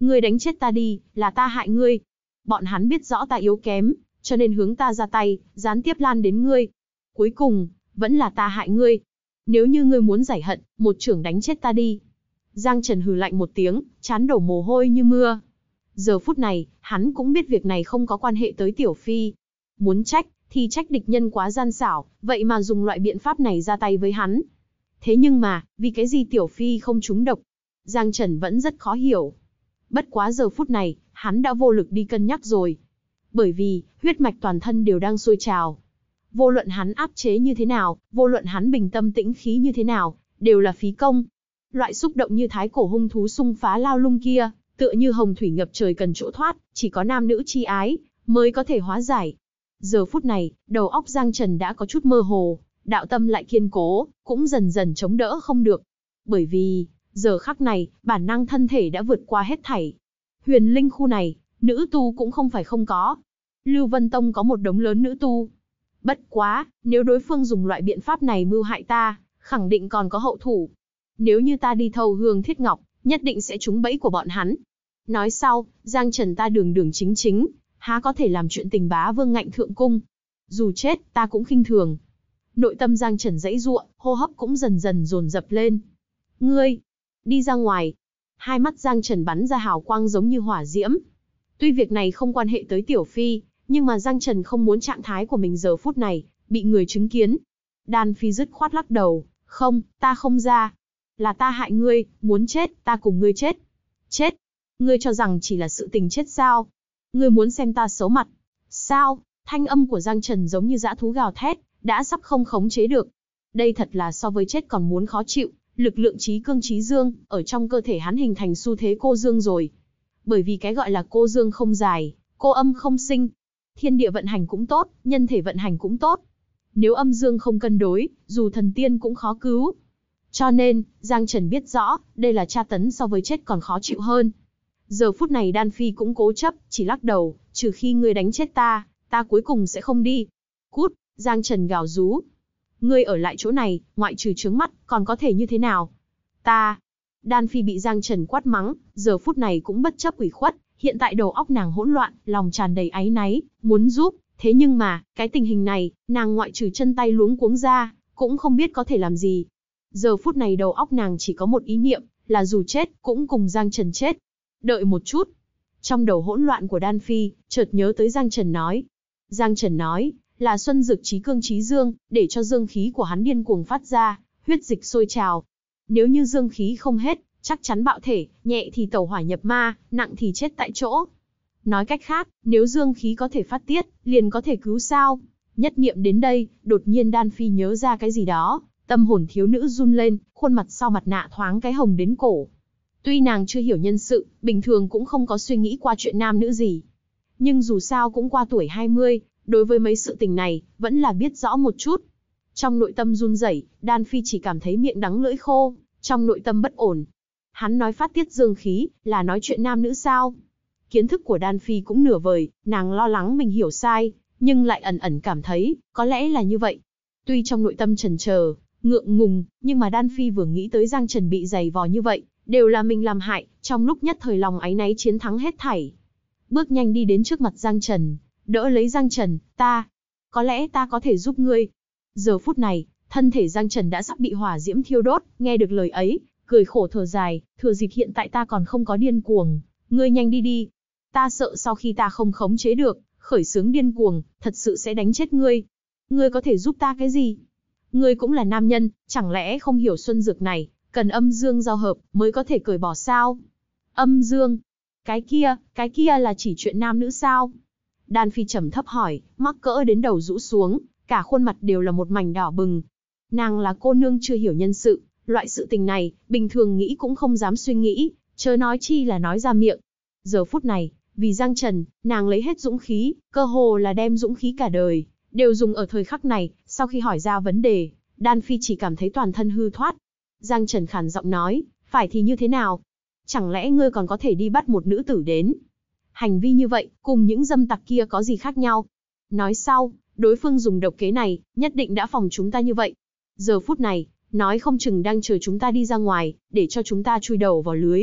Ngươi đánh chết ta đi, là ta hại ngươi. Bọn hắn biết rõ ta yếu kém, cho nên hướng ta ra tay, gián tiếp lan đến ngươi. Cuối cùng, vẫn là ta hại ngươi. Nếu như ngươi muốn giải hận, một trưởng đánh chết ta đi. Giang Trần hừ lạnh một tiếng, chán đổ mồ hôi như mưa. Giờ phút này, hắn cũng biết việc này không có quan hệ tới Tiểu Phi. Muốn trách, thì trách địch nhân quá gian xảo, vậy mà dùng loại biện pháp này ra tay với hắn. Thế nhưng mà, vì cái gì Tiểu Phi không trúng độc? Giang Trần vẫn rất khó hiểu. Bất quá giờ phút này, hắn đã vô lực đi cân nhắc rồi bởi vì huyết mạch toàn thân đều đang sôi trào. Vô luận hắn áp chế như thế nào, vô luận hắn bình tâm tĩnh khí như thế nào, đều là phí công. Loại xúc động như thái cổ hung thú xung phá lao lung kia, tựa như hồng thủy ngập trời cần chỗ thoát, chỉ có nam nữ chi ái mới có thể hóa giải. Giờ phút này, đầu óc Giang Trần đã có chút mơ hồ, đạo tâm lại kiên cố, cũng dần dần chống đỡ không được. Bởi vì, giờ khắc này, bản năng thân thể đã vượt qua hết thảy. Huyền linh khu này, nữ tu cũng không phải không có. Lưu Vân Tông có một đống lớn nữ tu. Bất quá, nếu đối phương dùng loại biện pháp này mưu hại ta, khẳng định còn có hậu thủ. Nếu như ta đi thâu hương thiết ngọc, nhất định sẽ trúng bẫy của bọn hắn. Nói sau, Giang Trần ta đường đường chính chính, há có thể làm chuyện tình bá vương ngạnh thượng cung. Dù chết, ta cũng khinh thường. Nội tâm Giang Trần dãy ruộng, hô hấp cũng dần dần dồn dập lên. Ngươi, đi ra ngoài. Hai mắt Giang Trần bắn ra hào quang giống như hỏa diễm, Tuy việc này không quan hệ tới Tiểu Phi, nhưng mà Giang Trần không muốn trạng thái của mình giờ phút này, bị người chứng kiến. Đan Phi dứt khoát lắc đầu, không, ta không ra. Là ta hại ngươi, muốn chết, ta cùng ngươi chết. Chết? Ngươi cho rằng chỉ là sự tình chết sao? Ngươi muốn xem ta xấu mặt. Sao? Thanh âm của Giang Trần giống như dã thú gào thét, đã sắp không khống chế được. Đây thật là so với chết còn muốn khó chịu, lực lượng trí cương trí dương, ở trong cơ thể hắn hình thành xu thế cô dương rồi, bởi vì cái gọi là cô dương không dài, cô âm không sinh. Thiên địa vận hành cũng tốt, nhân thể vận hành cũng tốt. Nếu âm dương không cân đối, dù thần tiên cũng khó cứu. Cho nên, Giang Trần biết rõ, đây là tra tấn so với chết còn khó chịu hơn. Giờ phút này Đan Phi cũng cố chấp, chỉ lắc đầu, trừ khi ngươi đánh chết ta, ta cuối cùng sẽ không đi. Cút, Giang Trần gào rú. Ngươi ở lại chỗ này, ngoại trừ trướng mắt, còn có thể như thế nào? Ta, Đan Phi bị Giang Trần quát mắng, giờ phút này cũng bất chấp ủy khuất, hiện tại đầu óc nàng hỗn loạn, lòng tràn đầy áy náy, muốn giúp, thế nhưng mà, cái tình hình này, nàng ngoại trừ chân tay luống cuống ra, cũng không biết có thể làm gì. Giờ phút này đầu óc nàng chỉ có một ý niệm, là dù chết, cũng cùng Giang Trần chết. Đợi một chút. Trong đầu hỗn loạn của Đan Phi, chợt nhớ tới Giang Trần nói. Giang Trần nói, là Xuân Dực trí cương trí dương, để cho dương khí của hắn điên cuồng phát ra, huyết dịch sôi trào, nếu như dương khí không hết, chắc chắn bạo thể, nhẹ thì tẩu hỏa nhập ma, nặng thì chết tại chỗ. Nói cách khác, nếu dương khí có thể phát tiết, liền có thể cứu sao. Nhất niệm đến đây, đột nhiên Đan Phi nhớ ra cái gì đó, tâm hồn thiếu nữ run lên, khuôn mặt sau mặt nạ thoáng cái hồng đến cổ. Tuy nàng chưa hiểu nhân sự, bình thường cũng không có suy nghĩ qua chuyện nam nữ gì. Nhưng dù sao cũng qua tuổi 20, đối với mấy sự tình này, vẫn là biết rõ một chút. Trong nội tâm run rẩy, Đan Phi chỉ cảm thấy miệng đắng lưỡi khô, trong nội tâm bất ổn. Hắn nói phát tiết dương khí, là nói chuyện nam nữ sao? Kiến thức của Đan Phi cũng nửa vời, nàng lo lắng mình hiểu sai, nhưng lại ẩn ẩn cảm thấy, có lẽ là như vậy. Tuy trong nội tâm trần chờ, ngượng ngùng, nhưng mà Đan Phi vừa nghĩ tới Giang Trần bị giày vò như vậy, đều là mình làm hại, trong lúc nhất thời lòng ấy náy chiến thắng hết thảy. Bước nhanh đi đến trước mặt Giang Trần, đỡ lấy Giang Trần, ta, có lẽ ta có thể giúp ngươi, Giờ phút này, thân thể Giang Trần đã sắp bị hỏa diễm thiêu đốt, nghe được lời ấy, cười khổ thở dài, thừa dịp hiện tại ta còn không có điên cuồng, ngươi nhanh đi đi. Ta sợ sau khi ta không khống chế được, khởi sướng điên cuồng, thật sự sẽ đánh chết ngươi. Ngươi có thể giúp ta cái gì? Ngươi cũng là nam nhân, chẳng lẽ không hiểu xuân dược này, cần âm dương giao hợp mới có thể cởi bỏ sao? Âm dương? Cái kia, cái kia là chỉ chuyện nam nữ sao? Đan Phi trầm thấp hỏi, mắc cỡ đến đầu rũ xuống, cả khuôn mặt đều là một mảnh đỏ bừng. Nàng là cô nương chưa hiểu nhân sự, loại sự tình này, bình thường nghĩ cũng không dám suy nghĩ, chớ nói chi là nói ra miệng. Giờ phút này, vì Giang Trần, nàng lấy hết dũng khí, cơ hồ là đem dũng khí cả đời, đều dùng ở thời khắc này, sau khi hỏi ra vấn đề, Đan Phi chỉ cảm thấy toàn thân hư thoát. Giang Trần khản giọng nói, phải thì như thế nào? Chẳng lẽ ngươi còn có thể đi bắt một nữ tử đến? Hành vi như vậy, cùng những dâm tặc kia có gì khác nhau? Nói sau, đối phương dùng độc kế này, nhất định đã phòng chúng ta như vậy. Giờ phút này, nói không chừng đang chờ chúng ta đi ra ngoài, để cho chúng ta chui đầu vào lưới.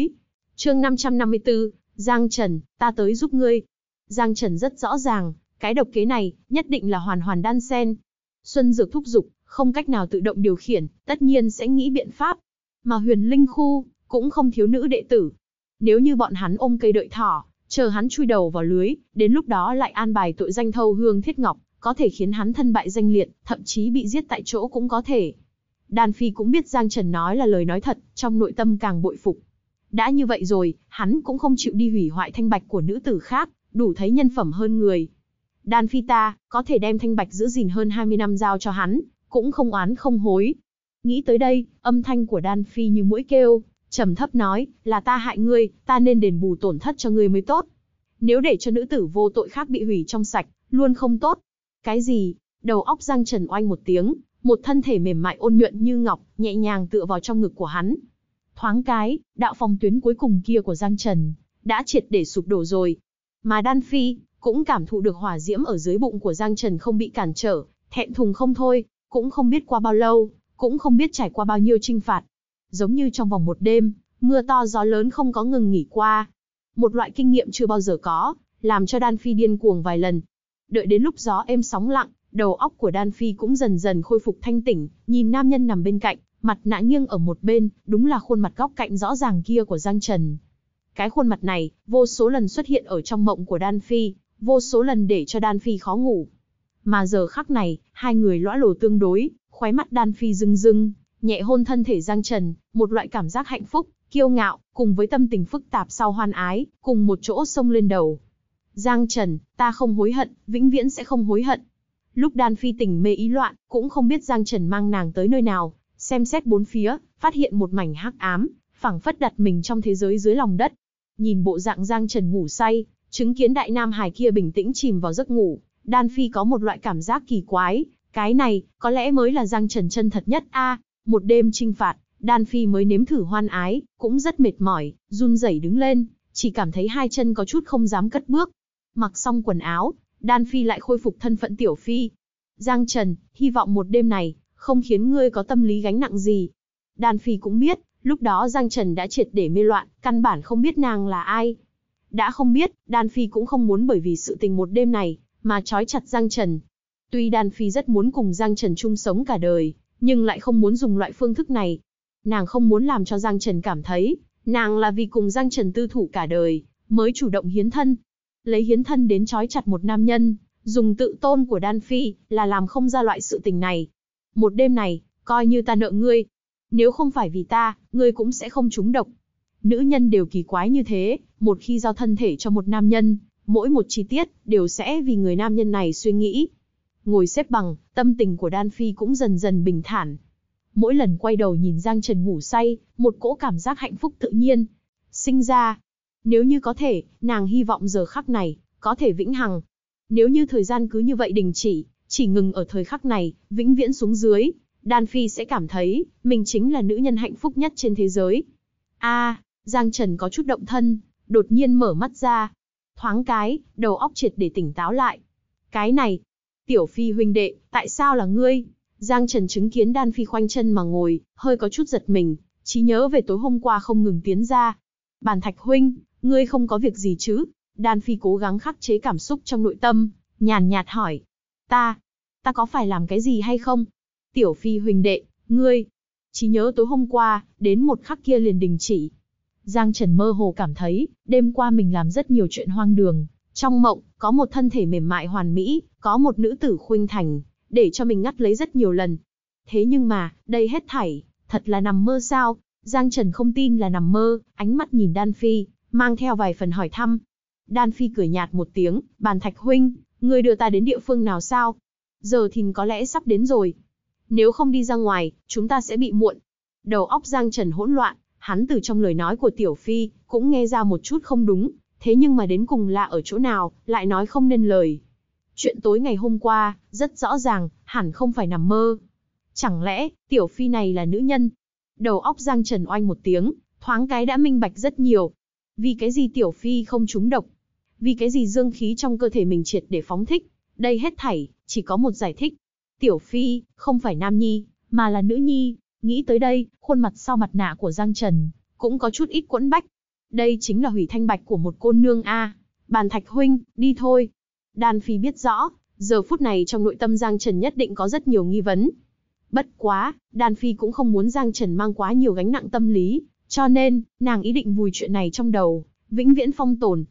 chương 554, Giang Trần, ta tới giúp ngươi. Giang Trần rất rõ ràng, cái độc kế này, nhất định là hoàn hoàn đan sen. Xuân Dược thúc giục, không cách nào tự động điều khiển, tất nhiên sẽ nghĩ biện pháp. Mà huyền linh khu, cũng không thiếu nữ đệ tử. Nếu như bọn hắn ôm cây đợi thỏ, chờ hắn chui đầu vào lưới, đến lúc đó lại an bài tội danh thâu hương thiết ngọc có thể khiến hắn thân bại danh liệt, thậm chí bị giết tại chỗ cũng có thể. Đan Phi cũng biết Giang Trần nói là lời nói thật, trong nội tâm càng bội phục. Đã như vậy rồi, hắn cũng không chịu đi hủy hoại thanh bạch của nữ tử khác, đủ thấy nhân phẩm hơn người. Đan Phi ta, có thể đem thanh bạch giữ gìn hơn 20 năm giao cho hắn, cũng không oán không hối. Nghĩ tới đây, âm thanh của Đan Phi như mũi kêu, trầm thấp nói, là ta hại ngươi, ta nên đền bù tổn thất cho ngươi mới tốt. Nếu để cho nữ tử vô tội khác bị hủy trong sạch, luôn không tốt, cái gì? Đầu óc Giang Trần oanh một tiếng, một thân thể mềm mại ôn nhuận như ngọc, nhẹ nhàng tựa vào trong ngực của hắn. Thoáng cái, đạo phòng tuyến cuối cùng kia của Giang Trần, đã triệt để sụp đổ rồi. Mà Đan Phi, cũng cảm thụ được hỏa diễm ở dưới bụng của Giang Trần không bị cản trở, thẹn thùng không thôi, cũng không biết qua bao lâu, cũng không biết trải qua bao nhiêu trinh phạt. Giống như trong vòng một đêm, mưa to gió lớn không có ngừng nghỉ qua. Một loại kinh nghiệm chưa bao giờ có, làm cho Đan Phi điên cuồng vài lần, đợi đến lúc gió êm sóng lặng, đầu óc của Đan Phi cũng dần dần khôi phục thanh tỉnh, nhìn nam nhân nằm bên cạnh, mặt nạ nghiêng ở một bên, đúng là khuôn mặt góc cạnh rõ ràng kia của Giang Trần. Cái khuôn mặt này, vô số lần xuất hiện ở trong mộng của Đan Phi, vô số lần để cho Đan Phi khó ngủ. Mà giờ khắc này, hai người lõa lồ tương đối, khóe mắt Đan Phi rưng rưng, nhẹ hôn thân thể Giang Trần, một loại cảm giác hạnh phúc, kiêu ngạo, cùng với tâm tình phức tạp sau hoan ái, cùng một chỗ sông lên đầu. Giang Trần, ta không hối hận, vĩnh viễn sẽ không hối hận. Lúc Đan Phi tỉnh mê ý loạn, cũng không biết Giang Trần mang nàng tới nơi nào, xem xét bốn phía, phát hiện một mảnh hắc ám, phẳng phất đặt mình trong thế giới dưới lòng đất. Nhìn bộ dạng Giang Trần ngủ say, chứng kiến đại nam Hải kia bình tĩnh chìm vào giấc ngủ, Đan Phi có một loại cảm giác kỳ quái, cái này, có lẽ mới là Giang Trần chân thật nhất a. một đêm trinh phạt, Đan Phi mới nếm thử hoan ái, cũng rất mệt mỏi, run rẩy đứng lên, chỉ cảm thấy hai chân có chút không dám cất bước, Mặc xong quần áo, Đan Phi lại khôi phục thân phận Tiểu Phi. Giang Trần, hy vọng một đêm này, không khiến ngươi có tâm lý gánh nặng gì. Đan Phi cũng biết, lúc đó Giang Trần đã triệt để mê loạn, căn bản không biết nàng là ai. Đã không biết, Đan Phi cũng không muốn bởi vì sự tình một đêm này, mà trói chặt Giang Trần. Tuy Đan Phi rất muốn cùng Giang Trần chung sống cả đời, nhưng lại không muốn dùng loại phương thức này. Nàng không muốn làm cho Giang Trần cảm thấy, nàng là vì cùng Giang Trần tư thủ cả đời, mới chủ động hiến thân lấy hiến thân đến trói chặt một nam nhân, dùng tự tôn của Đan Phi, là làm không ra loại sự tình này. Một đêm này, coi như ta nợ ngươi. Nếu không phải vì ta, ngươi cũng sẽ không trúng độc. Nữ nhân đều kỳ quái như thế, một khi giao thân thể cho một nam nhân, mỗi một chi tiết đều sẽ vì người nam nhân này suy nghĩ. Ngồi xếp bằng, tâm tình của Đan Phi cũng dần dần bình thản. Mỗi lần quay đầu nhìn Giang Trần ngủ say, một cỗ cảm giác hạnh phúc tự nhiên sinh ra, nếu như có thể, nàng hy vọng giờ khắc này, có thể vĩnh hằng. Nếu như thời gian cứ như vậy đình chỉ, chỉ ngừng ở thời khắc này, vĩnh viễn xuống dưới, Đan Phi sẽ cảm thấy, mình chính là nữ nhân hạnh phúc nhất trên thế giới. a Giang Trần có chút động thân, đột nhiên mở mắt ra. Thoáng cái, đầu óc triệt để tỉnh táo lại. Cái này, tiểu phi huynh đệ, tại sao là ngươi? Giang Trần chứng kiến Đan Phi khoanh chân mà ngồi, hơi có chút giật mình, trí nhớ về tối hôm qua không ngừng tiến ra. Bàn thạch huynh, Ngươi không có việc gì chứ? Đan Phi cố gắng khắc chế cảm xúc trong nội tâm, nhàn nhạt hỏi. Ta, ta có phải làm cái gì hay không? Tiểu Phi huynh đệ, ngươi. Chỉ nhớ tối hôm qua, đến một khắc kia liền đình chỉ. Giang Trần mơ hồ cảm thấy, đêm qua mình làm rất nhiều chuyện hoang đường. Trong mộng, có một thân thể mềm mại hoàn mỹ, có một nữ tử khuynh thành, để cho mình ngắt lấy rất nhiều lần. Thế nhưng mà, đây hết thảy, thật là nằm mơ sao? Giang Trần không tin là nằm mơ, ánh mắt nhìn Đan Phi, mang theo vài phần hỏi thăm. Đan Phi cười nhạt một tiếng, bàn thạch huynh, người đưa ta đến địa phương nào sao? Giờ thìn có lẽ sắp đến rồi. Nếu không đi ra ngoài, chúng ta sẽ bị muộn. Đầu óc Giang Trần hỗn loạn, hắn từ trong lời nói của Tiểu Phi, cũng nghe ra một chút không đúng, thế nhưng mà đến cùng là ở chỗ nào, lại nói không nên lời. Chuyện tối ngày hôm qua, rất rõ ràng, hẳn không phải nằm mơ. Chẳng lẽ, Tiểu Phi này là nữ nhân? Đầu óc Giang Trần oanh một tiếng, thoáng cái đã minh bạch rất nhiều, vì cái gì Tiểu Phi không trúng độc? Vì cái gì dương khí trong cơ thể mình triệt để phóng thích? Đây hết thảy, chỉ có một giải thích. Tiểu Phi, không phải nam nhi, mà là nữ nhi. Nghĩ tới đây, khuôn mặt sau mặt nạ của Giang Trần, cũng có chút ít quẫn bách. Đây chính là hủy thanh bạch của một cô nương a. Bàn Thạch Huynh, đi thôi. Đan Phi biết rõ, giờ phút này trong nội tâm Giang Trần nhất định có rất nhiều nghi vấn. Bất quá, Đan Phi cũng không muốn Giang Trần mang quá nhiều gánh nặng tâm lý, cho nên, nàng ý định vùi chuyện này trong đầu, vĩnh viễn phong tồn.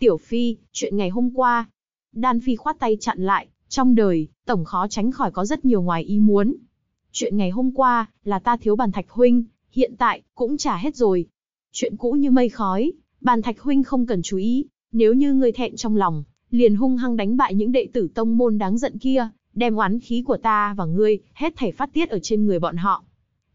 Tiểu Phi, chuyện ngày hôm qua. Đan Phi khoát tay chặn lại, trong đời, tổng khó tránh khỏi có rất nhiều ngoài ý muốn. Chuyện ngày hôm qua, là ta thiếu bàn thạch huynh, hiện tại, cũng trả hết rồi. Chuyện cũ như mây khói, bàn thạch huynh không cần chú ý, nếu như ngươi thẹn trong lòng, liền hung hăng đánh bại những đệ tử tông môn đáng giận kia, đem oán khí của ta và ngươi, hết thảy phát tiết ở trên người bọn họ.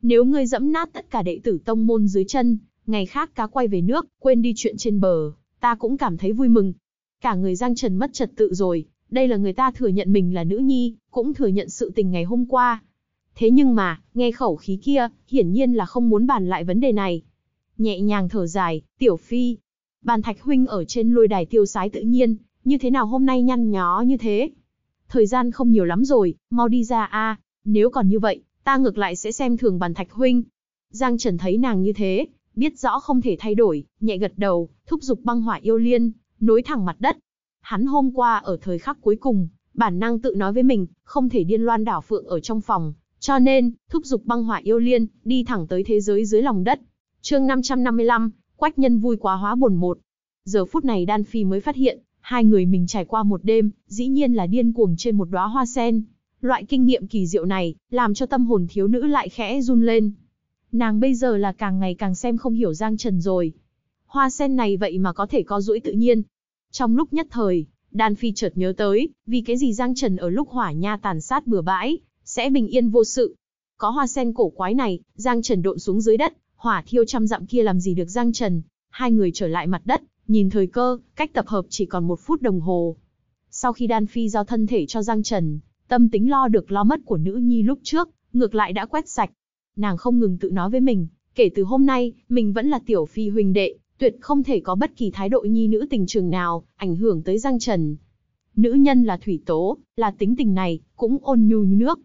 Nếu ngươi dẫm nát tất cả đệ tử tông môn dưới chân, ngày khác cá quay về nước, quên đi chuyện trên bờ, ta cũng cảm thấy vui mừng. Cả người Giang Trần mất trật tự rồi, đây là người ta thừa nhận mình là nữ nhi, cũng thừa nhận sự tình ngày hôm qua. Thế nhưng mà, nghe khẩu khí kia, hiển nhiên là không muốn bàn lại vấn đề này. Nhẹ nhàng thở dài, tiểu phi. Bàn thạch huynh ở trên lôi đài tiêu sái tự nhiên, như thế nào hôm nay nhăn nhó như thế? Thời gian không nhiều lắm rồi, mau đi ra a nếu còn như vậy, ta ngược lại sẽ xem thường bàn thạch huynh. Giang Trần thấy nàng như thế, biết rõ không thể thay đổi, nhẹ gật đầu, thúc giục băng hỏa yêu liên, nối thẳng mặt đất. Hắn hôm qua ở thời khắc cuối cùng, bản năng tự nói với mình, không thể điên loan đảo phượng ở trong phòng, cho nên, thúc giục băng hỏa yêu liên, đi thẳng tới thế giới dưới lòng đất. chương 555, Quách Nhân vui quá hóa buồn một. Giờ phút này Đan Phi mới phát hiện, hai người mình trải qua một đêm, dĩ nhiên là điên cuồng trên một đóa hoa sen, Loại kinh nghiệm kỳ diệu này, làm cho tâm hồn thiếu nữ lại khẽ run lên. Nàng bây giờ là càng ngày càng xem không hiểu Giang Trần rồi. Hoa sen này vậy mà có thể có duỗi tự nhiên. Trong lúc nhất thời, Đan Phi chợt nhớ tới, vì cái gì Giang Trần ở lúc hỏa nha tàn sát bừa bãi, sẽ bình yên vô sự. Có hoa sen cổ quái này, Giang Trần độn xuống dưới đất, hỏa thiêu trăm dặm kia làm gì được Giang Trần. Hai người trở lại mặt đất, nhìn thời cơ, cách tập hợp chỉ còn một phút đồng hồ. Sau khi Đan Phi giao thân thể cho Giang Trần, Tâm tính lo được lo mất của nữ nhi lúc trước, ngược lại đã quét sạch. Nàng không ngừng tự nói với mình, kể từ hôm nay, mình vẫn là tiểu phi huynh đệ, tuyệt không thể có bất kỳ thái độ nhi nữ tình trường nào, ảnh hưởng tới Giang Trần. Nữ nhân là thủy tố, là tính tình này, cũng ôn nhu như nước.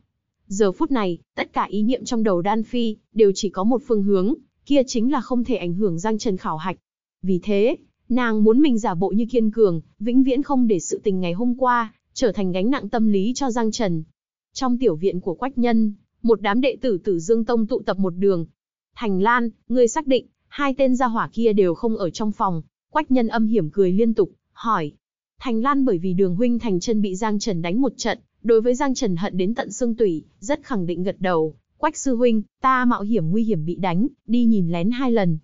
Giờ phút này, tất cả ý niệm trong đầu Đan Phi, đều chỉ có một phương hướng, kia chính là không thể ảnh hưởng Giang Trần khảo hạch. Vì thế, nàng muốn mình giả bộ như kiên cường, vĩnh viễn không để sự tình ngày hôm qua, trở thành gánh nặng tâm lý cho Giang Trần. Trong tiểu viện của Quách Nhân, một đám đệ tử Tử Dương Tông tụ tập một đường. Thành Lan, ngươi xác định, hai tên gia hỏa kia đều không ở trong phòng. Quách Nhân âm hiểm cười liên tục, hỏi. Thành Lan bởi vì đường huynh Thành chân bị Giang Trần đánh một trận, đối với Giang Trần hận đến tận xương tủy, rất khẳng định gật đầu. Quách sư huynh, ta mạo hiểm nguy hiểm bị đánh, đi nhìn lén hai lần.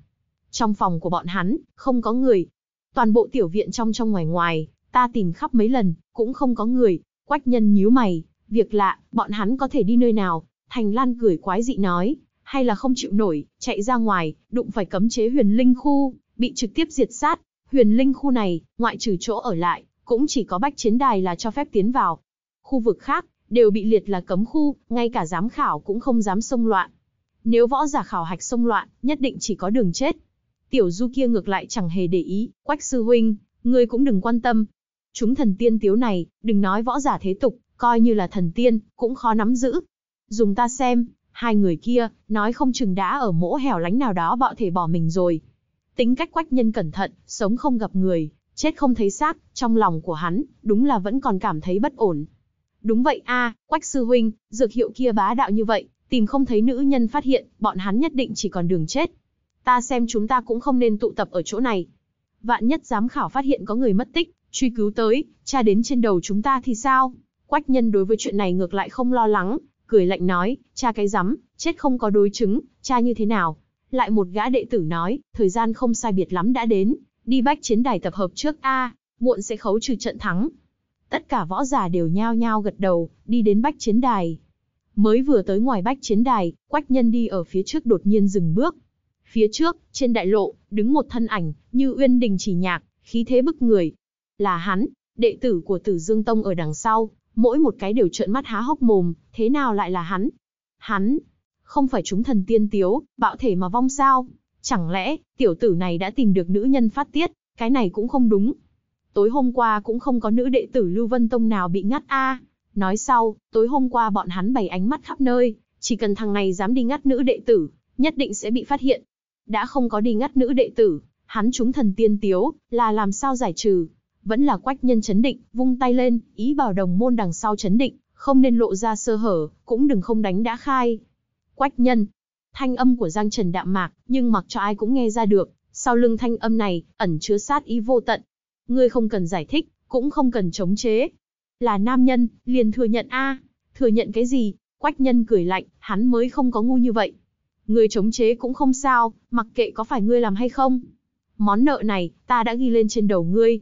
Trong phòng của bọn hắn, không có người. Toàn bộ tiểu viện trong trong ngoài ngoài, Ta tìm khắp mấy lần, cũng không có người. Quách nhân nhíu mày, việc lạ, bọn hắn có thể đi nơi nào? Thành Lan cười quái dị nói, hay là không chịu nổi, chạy ra ngoài, đụng phải cấm chế huyền linh khu, bị trực tiếp diệt sát. Huyền linh khu này, ngoại trừ chỗ ở lại, cũng chỉ có bách chiến đài là cho phép tiến vào. Khu vực khác, đều bị liệt là cấm khu, ngay cả giám khảo cũng không dám xông loạn. Nếu võ giả khảo hạch xông loạn, nhất định chỉ có đường chết. Tiểu du kia ngược lại chẳng hề để ý, quách sư huynh, ngươi cũng đừng quan tâm, chúng thần tiên tiếu này, đừng nói võ giả thế tục, coi như là thần tiên, cũng khó nắm giữ. Dùng ta xem, hai người kia, nói không chừng đã ở mỗ hẻo lánh nào đó bọ thể bỏ mình rồi. Tính cách quách nhân cẩn thận, sống không gặp người, chết không thấy xác, trong lòng của hắn, đúng là vẫn còn cảm thấy bất ổn. Đúng vậy a, quách sư huynh, dược hiệu kia bá đạo như vậy, tìm không thấy nữ nhân phát hiện, bọn hắn nhất định chỉ còn đường chết. Ta xem chúng ta cũng không nên tụ tập ở chỗ này. Vạn nhất giám khảo phát hiện có người mất tích, truy cứu tới, cha đến trên đầu chúng ta thì sao? Quách nhân đối với chuyện này ngược lại không lo lắng, cười lạnh nói, cha cái rắm, chết không có đối chứng, cha như thế nào? Lại một gã đệ tử nói, thời gian không sai biệt lắm đã đến, đi bách chiến đài tập hợp trước A, muộn sẽ khấu trừ trận thắng. Tất cả võ giả đều nhao nhao gật đầu, đi đến bách chiến đài. Mới vừa tới ngoài bách chiến đài, quách nhân đi ở phía trước đột nhiên dừng bước. Phía trước, trên đại lộ, đứng một thân ảnh, như uyên đình chỉ nhạc, khí thế bức người, là hắn, đệ tử của Tử Dương Tông ở đằng sau, mỗi một cái đều trợn mắt há hốc mồm, thế nào lại là hắn? Hắn, không phải chúng thần tiên tiếu, bạo thể mà vong sao? Chẳng lẽ, tiểu tử này đã tìm được nữ nhân phát tiết, cái này cũng không đúng. Tối hôm qua cũng không có nữ đệ tử Lưu Vân Tông nào bị ngắt a. Nói sau, tối hôm qua bọn hắn bày ánh mắt khắp nơi, chỉ cần thằng này dám đi ngắt nữ đệ tử, nhất định sẽ bị phát hiện. Đã không có đi ngắt nữ đệ tử, hắn chúng thần tiên tiếu, là làm sao giải trừ, vẫn là quách nhân chấn định, vung tay lên, ý bảo đồng môn đằng sau chấn định, không nên lộ ra sơ hở, cũng đừng không đánh đã khai. Quách nhân, thanh âm của Giang Trần đạm mạc, nhưng mặc cho ai cũng nghe ra được, sau lưng thanh âm này, ẩn chứa sát ý vô tận. Ngươi không cần giải thích, cũng không cần chống chế. Là nam nhân, liền thừa nhận a, thừa nhận cái gì? Quách nhân cười lạnh, hắn mới không có ngu như vậy. Ngươi chống chế cũng không sao, mặc kệ có phải ngươi làm hay không. Món nợ này, ta đã ghi lên trên đầu ngươi,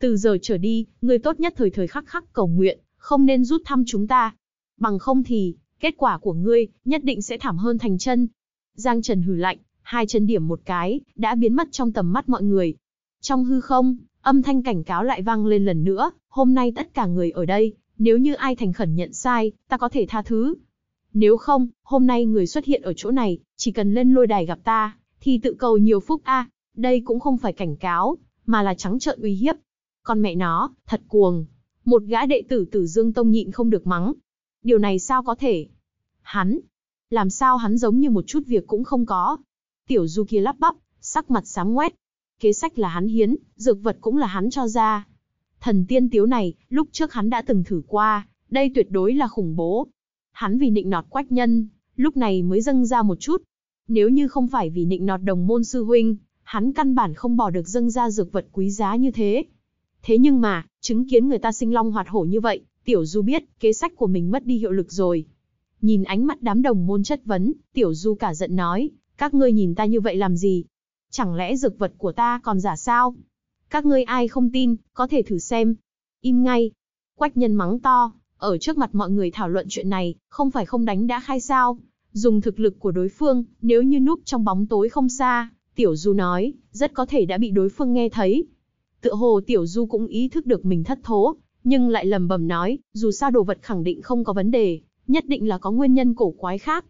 từ giờ trở đi, người tốt nhất thời thời khắc khắc cầu nguyện, không nên rút thăm chúng ta. Bằng không thì, kết quả của ngươi, nhất định sẽ thảm hơn thành chân. Giang Trần hử lạnh, hai chân điểm một cái, đã biến mất trong tầm mắt mọi người. Trong hư không, âm thanh cảnh cáo lại vang lên lần nữa, hôm nay tất cả người ở đây, nếu như ai thành khẩn nhận sai, ta có thể tha thứ. Nếu không, hôm nay người xuất hiện ở chỗ này, chỉ cần lên lôi đài gặp ta, thì tự cầu nhiều phúc a. đây cũng không phải cảnh cáo, mà là trắng trợn uy hiếp, con mẹ nó, thật cuồng. Một gã đệ tử tử Dương Tông nhịn không được mắng. Điều này sao có thể? Hắn? Làm sao hắn giống như một chút việc cũng không có? Tiểu du kia lắp bắp, sắc mặt sám ngoét. Kế sách là hắn hiến, dược vật cũng là hắn cho ra. Thần tiên tiếu này, lúc trước hắn đã từng thử qua, đây tuyệt đối là khủng bố. Hắn vì nịnh nọt quách nhân, lúc này mới dâng ra một chút. Nếu như không phải vì nịnh nọt đồng môn sư huynh, hắn căn bản không bỏ được dâng ra dược vật quý giá như thế. Thế nhưng mà, chứng kiến người ta sinh long hoạt hổ như vậy, Tiểu Du biết, kế sách của mình mất đi hiệu lực rồi. Nhìn ánh mắt đám đồng môn chất vấn, Tiểu Du cả giận nói, các ngươi nhìn ta như vậy làm gì? Chẳng lẽ dược vật của ta còn giả sao? Các ngươi ai không tin, có thể thử xem. Im ngay. Quách nhân mắng to, ở trước mặt mọi người thảo luận chuyện này, không phải không đánh đã khai sao. Dùng thực lực của đối phương, nếu như núp trong bóng tối không xa, Tiểu Du nói, rất có thể đã bị đối phương nghe thấy, tựa hồ Tiểu Du cũng ý thức được mình thất thố, nhưng lại lẩm bẩm nói, dù sao đồ vật khẳng định không có vấn đề, nhất định là có nguyên nhân cổ quái khác.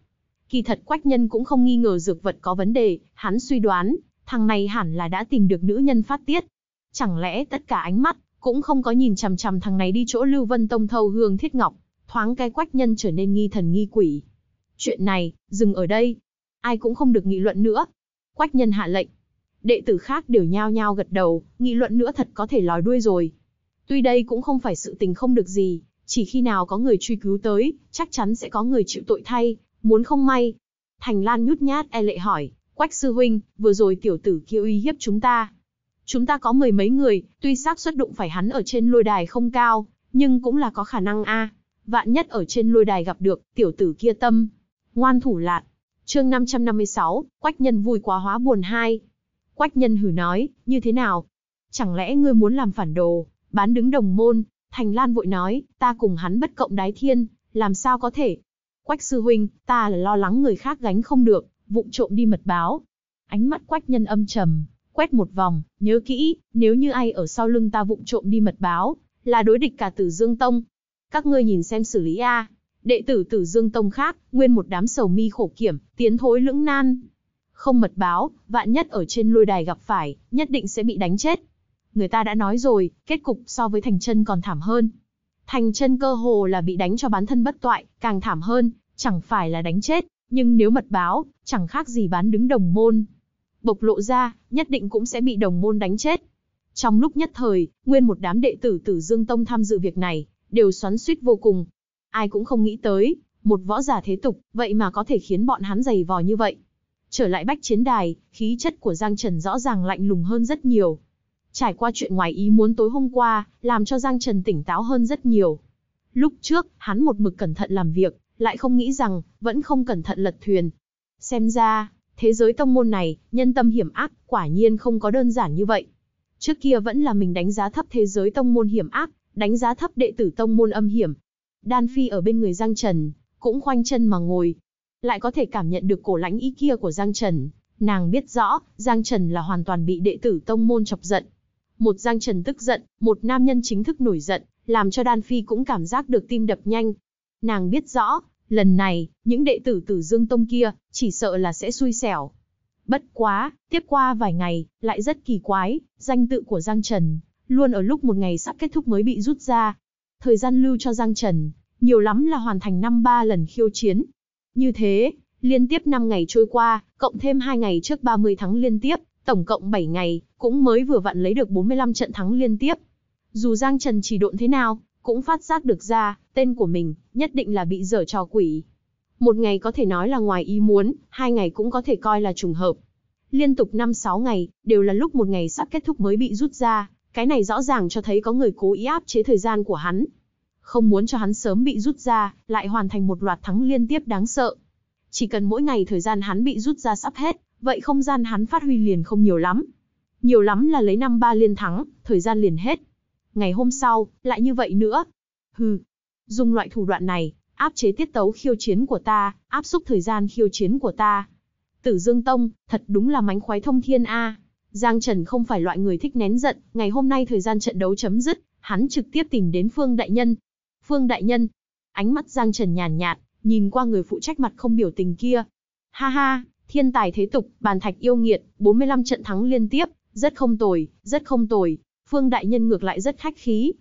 Kỳ thật Quách Nhân cũng không nghi ngờ dược vật có vấn đề, hắn suy đoán, thằng này hẳn là đã tìm được nữ nhân phát tiết. Chẳng lẽ tất cả ánh mắt cũng không có nhìn chằm chằm thằng này đi chỗ Lưu Vân Tông thâu hương thiết ngọc, thoáng cái Quách Nhân trở nên nghi thần nghi quỷ. Chuyện này, dừng ở đây. Ai cũng không được nghị luận nữa. Quách Nhân hạ lệnh, đệ tử khác đều nhao nhao gật đầu, nghị luận nữa thật có thể lòi đuôi rồi. Tuy đây cũng không phải sự tình không được gì, chỉ khi nào có người truy cứu tới, chắc chắn sẽ có người chịu tội thay, muốn không may. Thành Lan nhút nhát e lệ hỏi, Quách sư huynh, vừa rồi tiểu tử kia uy hiếp chúng ta. Chúng ta có mười mấy người, tuy xác suất đụng phải hắn ở trên lôi đài không cao, nhưng cũng là có khả năng a. Vạn nhất ở trên lôi đài gặp được, tiểu tử kia tâm. Ngoan thủ lạt. Chương 556, Quách nhân vui quá hóa buồn hai, Quách nhân hử nói, như thế nào? Chẳng lẽ ngươi muốn làm phản đồ, bán đứng đồng môn? Thành Lan vội nói, ta cùng hắn bất cộng đái thiên, làm sao có thể? Quách sư huynh, ta là lo lắng người khác gánh không được, vụng trộm đi mật báo. Ánh mắt quách nhân âm trầm, quét một vòng, nhớ kỹ, nếu như ai ở sau lưng ta vụng trộm đi mật báo, là đối địch cả tử Dương Tông. Các ngươi nhìn xem xử lý A, đệ tử tử Dương Tông khác, nguyên một đám sầu mi khổ kiểm, tiến thối lưỡng nan, không mật báo, vạn nhất ở trên lôi đài gặp phải, nhất định sẽ bị đánh chết. Người ta đã nói rồi, kết cục so với thành chân còn thảm hơn. Thành chân cơ hồ là bị đánh cho bán thân bất toại, càng thảm hơn, chẳng phải là đánh chết, nhưng nếu mật báo, chẳng khác gì bán đứng đồng môn. Bộc lộ ra, nhất định cũng sẽ bị đồng môn đánh chết. Trong lúc nhất thời, nguyên một đám đệ tử tử Dương Tông tham dự việc này, đều xoắn suýt vô cùng. Ai cũng không nghĩ tới, một võ giả thế tục, vậy mà có thể khiến bọn hắn giày vò như vậy. Trở lại bách chiến đài, khí chất của Giang Trần rõ ràng lạnh lùng hơn rất nhiều. Trải qua chuyện ngoài ý muốn tối hôm qua, làm cho Giang Trần tỉnh táo hơn rất nhiều. Lúc trước, hắn một mực cẩn thận làm việc, lại không nghĩ rằng, vẫn không cẩn thận lật thuyền. Xem ra, thế giới tông môn này, nhân tâm hiểm ác, quả nhiên không có đơn giản như vậy. Trước kia vẫn là mình đánh giá thấp thế giới tông môn hiểm ác, đánh giá thấp đệ tử tông môn âm hiểm. Đan Phi ở bên người Giang Trần, cũng khoanh chân mà ngồi, lại có thể cảm nhận được cổ lãnh ý kia của Giang Trần. Nàng biết rõ, Giang Trần là hoàn toàn bị đệ tử tông môn chọc giận. Một Giang Trần tức giận, một nam nhân chính thức nổi giận, làm cho Đan Phi cũng cảm giác được tim đập nhanh. Nàng biết rõ, lần này, những đệ tử tử Dương Tông kia, chỉ sợ là sẽ xui xẻo. Bất quá, tiếp qua vài ngày, lại rất kỳ quái, danh tự của Giang Trần, luôn ở lúc một ngày sắp kết thúc mới bị rút ra. Thời gian lưu cho Giang Trần, nhiều lắm là hoàn thành năm ba lần khiêu chiến, như thế, liên tiếp 5 ngày trôi qua, cộng thêm 2 ngày trước 30 thắng liên tiếp, tổng cộng 7 ngày, cũng mới vừa vặn lấy được 45 trận thắng liên tiếp. Dù Giang Trần chỉ độn thế nào, cũng phát giác được ra, tên của mình, nhất định là bị dở trò quỷ. Một ngày có thể nói là ngoài ý muốn, hai ngày cũng có thể coi là trùng hợp. Liên tục 5-6 ngày, đều là lúc một ngày sắp kết thúc mới bị rút ra, cái này rõ ràng cho thấy có người cố ý áp chế thời gian của hắn, không muốn cho hắn sớm bị rút ra, lại hoàn thành một loạt thắng liên tiếp đáng sợ. Chỉ cần mỗi ngày thời gian hắn bị rút ra sắp hết, vậy không gian hắn phát huy liền không nhiều lắm. Nhiều lắm là lấy năm ba liên thắng, thời gian liền hết. Ngày hôm sau, lại như vậy nữa. Hừ, dùng loại thủ đoạn này, áp chế tiết tấu khiêu chiến của ta, áp xúc thời gian khiêu chiến của ta. Tử Dương Tông, thật đúng là mánh khoái thông thiên a. Giang Trần không phải loại người thích nén giận, ngày hôm nay thời gian trận đấu chấm dứt, hắn trực tiếp tìm đến Phương Đại Nhân, Phương đại nhân. Ánh mắt Giang Trần nhàn nhạt, nhìn qua người phụ trách mặt không biểu tình kia. Ha ha, thiên tài thế tục, bàn thạch yêu nghiệt, 45 trận thắng liên tiếp, rất không tồi, rất không tồi. Phương đại nhân ngược lại rất khách khí.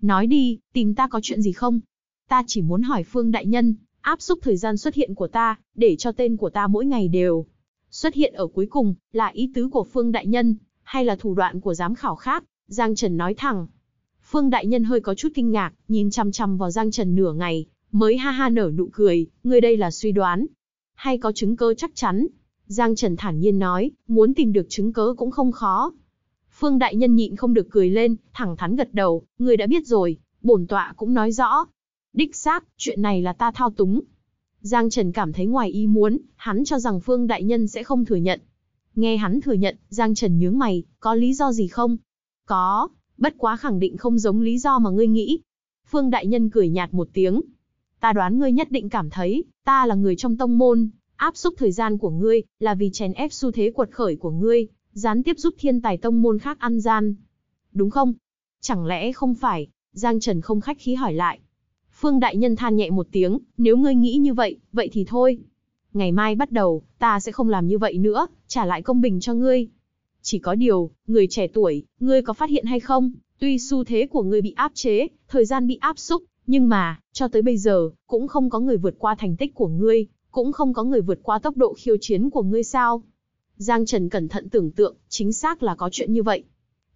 Nói đi, tìm ta có chuyện gì không? Ta chỉ muốn hỏi Phương đại nhân, áp xúc thời gian xuất hiện của ta, để cho tên của ta mỗi ngày đều xuất hiện ở cuối cùng, là ý tứ của Phương đại nhân, hay là thủ đoạn của giám khảo khác, Giang Trần nói thẳng. Phương Đại Nhân hơi có chút kinh ngạc, nhìn chăm chăm vào Giang Trần nửa ngày, mới ha ha nở nụ cười, người đây là suy đoán. Hay có chứng cơ chắc chắn? Giang Trần thản nhiên nói, muốn tìm được chứng cớ cũng không khó. Phương Đại Nhân nhịn không được cười lên, thẳng thắn gật đầu, người đã biết rồi, bổn tọa cũng nói rõ. Đích xác, chuyện này là ta thao túng. Giang Trần cảm thấy ngoài ý muốn, hắn cho rằng Phương Đại Nhân sẽ không thừa nhận. Nghe hắn thừa nhận, Giang Trần nhướng mày, có lý do gì không? Có, bất quá khẳng định không giống lý do mà ngươi nghĩ. Phương Đại Nhân cười nhạt một tiếng. Ta đoán ngươi nhất định cảm thấy, ta là người trong tông môn, áp xúc thời gian của ngươi, là vì chèn ép xu thế quật khởi của ngươi, gián tiếp giúp thiên tài tông môn khác ăn gian. Đúng không? Chẳng lẽ không phải? Giang Trần không khách khí hỏi lại. Phương Đại Nhân than nhẹ một tiếng, nếu ngươi nghĩ như vậy, vậy thì thôi. Ngày mai bắt đầu, ta sẽ không làm như vậy nữa, trả lại công bình cho ngươi. Chỉ có điều, người trẻ tuổi, ngươi có phát hiện hay không, tuy xu thế của ngươi bị áp chế, thời gian bị áp xúc, nhưng mà, cho tới bây giờ, cũng không có người vượt qua thành tích của ngươi, cũng không có người vượt qua tốc độ khiêu chiến của ngươi sao. Giang Trần cẩn thận tưởng tượng, chính xác là có chuyện như vậy.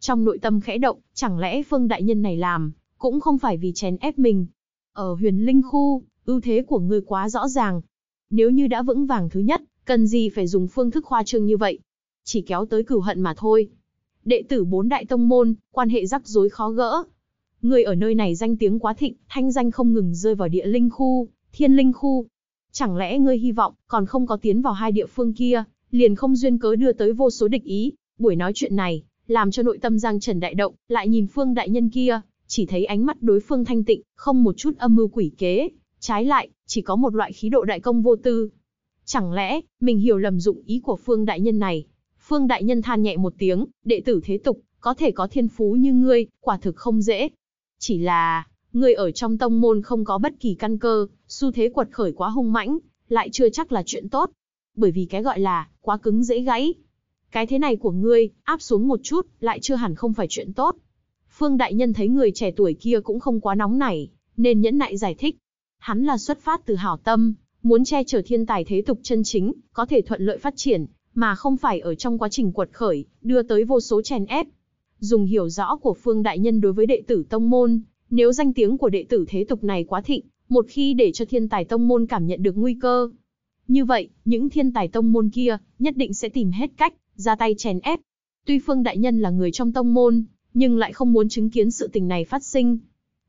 Trong nội tâm khẽ động, chẳng lẽ Phương Đại Nhân này làm, cũng không phải vì chén ép mình. Ở huyền linh khu, ưu thế của ngươi quá rõ ràng. Nếu như đã vững vàng thứ nhất, cần gì phải dùng phương thức khoa trương như vậy, chỉ kéo tới cửu hận mà thôi. Đệ tử bốn đại tông môn, quan hệ rắc rối khó gỡ. Người ở nơi này danh tiếng quá thịnh, thanh danh không ngừng rơi vào địa linh khu, thiên linh khu. Chẳng lẽ ngươi hy vọng, còn không có tiến vào hai địa phương kia, liền không duyên cớ đưa tới vô số địch ý. Buổi nói chuyện này, làm cho nội tâm Giang Trần đại động, lại nhìn Phương đại nhân kia, chỉ thấy ánh mắt đối phương thanh tịnh, không một chút âm mưu quỷ kế, trái lại, chỉ có một loại khí độ đại công vô tư. Chẳng lẽ, mình hiểu lầm dụng ý của Phương đại nhân này, Phương Đại Nhân than nhẹ một tiếng, đệ tử thế tục, có thể có thiên phú như ngươi, quả thực không dễ. Chỉ là, ngươi ở trong tông môn không có bất kỳ căn cơ, xu thế quật khởi quá hung mãnh, lại chưa chắc là chuyện tốt. Bởi vì cái gọi là, quá cứng dễ gãy. Cái thế này của ngươi, áp xuống một chút, lại chưa hẳn không phải chuyện tốt. Phương Đại Nhân thấy người trẻ tuổi kia cũng không quá nóng nảy, nên nhẫn nại giải thích. Hắn là xuất phát từ hảo tâm, muốn che chở thiên tài thế tục chân chính, có thể thuận lợi phát triển, mà không phải ở trong quá trình quật khởi, đưa tới vô số chèn ép. Dùng hiểu rõ của Phương Đại Nhân đối với đệ tử tông môn, nếu danh tiếng của đệ tử thế tục này quá thịnh, một khi để cho thiên tài tông môn cảm nhận được nguy cơ. Như vậy, những thiên tài tông môn kia, nhất định sẽ tìm hết cách, ra tay chèn ép. Tuy Phương Đại Nhân là người trong tông môn, nhưng lại không muốn chứng kiến sự tình này phát sinh.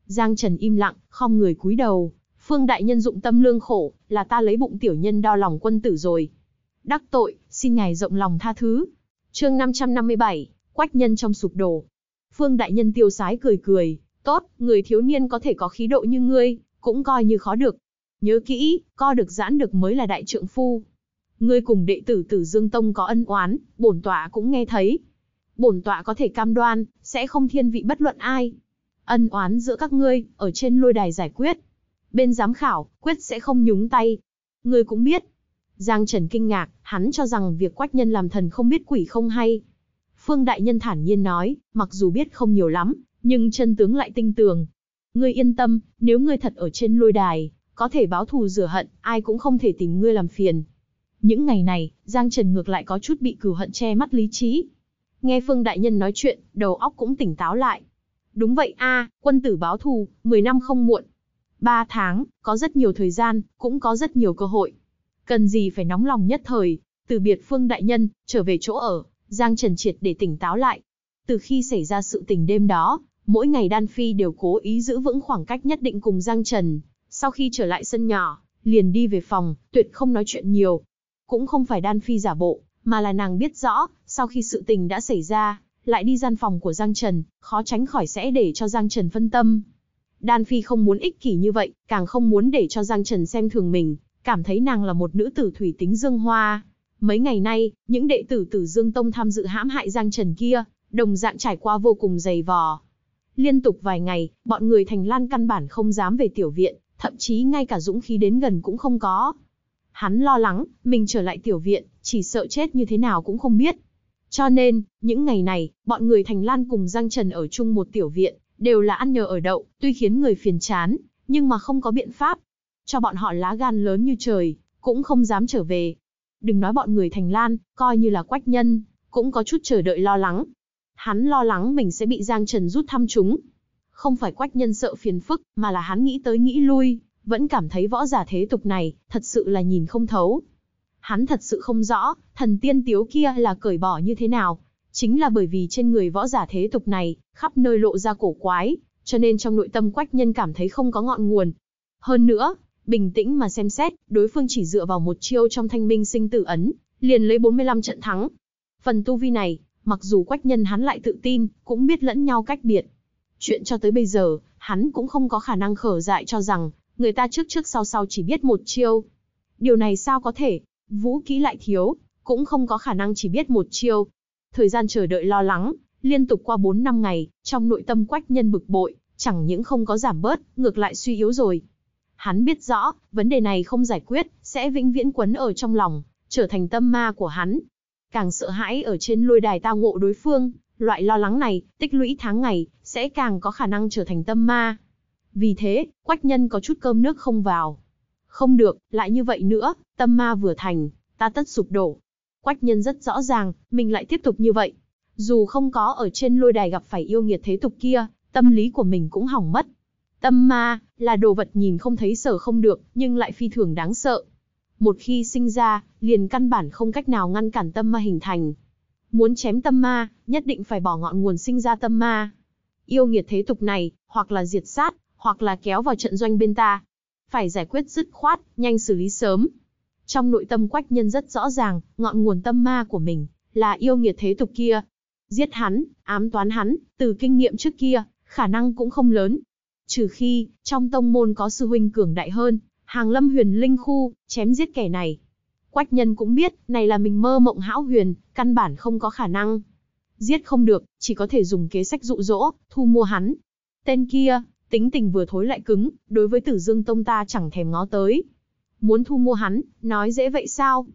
Giang Trần im lặng, không người cúi đầu. Phương Đại Nhân dụng tâm lương khổ, là ta lấy bụng tiểu nhân đo lòng quân tử rồi, đắc tội, xin ngài rộng lòng tha thứ. Chương 557, Quách Nhân trong sụp đổ. Phương đại nhân tiêu sái cười cười, "Tốt, người thiếu niên có thể có khí độ như ngươi, cũng coi như khó được. Nhớ kỹ, co được giãn được mới là đại trượng phu. Ngươi cùng đệ tử Tử Dương Tông có ân oán, bổn tọa cũng nghe thấy. Bổn tọa có thể cam đoan, sẽ không thiên vị bất luận ai." ân oán giữa các ngươi, ở trên lôi đài giải quyết. Bên giám khảo, quyết sẽ không nhúng tay. Ngươi cũng biết, Giang Trần kinh ngạc, hắn cho rằng việc quách nhân làm thần không biết quỷ không hay. Phương Đại Nhân thản nhiên nói, mặc dù biết không nhiều lắm, nhưng chân tướng lại tinh tường. Ngươi yên tâm, nếu ngươi thật ở trên lôi đài, có thể báo thù rửa hận, ai cũng không thể tìm ngươi làm phiền. Những ngày này, Giang Trần ngược lại có chút bị cửu hận che mắt lý trí. Nghe Phương Đại Nhân nói chuyện, đầu óc cũng tỉnh táo lại. Đúng vậy a, quân tử báo thù, 10 năm không muộn. 3 tháng, có rất nhiều thời gian, cũng có rất nhiều cơ hội. Cần gì phải nóng lòng nhất thời, từ biệt Phương Đại Nhân, trở về chỗ ở, Giang Trần triệt để tỉnh táo lại. Từ khi xảy ra sự tình đêm đó, mỗi ngày Đan Phi đều cố ý giữ vững khoảng cách nhất định cùng Giang Trần. Sau khi trở lại sân nhỏ, liền đi về phòng, tuyệt không nói chuyện nhiều. Cũng không phải Đan Phi giả bộ, mà là nàng biết rõ, sau khi sự tình đã xảy ra, lại đi gian phòng của Giang Trần, khó tránh khỏi sẽ để cho Giang Trần phân tâm. Đan Phi không muốn ích kỷ như vậy, càng không muốn để cho Giang Trần xem thường mình, cảm thấy nàng là một nữ tử thủy tính dương hoa. Mấy ngày nay, những đệ tử tử Dương Tông tham dự hãm hại Giang Trần kia, đồng dạng trải qua vô cùng dày vò. Liên tục vài ngày, bọn người Thành Lan căn bản không dám về tiểu viện, thậm chí ngay cả dũng khí đến gần cũng không có. Hắn lo lắng, mình trở lại tiểu viện, chỉ sợ chết như thế nào cũng không biết. Cho nên, những ngày này, bọn người Thành Lan cùng Giang Trần ở chung một tiểu viện, đều là ăn nhờ ở đậu, tuy khiến người phiền chán, nhưng mà không có biện pháp, cho bọn họ lá gan lớn như trời, cũng không dám trở về. Đừng nói bọn người Thành Lan, coi như là quách nhân, cũng có chút chờ đợi lo lắng. Hắn lo lắng mình sẽ bị Giang Trần rút thăm chúng. Không phải quách nhân sợ phiền phức, mà là hắn nghĩ tới nghĩ lui, vẫn cảm thấy võ giả thế tục này, thật sự là nhìn không thấu. Hắn thật sự không rõ, thần tiên tiếu kia là cởi bỏ như thế nào. Chính là bởi vì trên người võ giả thế tục này, khắp nơi lộ ra cổ quái, cho nên trong nội tâm quách nhân cảm thấy không có ngọn nguồn. Hơn nữa, bình tĩnh mà xem xét, đối phương chỉ dựa vào một chiêu trong thanh minh sinh tử ấn, liền lấy 45 trận thắng. Phần tu vi này, mặc dù quách nhân hắn lại tự tin, cũng biết lẫn nhau cách biệt. Chuyện cho tới bây giờ, hắn cũng không có khả năng khở dại cho rằng, người ta trước trước sau sau chỉ biết một chiêu. Điều này sao có thể, vũ kỹ lại thiếu, cũng không có khả năng chỉ biết một chiêu. Thời gian chờ đợi lo lắng, liên tục qua 4 năm ngày, trong nội tâm quách nhân bực bội, chẳng những không có giảm bớt, ngược lại suy yếu rồi. Hắn biết rõ, vấn đề này không giải quyết, sẽ vĩnh viễn quấn ở trong lòng, trở thành tâm ma của hắn. Càng sợ hãi ở trên lôi đài tao ngộ đối phương, loại lo lắng này, tích lũy tháng ngày, sẽ càng có khả năng trở thành tâm ma. Vì thế, quách nhân có chút cơm nước không vào. Không được, lại như vậy nữa, tâm ma vừa thành, ta tất sụp đổ. Quách nhân rất rõ ràng, mình lại tiếp tục như vậy. Dù không có ở trên lôi đài gặp phải yêu nghiệt thế tục kia, tâm lý của mình cũng hỏng mất. Tâm ma, là đồ vật nhìn không thấy sở không được, nhưng lại phi thường đáng sợ. Một khi sinh ra, liền căn bản không cách nào ngăn cản tâm ma hình thành. Muốn chém tâm ma, nhất định phải bỏ ngọn nguồn sinh ra tâm ma. Yêu nghiệt thế tục này, hoặc là diệt sát, hoặc là kéo vào trận doanh bên ta. Phải giải quyết dứt khoát, nhanh xử lý sớm. Trong nội tâm quách nhân rất rõ ràng, ngọn nguồn tâm ma của mình, là yêu nghiệt thế tục kia. Giết hắn, ám toán hắn, từ kinh nghiệm trước kia, khả năng cũng không lớn, trừ khi, trong tông môn có sư huynh cường đại hơn, hàng lâm huyền linh khu, chém giết kẻ này. Quách nhân cũng biết, này là mình mơ mộng hão huyền, căn bản không có khả năng. Giết không được, chỉ có thể dùng kế sách dụ dỗ, thu mua hắn. Tên kia, tính tình vừa thối lại cứng, đối với tử dương tông ta chẳng thèm ngó tới. Muốn thu mua hắn, nói dễ vậy sao?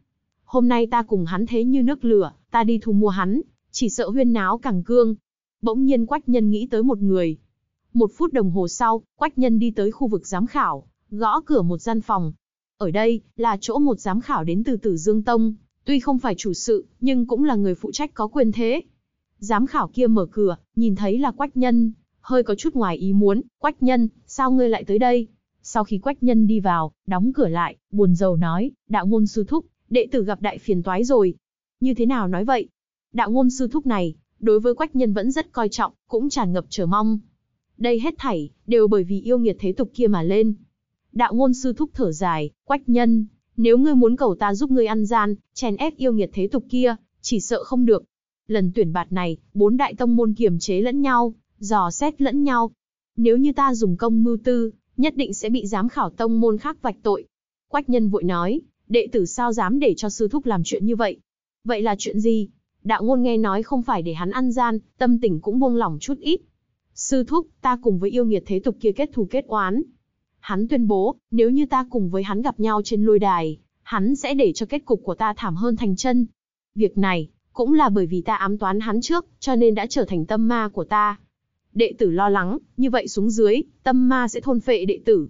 Hôm nay ta cùng hắn thế như nước lửa, ta đi thu mua hắn, chỉ sợ huyên náo càng cương. Bỗng nhiên quách nhân nghĩ tới một người, một phút đồng hồ sau, Quách Nhân đi tới khu vực giám khảo, gõ cửa một gian phòng. Ở đây, là chỗ một giám khảo đến từ Tử Dương Tông, tuy không phải chủ sự, nhưng cũng là người phụ trách có quyền thế. Giám khảo kia mở cửa, nhìn thấy là Quách Nhân, hơi có chút ngoài ý muốn, Quách Nhân, sao ngươi lại tới đây? Sau khi Quách Nhân đi vào, đóng cửa lại, buồn rầu nói, đạo ngôn sư thúc, đệ tử gặp đại phiền toái rồi. Như thế nào nói vậy? Đạo ngôn sư thúc này, đối với Quách Nhân vẫn rất coi trọng, cũng tràn ngập chờ mong, đây hết thảy, đều bởi vì yêu nghiệt thế tục kia mà lên. Đạo ngôn sư thúc thở dài, quách nhân, nếu ngươi muốn cầu ta giúp ngươi ăn gian, chèn ép yêu nghiệt thế tục kia, chỉ sợ không được. Lần tuyển bạt này, bốn đại tông môn kiềm chế lẫn nhau, dò xét lẫn nhau. Nếu như ta dùng công mưu tư, nhất định sẽ bị giám khảo tông môn khác vạch tội. Quách nhân vội nói, đệ tử sao dám để cho sư thúc làm chuyện như vậy? Vậy là chuyện gì? Đạo ngôn nghe nói không phải để hắn ăn gian, tâm tình cũng buông lỏng chút ít, Sư thúc, ta cùng với yêu nghiệt thế tục kia kết thù kết oán. Hắn tuyên bố, nếu như ta cùng với hắn gặp nhau trên lôi đài, hắn sẽ để cho kết cục của ta thảm hơn thành chân. Việc này, cũng là bởi vì ta ám toán hắn trước, cho nên đã trở thành tâm ma của ta. Đệ tử lo lắng, như vậy xuống dưới, tâm ma sẽ thôn phệ đệ tử.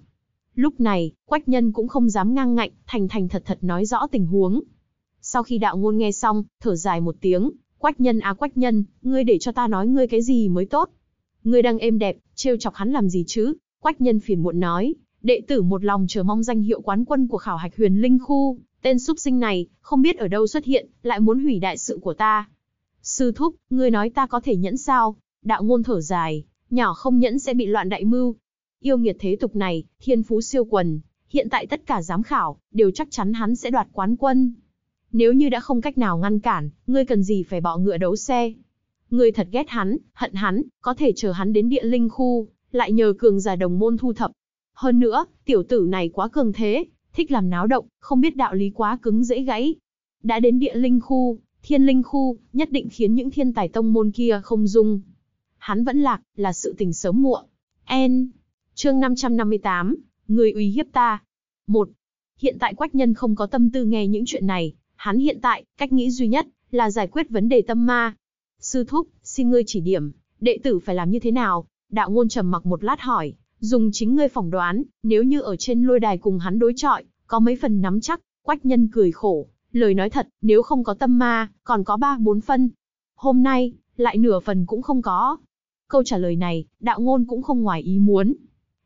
Lúc này, quách nhân cũng không dám ngang ngạnh, thành thành thật thật nói rõ tình huống. Sau khi đạo ngôn nghe xong, thở dài một tiếng, quách nhân à quách nhân, ngươi để cho ta nói ngươi cái gì mới tốt. Ngươi đang êm đẹp, trêu chọc hắn làm gì chứ? Quách nhân phiền muộn nói, đệ tử một lòng chờ mong danh hiệu quán quân của khảo hạch huyền linh khu, tên súc sinh này, không biết ở đâu xuất hiện, lại muốn hủy đại sự của ta. Sư thúc, ngươi nói ta có thể nhẫn sao? Đạo ngôn thở dài, nhỏ không nhẫn sẽ bị loạn đại mưu. Yêu nghiệt thế tục này, thiên phú siêu quần, hiện tại tất cả giám khảo, đều chắc chắn hắn sẽ đoạt quán quân. Nếu như đã không cách nào ngăn cản, ngươi cần gì phải bỏ ngựa đấu xe? Ngươi thật ghét hắn, hận hắn, có thể chờ hắn đến địa linh khu, lại nhờ cường giả đồng môn thu thập. Hơn nữa, tiểu tử này quá cường thế, thích làm náo động, không biết đạo lý quá cứng dễ gãy. Đã đến địa linh khu, thiên linh khu, nhất định khiến những thiên tài tông môn kia không dung. Hắn vẫn lạc, là sự tình sớm muộn. En, chương 558, người uy hiếp ta. Một, Hiện tại Quách Nhân không có tâm tư nghe những chuyện này, hắn hiện tại, cách nghĩ duy nhất, là giải quyết vấn đề tâm ma. Sư thúc, xin ngươi chỉ điểm, đệ tử phải làm như thế nào? Đạo ngôn trầm mặc một lát hỏi, dùng chính ngươi phỏng đoán, nếu như ở trên lôi đài cùng hắn đối chọi, có mấy phần nắm chắc, quách nhân cười khổ, lời nói thật, nếu không có tâm ma, còn có ba bốn phân. Hôm nay, lại nửa phần cũng không có. Câu trả lời này, đạo ngôn cũng không ngoài ý muốn.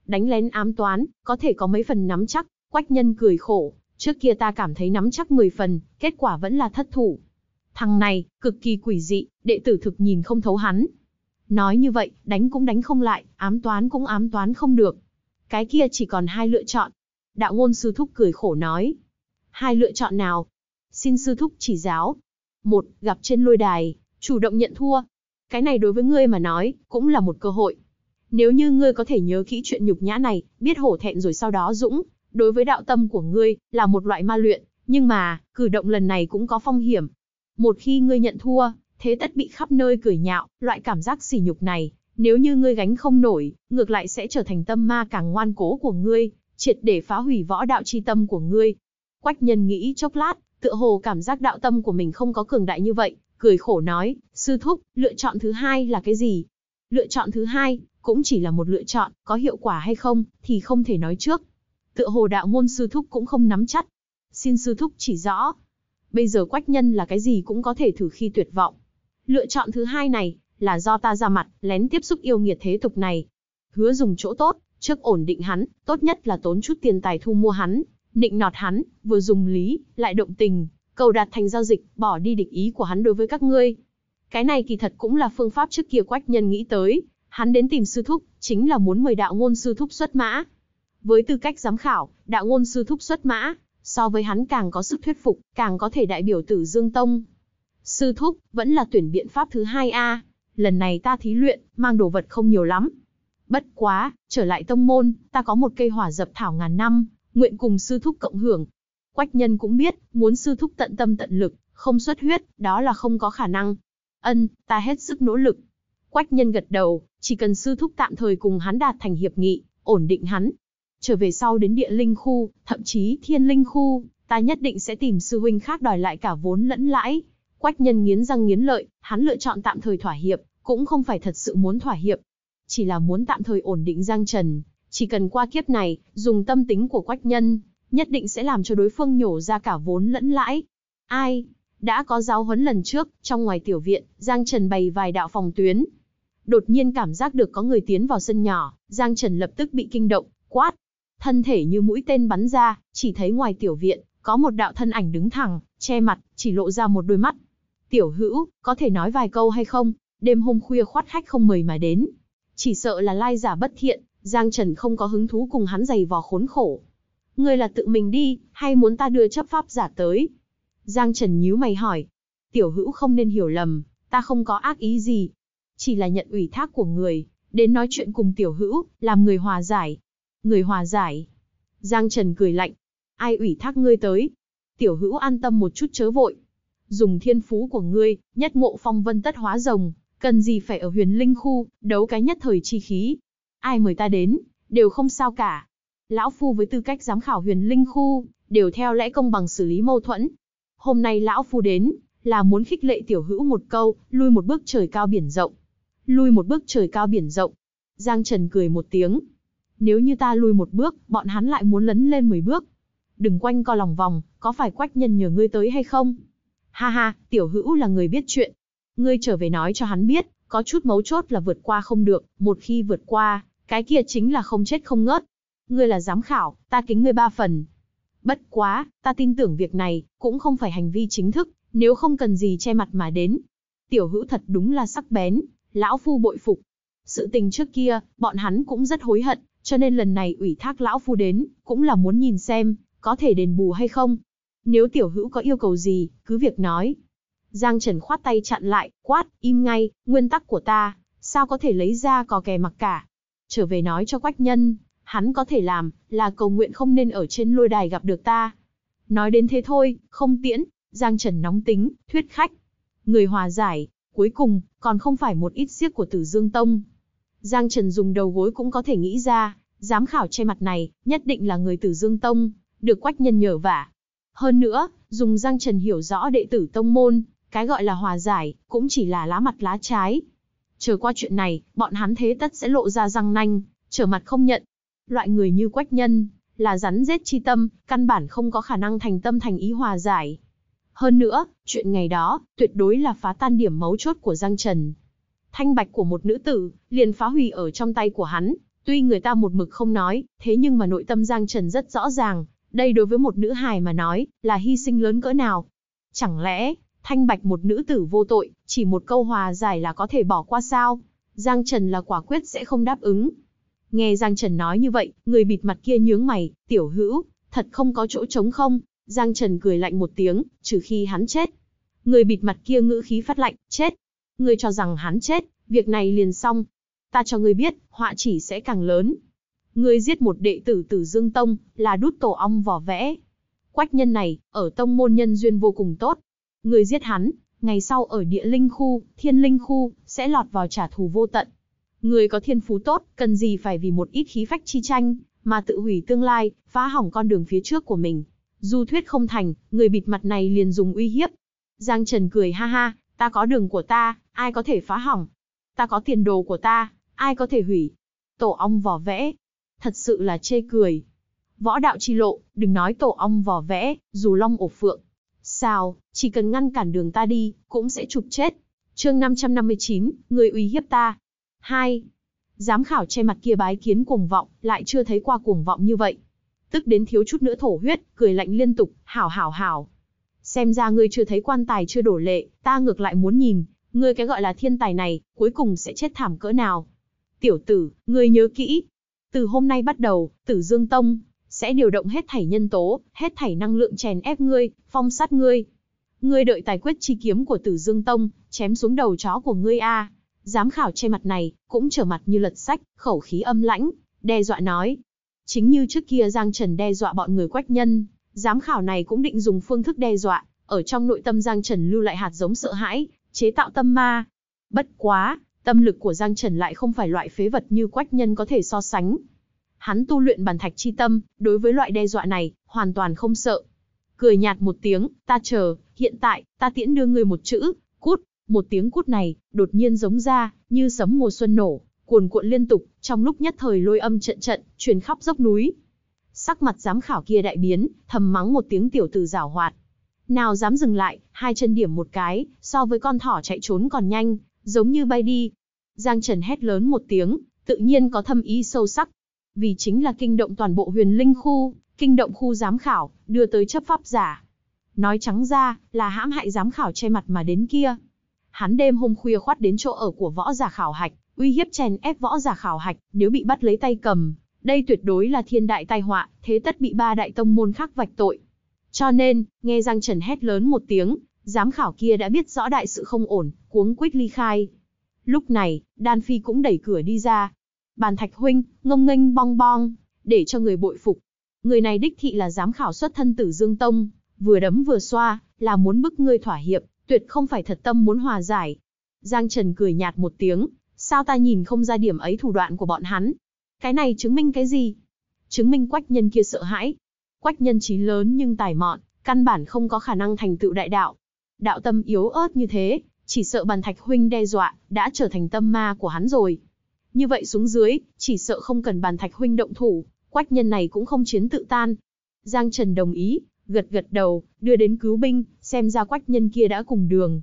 Đánh lén ám toán, có thể có mấy phần nắm chắc, quách nhân cười khổ, trước kia ta cảm thấy nắm chắc 10 phần, kết quả vẫn là thất thủ. Thằng này, cực kỳ quỷ dị, đệ tử thực nhìn không thấu hắn. Nói như vậy, đánh cũng đánh không lại, ám toán cũng ám toán không được. Cái kia chỉ còn hai lựa chọn. Đạo ngôn sư thúc cười khổ nói. Hai lựa chọn nào? Xin sư thúc chỉ giáo. Một, gặp trên lôi đài, chủ động nhận thua. Cái này đối với ngươi mà nói, cũng là một cơ hội. Nếu như ngươi có thể nhớ kỹ chuyện nhục nhã này, biết hổ thẹn rồi sau đó dũng, đối với đạo tâm của ngươi, là một loại ma luyện, nhưng mà, cử động lần này cũng có phong hiểm, một khi ngươi nhận thua, thế tất bị khắp nơi cười nhạo, loại cảm giác sỉ nhục này, nếu như ngươi gánh không nổi, ngược lại sẽ trở thành tâm ma càng ngoan cố của ngươi, triệt để phá hủy võ đạo chi tâm của ngươi. Quách nhân nghĩ chốc lát, tựa hồ cảm giác đạo tâm của mình không có cường đại như vậy, cười khổ nói, sư thúc, lựa chọn thứ hai là cái gì? Lựa chọn thứ hai, cũng chỉ là một lựa chọn, có hiệu quả hay không, thì không thể nói trước. Tựa hồ đạo môn sư thúc cũng không nắm chắc. Xin sư thúc chỉ rõ, Bây giờ quách nhân là cái gì cũng có thể thử khi tuyệt vọng. Lựa chọn thứ hai này, là do ta ra mặt, lén tiếp xúc yêu nghiệt thế tục này. Hứa dùng chỗ tốt, trước ổn định hắn, tốt nhất là tốn chút tiền tài thu mua hắn, nịnh nọt hắn, vừa dùng lý, lại động tình, cầu đạt thành giao dịch, bỏ đi địch ý của hắn đối với các ngươi. Cái này kỳ thật cũng là phương pháp trước kia quách nhân nghĩ tới, hắn đến tìm sư thúc, chính là muốn mời đạo ngôn sư thúc xuất mã. Với tư cách giám khảo, đạo ngôn sư thúc xuất mã, so với hắn càng có sức thuyết phục, càng có thể đại biểu tử Dương Tông. Sư thúc, vẫn là tuyển biện pháp thứ hai a lần này ta thí luyện, mang đồ vật không nhiều lắm. Bất quá, trở lại tông môn, ta có một cây hỏa dập thảo ngàn năm, nguyện cùng sư thúc cộng hưởng. Quách nhân cũng biết, muốn sư thúc tận tâm tận lực, không xuất huyết, đó là không có khả năng. Ân, ta hết sức nỗ lực. Quách nhân gật đầu, chỉ cần sư thúc tạm thời cùng hắn đạt thành hiệp nghị, ổn định hắn, Trở về sau đến địa linh khu, thậm chí thiên linh khu, ta nhất định sẽ tìm sư huynh khác đòi lại cả vốn lẫn lãi. Quách nhân nghiến răng nghiến lợi, hắn lựa chọn tạm thời thỏa hiệp, cũng không phải thật sự muốn thỏa hiệp. Chỉ là muốn tạm thời ổn định Giang Trần, chỉ cần qua kiếp này, dùng tâm tính của quách nhân, nhất định sẽ làm cho đối phương nhổ ra cả vốn lẫn lãi. Ai? Đã có giáo huấn lần trước, trong ngoài tiểu viện, Giang Trần bày vài đạo phòng tuyến. Đột nhiên cảm giác được có người tiến vào sân nhỏ, Giang Trần lập tức bị kinh động, quát, thân thể như mũi tên bắn ra, chỉ thấy ngoài tiểu viện, có một đạo thân ảnh đứng thẳng, che mặt, chỉ lộ ra một đôi mắt. Tiểu hữu, có thể nói vài câu hay không? Đêm hôm khuya khoát khách không mời mà đến. Chỉ sợ là lai giả bất thiện, Giang Trần không có hứng thú cùng hắn giày vò khốn khổ. Ngươi là tự mình đi, hay muốn ta đưa chấp pháp giả tới? Giang Trần nhíu mày hỏi. Tiểu hữu không nên hiểu lầm, ta không có ác ý gì. Chỉ là nhận ủy thác của người, đến nói chuyện cùng tiểu hữu, làm người hòa giải, người hòa giải. Giang Trần cười lạnh. Ai ủy thác ngươi tới? Tiểu hữu an tâm một chút chớ vội. Dùng thiên phú của ngươi, nhất mộ phong vân tất hóa rồng, cần gì phải ở huyền linh khu, đấu cái nhất thời chi khí. Ai mời ta đến, đều không sao cả. Lão Phu với tư cách giám khảo huyền linh khu, đều theo lẽ công bằng xử lý mâu thuẫn. Hôm nay Lão Phu đến, là muốn khích lệ tiểu hữu một câu, lui một bước trời cao biển rộng. Lui một bước trời cao biển rộng. Giang Trần cười một tiếng, nếu như ta lui một bước, bọn hắn lại muốn lấn lên 10 bước. Đừng quanh co lòng vòng, có phải quách nhân nhờ ngươi tới hay không? Ha ha, tiểu hữu là người biết chuyện. Ngươi trở về nói cho hắn biết, có chút mấu chốt là vượt qua không được, một khi vượt qua, cái kia chính là không chết không ngớt. Ngươi là giám khảo, ta kính ngươi ba phần. Bất quá, ta tin tưởng việc này, cũng không phải hành vi chính thức, nếu không cần gì che mặt mà đến. Tiểu hữu thật đúng là sắc bén, lão phu bội phục. Sự tình trước kia, bọn hắn cũng rất hối hận, cho nên lần này ủy thác lão phu đến, cũng là muốn nhìn xem, có thể đền bù hay không. Nếu tiểu hữu có yêu cầu gì, cứ việc nói. Giang Trần khoát tay chặn lại, quát, im ngay, nguyên tắc của ta, sao có thể lấy ra cò kè mặc cả. Trở về nói cho quách nhân, hắn có thể làm, là cầu nguyện không nên ở trên lôi đài gặp được ta. Nói đến thế thôi, không tiễn, Giang Trần nóng tính, thuyết khách. Người hòa giải, cuối cùng, còn không phải một ít siếc của tử Dương Tông, Giang Trần dùng đầu gối cũng có thể nghĩ ra, giám khảo che mặt này, nhất định là người tử Dương Tông, được quách nhân nhờ vả. Hơn nữa, dùng Giang Trần hiểu rõ đệ tử Tông Môn, cái gọi là hòa giải, cũng chỉ là lá mặt lá trái. Chờ qua chuyện này, bọn hắn thế tất sẽ lộ ra răng nanh, trở mặt không nhận. Loại người như quách nhân, là rắn rết chi tâm, căn bản không có khả năng thành tâm thành ý hòa giải. Hơn nữa, chuyện ngày đó, tuyệt đối là phá tan điểm mấu chốt của Giang Trần, thanh bạch của một nữ tử, liền phá hủy ở trong tay của hắn. Tuy người ta một mực không nói, thế nhưng mà nội tâm Giang Trần rất rõ ràng, đây đối với một nữ hài mà nói, là hy sinh lớn cỡ nào. Chẳng lẽ, thanh bạch một nữ tử vô tội, chỉ một câu hòa giải là có thể bỏ qua sao? Giang Trần là quả quyết sẽ không đáp ứng. Nghe Giang Trần nói như vậy, người bịt mặt kia nhướng mày, tiểu hữu, thật không có chỗ trống không? Giang Trần cười lạnh một tiếng, trừ khi hắn chết. Người bịt mặt kia ngữ khí phát lạnh, chết, Ngươi cho rằng hắn chết, việc này liền xong. Ta cho ngươi biết, họa chỉ sẽ càng lớn. Ngươi giết một đệ tử tử Dương Tông, là đút tổ ong vỏ vẽ. Quách nhân này, ở tông môn nhân duyên vô cùng tốt. Ngươi giết hắn, ngày sau ở địa linh khu, thiên linh khu, sẽ lọt vào trả thù vô tận. Ngươi có thiên phú tốt, cần gì phải vì một ít khí phách chi tranh, mà tự hủy tương lai, phá hỏng con đường phía trước của mình. Du thuyết không thành, người bịt mặt này liền dùng uy hiếp. Giang Trần cười ha ha, Ta có đường của ta, ai có thể phá hỏng. Ta có tiền đồ của ta, ai có thể hủy. Tổ ong vỏ vẽ. Thật sự là chê cười. Võ đạo chi lộ, đừng nói tổ ong vỏ vẽ, dù long ổ phượng. Sao, chỉ cần ngăn cản đường ta đi, cũng sẽ trục chết. chương 559, người uy hiếp ta. 2. Giám khảo che mặt kia bái kiến cuồng vọng, lại chưa thấy qua cuồng vọng như vậy. Tức đến thiếu chút nữa thổ huyết, cười lạnh liên tục, hảo hảo hảo, xem ra ngươi chưa thấy quan tài chưa đổ lệ, ta ngược lại muốn nhìn, ngươi cái gọi là thiên tài này, cuối cùng sẽ chết thảm cỡ nào. Tiểu tử, ngươi nhớ kỹ, từ hôm nay bắt đầu, Tử Dương Tông sẽ điều động hết thảy nhân tố, hết thảy năng lượng chèn ép ngươi, phong sát ngươi. Ngươi đợi tài quyết chi kiếm của Tử Dương Tông, chém xuống đầu chó của ngươi a. À. Giám khảo che mặt này, cũng trở mặt như lật sách, khẩu khí âm lãnh, đe dọa nói. Chính như trước kia Giang Trần đe dọa bọn người quách nhân, Giám khảo này cũng định dùng phương thức đe dọa, ở trong nội tâm Giang Trần lưu lại hạt giống sợ hãi, chế tạo tâm ma. Bất quá, tâm lực của Giang Trần lại không phải loại phế vật như quách nhân có thể so sánh. Hắn tu luyện bàn thạch chi tâm, đối với loại đe dọa này, hoàn toàn không sợ. Cười nhạt một tiếng, ta chờ, hiện tại, ta tiễn đưa người một chữ, cút, một tiếng cút này, đột nhiên giống ra, như sấm mùa xuân nổ, cuồn cuộn liên tục, trong lúc nhất thời lôi âm trận trận, truyền khắp dốc núi. Sắc mặt giám khảo kia đại biến, thầm mắng một tiếng tiểu tử giảo hoạt. Nào dám dừng lại, hai chân điểm một cái, so với con thỏ chạy trốn còn nhanh, giống như bay đi. Giang Trần hét lớn một tiếng, tự nhiên có thâm ý sâu sắc. Vì chính là kinh động toàn bộ huyền linh khu, kinh động khu giám khảo, đưa tới chấp pháp giả. Nói trắng ra, là hãm hại giám khảo che mặt mà đến kia. Hắn đêm hôm khuya khoát đến chỗ ở của võ giả khảo hạch, uy hiếp chèn ép võ giả khảo hạch, nếu bị bắt lấy tay cầm, đây tuyệt đối là thiên đại tai họa, thế tất bị ba đại tông môn khác vạch tội. Cho nên, nghe Giang Trần hét lớn một tiếng, giám khảo kia đã biết rõ đại sự không ổn, cuống quýt ly khai. Lúc này, Đan Phi cũng đẩy cửa đi ra. Bàn thạch huynh, ngông nghênh bong bong, để cho người bội phục. Người này đích thị là giám khảo xuất thân tử Dương Tông, vừa đấm vừa xoa, là muốn bức ngươi thỏa hiệp, tuyệt không phải thật tâm muốn hòa giải. Giang Trần cười nhạt một tiếng, sao ta nhìn không ra điểm ấy thủ đoạn của bọn hắn, cái này chứng minh cái gì? Chứng minh quách nhân kia sợ hãi. Quách nhân trí lớn nhưng tài mọn, căn bản không có khả năng thành tựu đại đạo. Đạo tâm yếu ớt như thế, chỉ sợ bàn thạch huynh đe dọa, đã trở thành tâm ma của hắn rồi. Như vậy xuống dưới, chỉ sợ không cần bàn thạch huynh động thủ, quách nhân này cũng không chiến tự tan. Giang Trần đồng ý, gật gật đầu, đưa đến cứu binh, xem ra quách nhân kia đã cùng đường.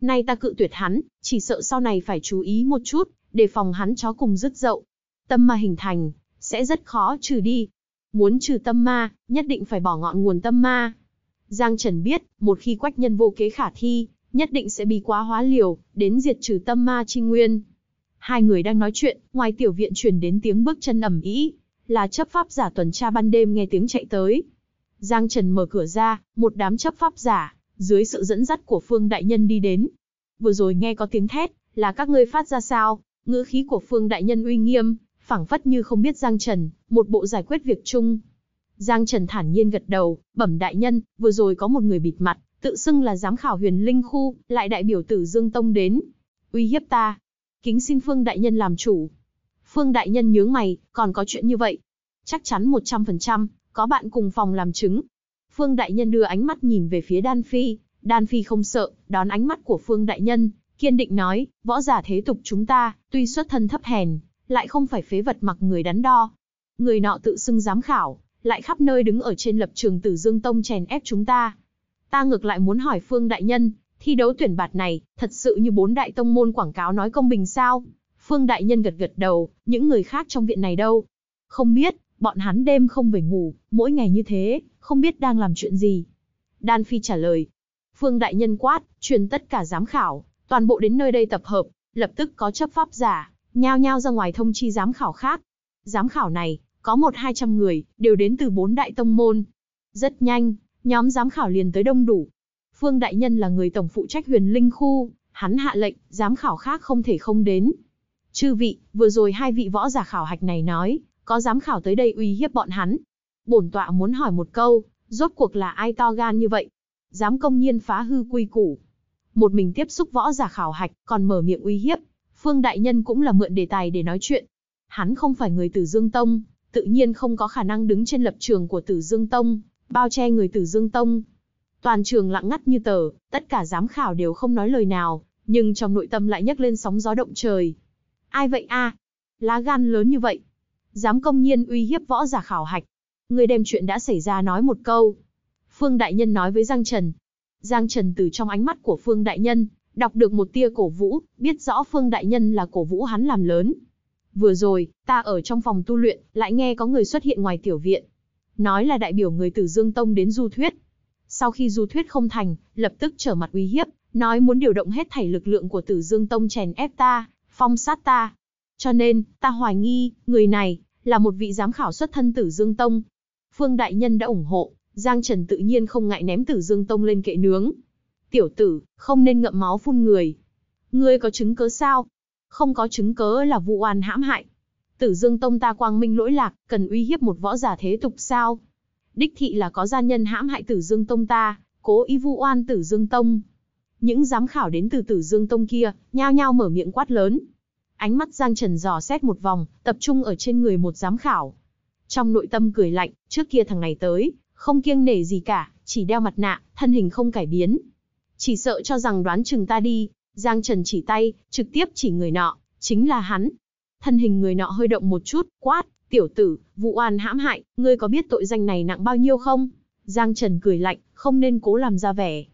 Nay ta cự tuyệt hắn, chỉ sợ sau này phải chú ý một chút, để phòng hắn chó cùng dứt dậu tâm ma hình thành, sẽ rất khó trừ đi. Muốn trừ tâm ma, nhất định phải bỏ ngọn nguồn tâm ma. Giang Trần biết, một khi quách nhân vô kế khả thi, nhất định sẽ bị quá hóa liều, đến diệt trừ tâm ma trinh nguyên. Hai người đang nói chuyện, ngoài tiểu viện truyền đến tiếng bước chân ẩm ĩ, là chấp pháp giả tuần tra ban đêm nghe tiếng chạy tới. Giang Trần mở cửa ra, một đám chấp pháp giả, dưới sự dẫn dắt của Phương Đại Nhân đi đến. Vừa rồi nghe có tiếng thét, là các ngươi phát ra sao, ngữ khí của Phương Đại Nhân uy nghiêm, phảng phất như không biết Giang Trần, một bộ giải quyết việc chung. Giang Trần thản nhiên gật đầu, bẩm đại nhân, vừa rồi có một người bịt mặt, tự xưng là giám khảo huyền linh khu, lại đại biểu tử Dương Tông đến. Uy hiếp ta. Kính xin Phương đại nhân làm chủ. Phương đại nhân nhướng mày, còn có chuyện như vậy. Chắc chắn 100%, có bạn cùng phòng làm chứng. Phương đại nhân đưa ánh mắt nhìn về phía Đan Phi, Đan Phi không sợ, đón ánh mắt của Phương đại nhân, kiên định nói, võ giả thế tục chúng ta, tuy xuất thân thấp hèn, lại không phải phế vật mặc người đắn đo. Người nọ tự xưng giám khảo, lại khắp nơi đứng ở trên lập trường Tử Dương Tông chèn ép chúng ta. Ta ngược lại muốn hỏi Phương Đại Nhân, thi đấu tuyển bạt này, thật sự như bốn đại tông môn quảng cáo nói công bình sao? Phương Đại Nhân gật gật đầu, những người khác trong viện này đâu? Không biết, bọn hắn đêm không về ngủ, mỗi ngày như thế, không biết đang làm chuyện gì. Đan Phi trả lời. Phương Đại Nhân quát, truyền tất cả giám khảo, toàn bộ đến nơi đây tập hợp, lập tức có chấp pháp giả, nhao nhao ra ngoài thông chi giám khảo khác. Giám khảo này, có một hai trăm người, đều đến từ bốn đại tông môn. Rất nhanh, nhóm giám khảo liền tới đông đủ. Phương Đại Nhân là người tổng phụ trách huyền linh khu, hắn hạ lệnh, giám khảo khác không thể không đến. Chư vị, vừa rồi hai vị võ giả khảo hạch này nói, có giám khảo tới đây uy hiếp bọn hắn. Bổn tọa muốn hỏi một câu, rốt cuộc là ai to gan như vậy? Dám công nhiên phá hư quy củ. Một mình tiếp xúc võ giả khảo hạch, còn mở miệng uy hiếp, Phương Đại Nhân cũng là mượn đề tài để nói chuyện. Hắn không phải người Tử Dương Tông, tự nhiên không có khả năng đứng trên lập trường của Tử Dương Tông, bao che người Tử Dương Tông. Toàn trường lặng ngắt như tờ, tất cả giám khảo đều không nói lời nào, nhưng trong nội tâm lại nhấc lên sóng gió động trời. Ai vậy a? Lá gan lớn như vậy. Dám công nhiên uy hiếp võ giả khảo hạch. Người đem chuyện đã xảy ra nói một câu. Phương Đại Nhân nói với Giang Trần. Giang Trần từ trong ánh mắt của Phương Đại Nhân, đọc được một tia cổ vũ, biết rõ Phương Đại Nhân là cổ vũ hắn làm lớn. Vừa rồi, ta ở trong phòng tu luyện, lại nghe có người xuất hiện ngoài tiểu viện. Nói là đại biểu người từ Dương Tông đến du thuyết. Sau khi du thuyết không thành, lập tức trở mặt uy hiếp, nói muốn điều động hết thảy lực lượng của tử Dương Tông chèn ép ta, phong sát ta. Cho nên, ta hoài nghi, người này, là một vị giám khảo xuất thân tử Dương Tông. Phương Đại Nhân đã ủng hộ, Giang Trần tự nhiên không ngại ném tử Dương Tông lên kệ nướng, Tiểu tử, không nên ngậm máu phun người. Ngươi có chứng cớ sao? Không có chứng cớ là vụ oan hãm hại. Tử Dương Tông ta quang minh lỗi lạc, cần uy hiếp một võ giả thế tục sao? Đích thị là có gia nhân hãm hại Tử Dương Tông ta, cố ý vu oan Tử Dương Tông. Những giám khảo đến từ Tử Dương Tông kia, nhao nhao mở miệng quát lớn. Ánh mắt Giang Trần dò xét một vòng, tập trung ở trên người một giám khảo. Trong nội tâm cười lạnh, trước kia thằng này tới, không kiêng nể gì cả, chỉ đeo mặt nạ, thân hình không cải biến, chỉ sợ cho rằng đoán chừng ta đi, Giang Trần chỉ tay, trực tiếp chỉ người nọ, chính là hắn. Thân hình người nọ hơi động một chút, quát, tiểu tử, vụ oan hãm hại, ngươi có biết tội danh này nặng bao nhiêu không? Giang Trần cười lạnh, không nên cố làm ra vẻ.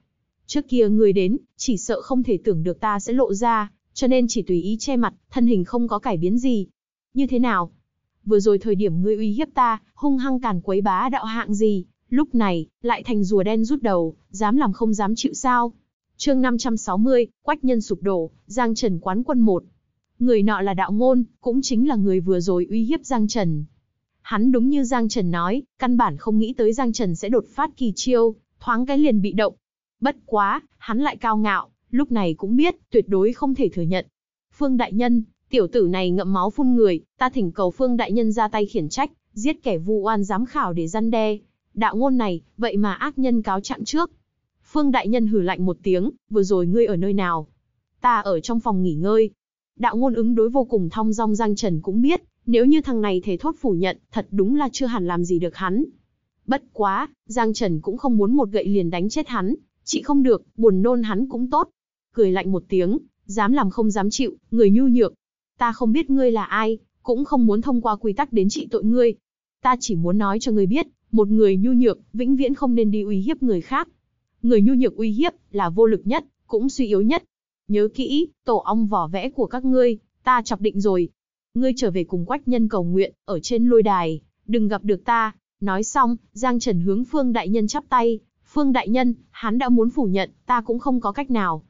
Trước kia người đến, chỉ sợ không thể tưởng được ta sẽ lộ ra, cho nên chỉ tùy ý che mặt, thân hình không có cải biến gì. Như thế nào? Vừa rồi thời điểm ngươi uy hiếp ta, hung hăng càn quấy bá đạo hạng gì? Lúc này, lại thành rùa đen rút đầu, dám làm không dám chịu sao. chương 560, Quách Nhân sụp đổ, Giang Trần quán quân một. Người nọ là đạo ngôn, cũng chính là người vừa rồi uy hiếp Giang Trần. Hắn đúng như Giang Trần nói, căn bản không nghĩ tới Giang Trần sẽ đột phát kỳ chiêu, thoáng cái liền bị động. Bất quá, hắn lại cao ngạo, lúc này cũng biết, tuyệt đối không thể thừa nhận. Phương Đại Nhân, tiểu tử này ngậm máu phun người, ta thỉnh cầu Phương Đại Nhân ra tay khiển trách, giết kẻ vu oan giám khảo để răn đe, đạo ngôn này, vậy mà ác nhân cáo trạng trước. Phương đại nhân hử lạnh một tiếng, vừa rồi ngươi ở nơi nào? Ta ở trong phòng nghỉ ngơi. Đạo ngôn ứng đối vô cùng thong dong Giang Trần cũng biết, nếu như thằng này thể thốt phủ nhận, thật đúng là chưa hẳn làm gì được hắn. Bất quá, Giang Trần cũng không muốn một gậy liền đánh chết hắn, chị không được, buồn nôn hắn cũng tốt. Cười lạnh một tiếng, dám làm không dám chịu, người nhu nhược. Ta không biết ngươi là ai, cũng không muốn thông qua quy tắc đến trị tội ngươi. Ta chỉ muốn nói cho ngươi biết, một người nhu nhược, vĩnh viễn không nên đi uy hiếp người khác. Người nhu nhược uy hiếp là vô lực nhất, cũng suy yếu nhất. Nhớ kỹ, tổ ong vỏ vẽ của các ngươi, ta chọc định rồi. Ngươi trở về cùng quách nhân cầu nguyện, ở trên lôi đài, đừng gặp được ta. Nói xong, Giang Trần hướng Phương Đại Nhân chắp tay. Phương Đại Nhân, hắn đã muốn phủ nhận, ta cũng không có cách nào.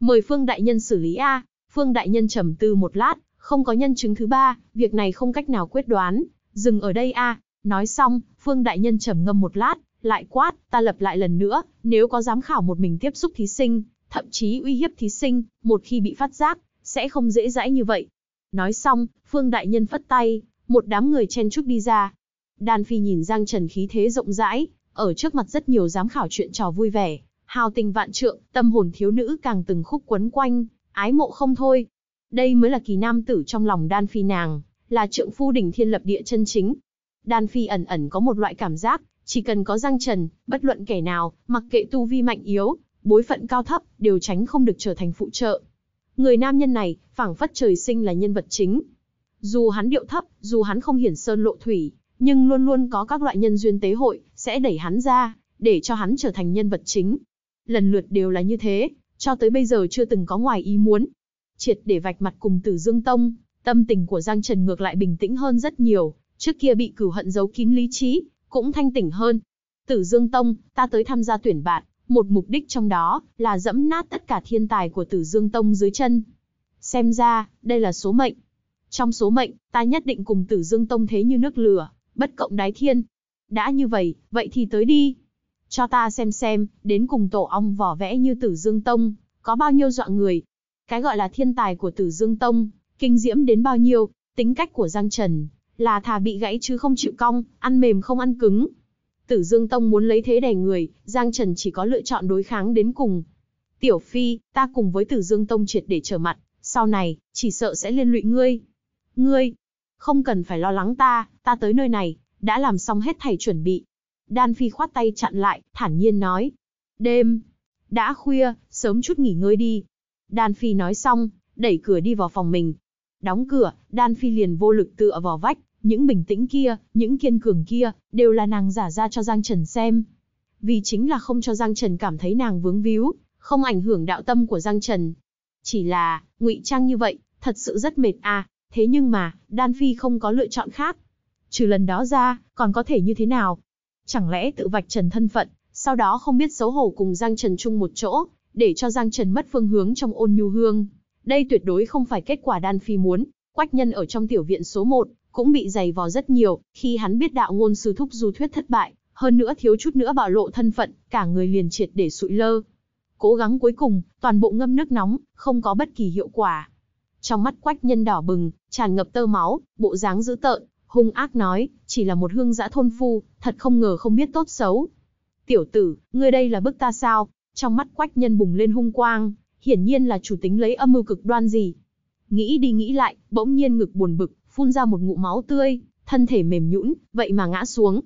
Mời Phương Đại Nhân xử lý A. Phương Đại Nhân trầm tư một lát, không có nhân chứng thứ ba, việc này không cách nào quyết đoán. Dừng ở đây A, Nói xong, Phương Đại Nhân trầm ngâm một lát, lại quát, ta lập lại lần nữa, nếu có giám khảo một mình tiếp xúc thí sinh, thậm chí uy hiếp thí sinh, một khi bị phát giác, sẽ không dễ dãi như vậy. Nói xong, Phương Đại Nhân phất tay, một đám người chen chúc đi ra. Đan Phi nhìn Giang Trần khí thế rộng rãi, ở trước mặt rất nhiều giám khảo chuyện trò vui vẻ, hào tình vạn trượng, tâm hồn thiếu nữ càng từng khúc quấn quanh, ái mộ không thôi. Đây mới là kỳ nam tử trong lòng Đan Phi nàng, là trượng phu đỉnh thiên lập địa chân chính. Đan Phi ẩn ẩn có một loại cảm giác, chỉ cần có Giang Trần, bất luận kẻ nào, mặc kệ tu vi mạnh yếu, bối phận cao thấp, đều tránh không được trở thành phụ trợ. Người nam nhân này, phảng phất trời sinh là nhân vật chính. Dù hắn điệu thấp, dù hắn không hiển sơn lộ thủy, nhưng luôn luôn có các loại nhân duyên tế hội, sẽ đẩy hắn ra, để cho hắn trở thành nhân vật chính. Lần lượt đều là như thế, cho tới bây giờ chưa từng có ngoài ý muốn. Triệt để vạch mặt cùng Tử Dương Tông, tâm tình của Giang Trần ngược lại bình tĩnh hơn rất nhiều, trước kia bị cửu hận giấu kín lý trí, cũng thanh tỉnh hơn. Tử Dương Tông, ta tới tham gia tuyển bạn, một mục đích trong đó là dẫm nát tất cả thiên tài của Tử Dương Tông dưới chân. Xem ra, đây là số mệnh. Trong số mệnh, ta nhất định cùng Tử Dương Tông thế như nước lửa, bất cộng đái thiên. Đã như vậy, vậy thì tới đi. Cho ta xem xem, đến cùng tổ ong vỏ vẽ như Tử Dương Tông, có bao nhiêu dọa người. Cái gọi là thiên tài của Tử Dương Tông, kinh diễm đến bao nhiêu, tính cách của Giang Trần, là thà bị gãy chứ không chịu cong, ăn mềm không ăn cứng. Tử Dương Tông muốn lấy thế đè người, Giang Trần chỉ có lựa chọn đối kháng đến cùng. Tiểu Phi, ta cùng với Tử Dương Tông triệt để trở mặt, sau này, chỉ sợ sẽ liên lụy ngươi. Ngươi, không cần phải lo lắng ta, ta tới nơi này, đã làm xong hết thảy chuẩn bị. Đan Phi khoát tay chặn lại, thản nhiên nói. Đêm, đã khuya, sớm chút nghỉ ngơi đi. Đan Phi nói xong, đẩy cửa đi vào phòng mình, Đóng cửa, Đan Phi liền vô lực tựa vào vách, những bình tĩnh kia, những kiên cường kia, đều là nàng giả ra cho Giang Trần xem. Vì chính là không cho Giang Trần cảm thấy nàng vướng víu, không ảnh hưởng đạo tâm của Giang Trần. Chỉ là, ngụy trang như vậy, thật sự rất mệt à, thế nhưng mà, Đan Phi không có lựa chọn khác. Trừ lần đó ra, còn có thể như thế nào? Chẳng lẽ tự vạch Trần thân phận, sau đó không biết xấu hổ cùng Giang Trần chung một chỗ, để cho Giang Trần mất phương hướng trong ôn nhu hương. Đây tuyệt đối không phải kết quả Đan Phi muốn, Quách Nhân ở trong tiểu viện số một cũng bị dày vò rất nhiều, khi hắn biết đạo ngôn sư thúc du thuyết thất bại, hơn nữa thiếu chút nữa bạo lộ thân phận, cả người liền triệt để sụi lơ. Cố gắng cuối cùng, toàn bộ ngâm nước nóng, không có bất kỳ hiệu quả. Trong mắt Quách Nhân đỏ bừng, tràn ngập tơ máu, bộ dáng dữ tợn, hung ác nói, chỉ là một hương giã thôn phu, thật không ngờ không biết tốt xấu. Tiểu tử, ngươi đây là bức ta sao? Trong mắt Quách Nhân bùng lên hung quang, hiển nhiên là chủ tính lấy âm mưu cực đoan gì. Nghĩ đi nghĩ lại, bỗng nhiên ngực buồn bực, phun ra một ngụm máu tươi, thân thể mềm nhũn, vậy mà ngã xuống.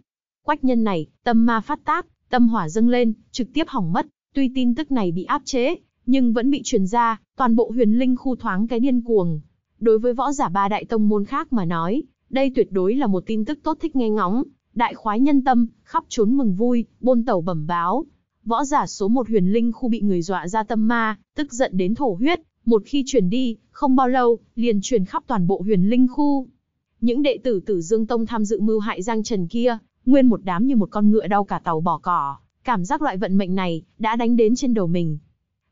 Quách nhân này, tâm ma phát tác, tâm hỏa dâng lên, trực tiếp hỏng mất, tuy tin tức này bị áp chế, nhưng vẫn bị truyền ra, toàn bộ huyền linh khu thoáng cái điên cuồng. Đối với võ giả ba đại tông môn khác mà nói, đây tuyệt đối là một tin tức tốt thích nghe ngóng, đại khoái nhân tâm, khắp trốn mừng vui, bôn tẩu bẩm báo, Võ giả số một huyền linh khu bị người dọa ra tâm ma, tức giận đến thổ huyết, một khi chuyển đi, không bao lâu, liền chuyển khắp toàn bộ huyền linh khu. Những đệ tử tử Dương Tông tham dự mưu hại Giang Trần kia, nguyên một đám như một con ngựa đau cả tàu bỏ cỏ, cảm giác loại vận mệnh này đã đánh đến trên đầu mình.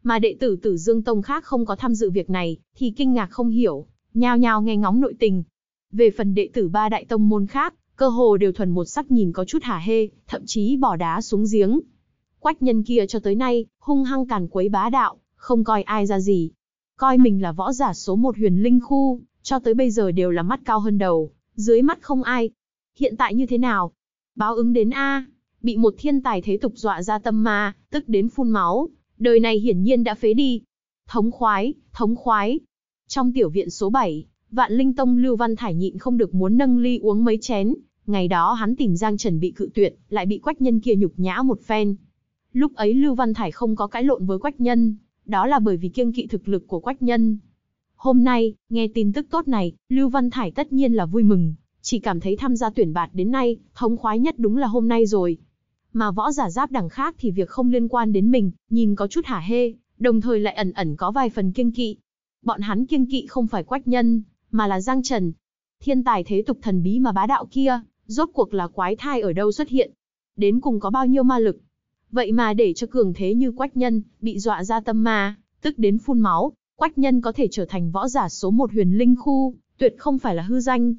Mà đệ tử tử Dương Tông khác không có tham dự việc này, thì kinh ngạc không hiểu, nhao nhao nghe ngóng nội tình. Về phần đệ tử ba đại tông môn khác, cơ hồ đều thuần một sắc nhìn có chút hả hê, thậm chí bỏ đá xuống giếng, Quách nhân kia cho tới nay, hung hăng càn quấy bá đạo, không coi ai ra gì. Coi mình là võ giả số một huyền linh khu, cho tới bây giờ đều là mắt cao hơn đầu, dưới mắt không ai. Hiện tại như thế nào? Báo ứng đến A, bị một thiên tài thế tục dọa ra tâm ma, tức đến phun máu, đời này hiển nhiên đã phế đi. Thống khoái, thống khoái. Trong tiểu viện số 7, Vạn Linh Tông Lưu Văn Thải nhịn không được muốn nâng ly uống mấy chén, ngày đó hắn tìm Giang Trần bị cự tuyệt, lại bị quách nhân kia nhục nhã một phen, Lúc ấy Lưu Văn Thải không có cãi lộn với Quách Nhân, đó là bởi vì kiêng kỵ thực lực của Quách Nhân. Hôm nay, nghe tin tức tốt này, Lưu Văn Thải tất nhiên là vui mừng, chỉ cảm thấy tham gia tuyển bạt đến nay, thống khoái nhất đúng là hôm nay rồi. Mà võ giả giáp đẳng khác thì việc không liên quan đến mình, nhìn có chút hả hê, đồng thời lại ẩn ẩn có vài phần kiêng kỵ. Bọn hắn kiêng kỵ không phải Quách Nhân, mà là Giang Trần. Thiên tài thế tục thần bí mà bá đạo kia, rốt cuộc là quái thai ở đâu xuất hiện? Đến cùng có bao nhiêu ma lực? Vậy mà để cho cường thế như quách nhân, bị dọa ra tâm ma, tức đến phun máu, quách nhân có thể trở thành võ giả số một huyền linh khu, tuyệt không phải là hư danh.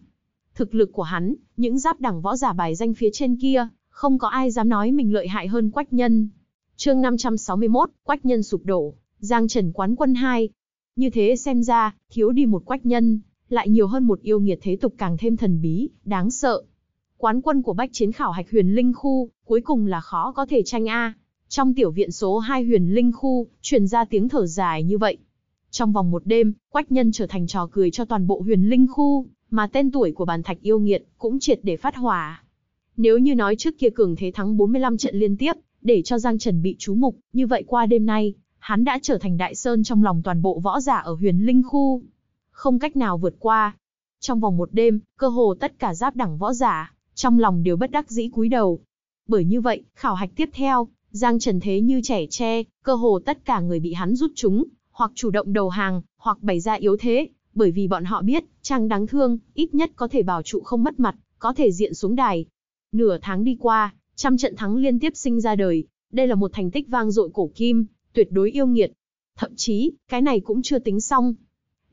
Thực lực của hắn, những giáp đẳng võ giả bài danh phía trên kia, không có ai dám nói mình lợi hại hơn quách nhân. chương 561, quách nhân sụp đổ, giang trần quán quân hai. Như thế xem ra, thiếu đi một quách nhân, lại nhiều hơn một yêu nghiệt thế tục càng thêm thần bí, đáng sợ. Quán quân của bách chiến khảo hạch huyền linh khu, cuối cùng là khó có thể tranh A. Trong tiểu viện số 2 huyền linh khu, truyền ra tiếng thở dài như vậy. Trong vòng một đêm, Quách Nhân trở thành trò cười cho toàn bộ huyền linh khu, mà tên tuổi của bàn thạch yêu nghiệt cũng triệt để phát hỏa. Nếu như nói trước kia cường thế thắng 45 trận liên tiếp, để cho Giang Trần bị chú mục, như vậy qua đêm nay, hắn đã trở thành đại sơn trong lòng toàn bộ võ giả ở huyền linh khu. Không cách nào vượt qua. Trong vòng một đêm, cơ hồ tất cả giáp đẳng võ giả, trong lòng đều bất đắc dĩ cúi đầu. Bởi như vậy, khảo hạch tiếp theo, Giang Trần thế như trẻ tre, cơ hồ tất cả người bị hắn rút chúng, hoặc chủ động đầu hàng, hoặc bày ra yếu thế, bởi vì bọn họ biết, chàng đáng thương, ít nhất có thể bảo trụ không mất mặt, có thể diện xuống đài. Nửa tháng đi qua, trăm trận thắng liên tiếp sinh ra đời, đây là một thành tích vang dội cổ kim, tuyệt đối yêu nghiệt. Thậm chí, cái này cũng chưa tính xong.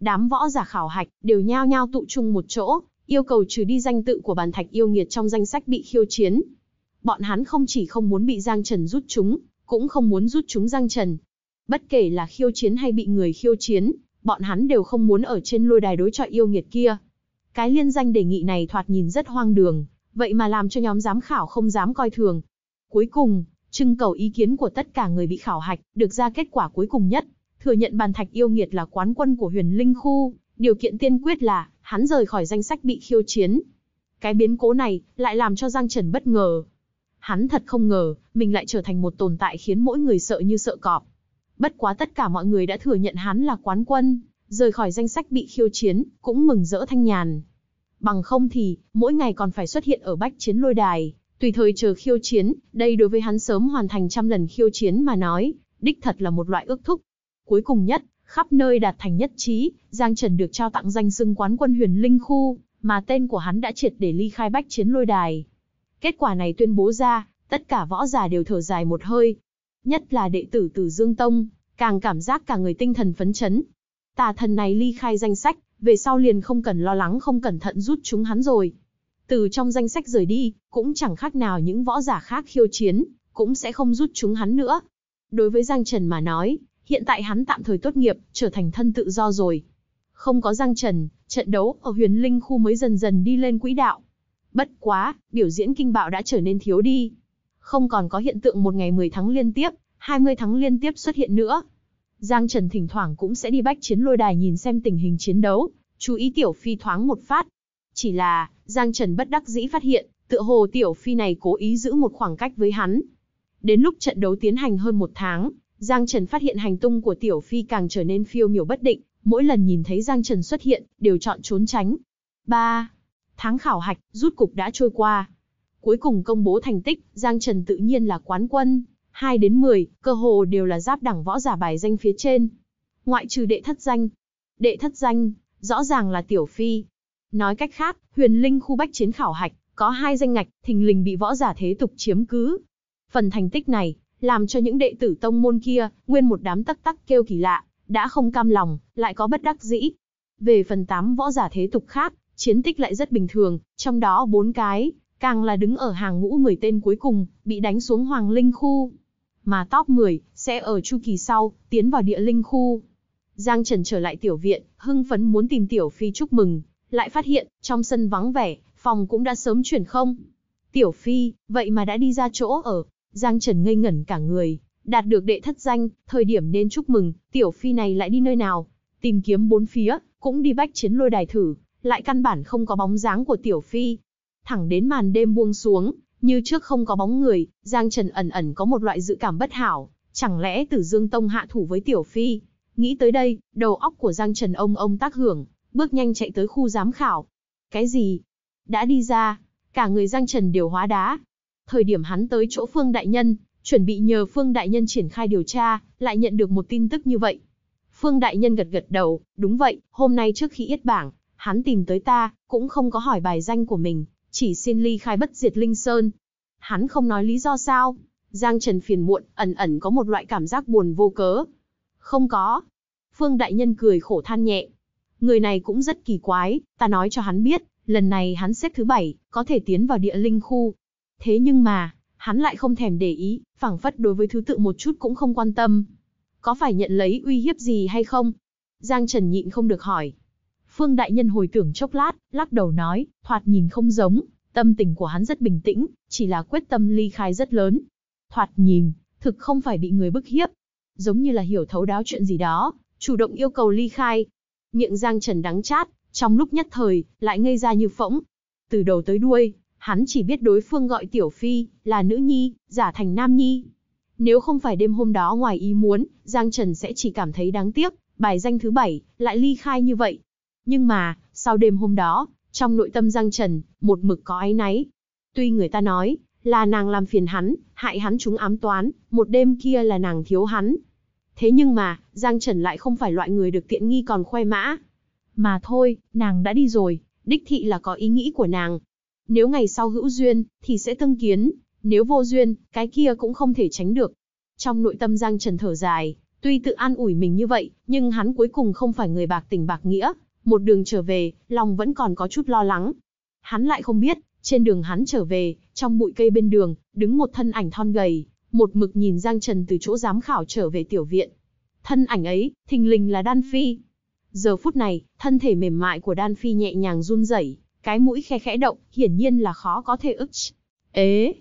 Đám võ giả khảo hạch đều nhao nhao tụ chung một chỗ, yêu cầu trừ đi danh tự của bàn thạch yêu nghiệt trong danh sách bị khiêu chiến. Bọn hắn không chỉ không muốn bị Giang Trần rút chúng, cũng không muốn rút chúng Giang Trần. Bất kể là khiêu chiến hay bị người khiêu chiến, bọn hắn đều không muốn ở trên lôi đài đối chọi yêu nghiệt kia. Cái liên danh đề nghị này thoạt nhìn rất hoang đường, vậy mà làm cho nhóm giám khảo không dám coi thường. Cuối cùng, trưng cầu ý kiến của tất cả người bị khảo hạch, được ra kết quả cuối cùng nhất, thừa nhận bàn thạch yêu nghiệt là quán quân của huyền linh khu, Điều kiện tiên quyết là, hắn rời khỏi danh sách bị khiêu chiến. Cái biến cố này, lại làm cho Giang Trần bất ngờ. Hắn thật không ngờ, mình lại trở thành một tồn tại khiến mỗi người sợ như sợ cọp. Bất quá tất cả mọi người đã thừa nhận hắn là quán quân, rời khỏi danh sách bị khiêu chiến, cũng mừng rỡ thanh nhàn. Bằng không thì, mỗi ngày còn phải xuất hiện ở bách chiến lôi đài, tùy thời chờ khiêu chiến, đây đối với hắn sớm hoàn thành trăm lần khiêu chiến mà nói, đích thật là một loại ước thúc. Cuối cùng nhất, khắp nơi đạt thành nhất trí, Giang Trần được trao tặng danh xưng quán quân huyền linh khu, mà tên của hắn đã triệt để ly khai bách chiến lôi đài. Kết quả này tuyên bố ra, tất cả võ giả đều thở dài một hơi. Nhất là đệ tử từ Dương Tông, càng cảm giác cả người tinh thần phấn chấn. Tà thần này ly khai danh sách, về sau liền không cần lo lắng không cẩn thận rút chúng hắn rồi. Từ trong danh sách rời đi, cũng chẳng khác nào những võ giả khác khiêu chiến, cũng sẽ không rút chúng hắn nữa. Đối với Giang Trần mà nói, hiện tại hắn tạm thời tốt nghiệp, trở thành thân tự do rồi. Không có giang trần, trận đấu ở huyền linh khu mới dần dần đi lên quỹ đạo. Bất quá, biểu diễn kinh bạo đã trở nên thiếu đi. Không còn có hiện tượng một ngày 10 thắng liên tiếp, 20 thắng liên tiếp xuất hiện nữa. Giang Trần thỉnh thoảng cũng sẽ đi bách chiến lôi đài nhìn xem tình hình chiến đấu, chú ý Tiểu Phi thoáng một phát. Chỉ là, Giang Trần bất đắc dĩ phát hiện, tựa hồ Tiểu Phi này cố ý giữ một khoảng cách với hắn. Đến lúc trận đấu tiến hành hơn một tháng, Giang Trần phát hiện hành tung của Tiểu Phi càng trở nên phiêu miểu bất định, mỗi lần nhìn thấy Giang Trần xuất hiện, đều chọn trốn tránh. 3. Tháng khảo hạch, rút cục đã trôi qua. Cuối cùng công bố thành tích, Giang Trần tự nhiên là quán quân, 2 đến 10, cơ hồ đều là giáp đẳng võ giả bài danh phía trên. Ngoại trừ đệ thất danh. Đệ thất danh, rõ ràng là Tiểu Phi. Nói cách khác, huyền linh khu bách chiến khảo hạch, có hai danh ngạch, thình lình bị võ giả thế tục chiếm cứ. Phần thành tích này, làm cho những đệ tử tông môn kia, nguyên một đám tắc tắc kêu kỳ lạ, đã không cam lòng, lại có bất đắc dĩ. Về phần tám võ giả thế tục khác, chiến tích lại rất bình thường, trong đó bốn cái, càng là đứng ở hàng ngũ 10 tên cuối cùng, bị đánh xuống hoàng linh khu. Mà top 10, sẽ ở chu kỳ sau, tiến vào địa linh khu. Giang Trần trở lại tiểu viện, hưng phấn muốn tìm Tiểu Phi chúc mừng, lại phát hiện, trong sân vắng vẻ, phòng cũng đã sớm chuyển không. Tiểu Phi, vậy mà đã đi ra chỗ ở, Giang Trần ngây ngẩn cả người, đạt được đệ thất danh, thời điểm nên chúc mừng, tiểu phi này lại đi nơi nào, tìm kiếm bốn phía, cũng đi bách chiến lôi đài thử, lại căn bản không có bóng dáng của tiểu phi. Thẳng đến màn đêm buông xuống, như trước không có bóng người, Giang Trần ẩn ẩn có một loại dự cảm bất hảo, chẳng lẽ Tử Dương Tông hạ thủ với tiểu phi? Nghĩ tới đây, đầu óc của Giang Trần ông ông tác hưởng, bước nhanh chạy tới khu giám khảo. Cái gì? Đã đi ra, cả người Giang Trần đều hóa đá, Thời điểm hắn tới chỗ Phương Đại Nhân, chuẩn bị nhờ Phương Đại Nhân triển khai điều tra, lại nhận được một tin tức như vậy. Phương Đại Nhân gật gật đầu, đúng vậy, hôm nay trước khi yết bảng, hắn tìm tới ta, cũng không có hỏi bài danh của mình, chỉ xin ly khai bất diệt Linh Sơn. Hắn không nói lý do sao. Giang Trần phiền muộn, ẩn ẩn có một loại cảm giác buồn vô cớ. Không có. Phương Đại Nhân cười khổ than nhẹ. Người này cũng rất kỳ quái, ta nói cho hắn biết, lần này hắn xếp thứ bảy, có thể tiến vào địa linh khu, Thế nhưng mà, hắn lại không thèm để ý, phảng phất đối với thứ tự một chút cũng không quan tâm. Có phải nhận lấy uy hiếp gì hay không? Giang Trần nhịn không được hỏi. Phương Đại Nhân hồi tưởng chốc lát, lắc đầu nói, thoạt nhìn không giống, tâm tình của hắn rất bình tĩnh, chỉ là quyết tâm ly khai rất lớn. Thoạt nhìn, thực không phải bị người bức hiếp, giống như là hiểu thấu đáo chuyện gì đó, chủ động yêu cầu ly khai. Miệng Giang Trần đắng chát, trong lúc nhất thời, lại ngây ra như phỗng. Từ đầu tới đuôi, Hắn chỉ biết đối phương gọi Tiểu Phi là nữ nhi, giả thành nam nhi. Nếu không phải đêm hôm đó ngoài ý muốn, Giang Trần sẽ chỉ cảm thấy đáng tiếc, bài danh thứ bảy lại ly khai như vậy. Nhưng mà, sau đêm hôm đó, trong nội tâm Giang Trần, một mực có áy náy. Tuy người ta nói, là nàng làm phiền hắn, hại hắn chúng ám toán, một đêm kia là nàng thiếu hắn. Thế nhưng mà, Giang Trần lại không phải loại người được tiện nghi còn khoe mã. Mà thôi, nàng đã đi rồi, đích thị là có ý nghĩ của nàng, nếu ngày sau hữu duyên, thì sẽ tương kiến, nếu vô duyên, cái kia cũng không thể tránh được. Trong nội tâm Giang Trần thở dài, tuy tự an ủi mình như vậy, nhưng hắn cuối cùng không phải người bạc tình bạc nghĩa, một đường trở về, lòng vẫn còn có chút lo lắng. Hắn lại không biết, trên đường hắn trở về, trong bụi cây bên đường, đứng một thân ảnh thon gầy, một mực nhìn Giang Trần từ chỗ giám khảo trở về tiểu viện. Thân ảnh ấy, thình lình là Đan Phi. Giờ phút này, thân thể mềm mại của Đan Phi nhẹ nhàng run rẩy, cái mũi khe khẽ động, hiển nhiên là khó có thể ức. Ế!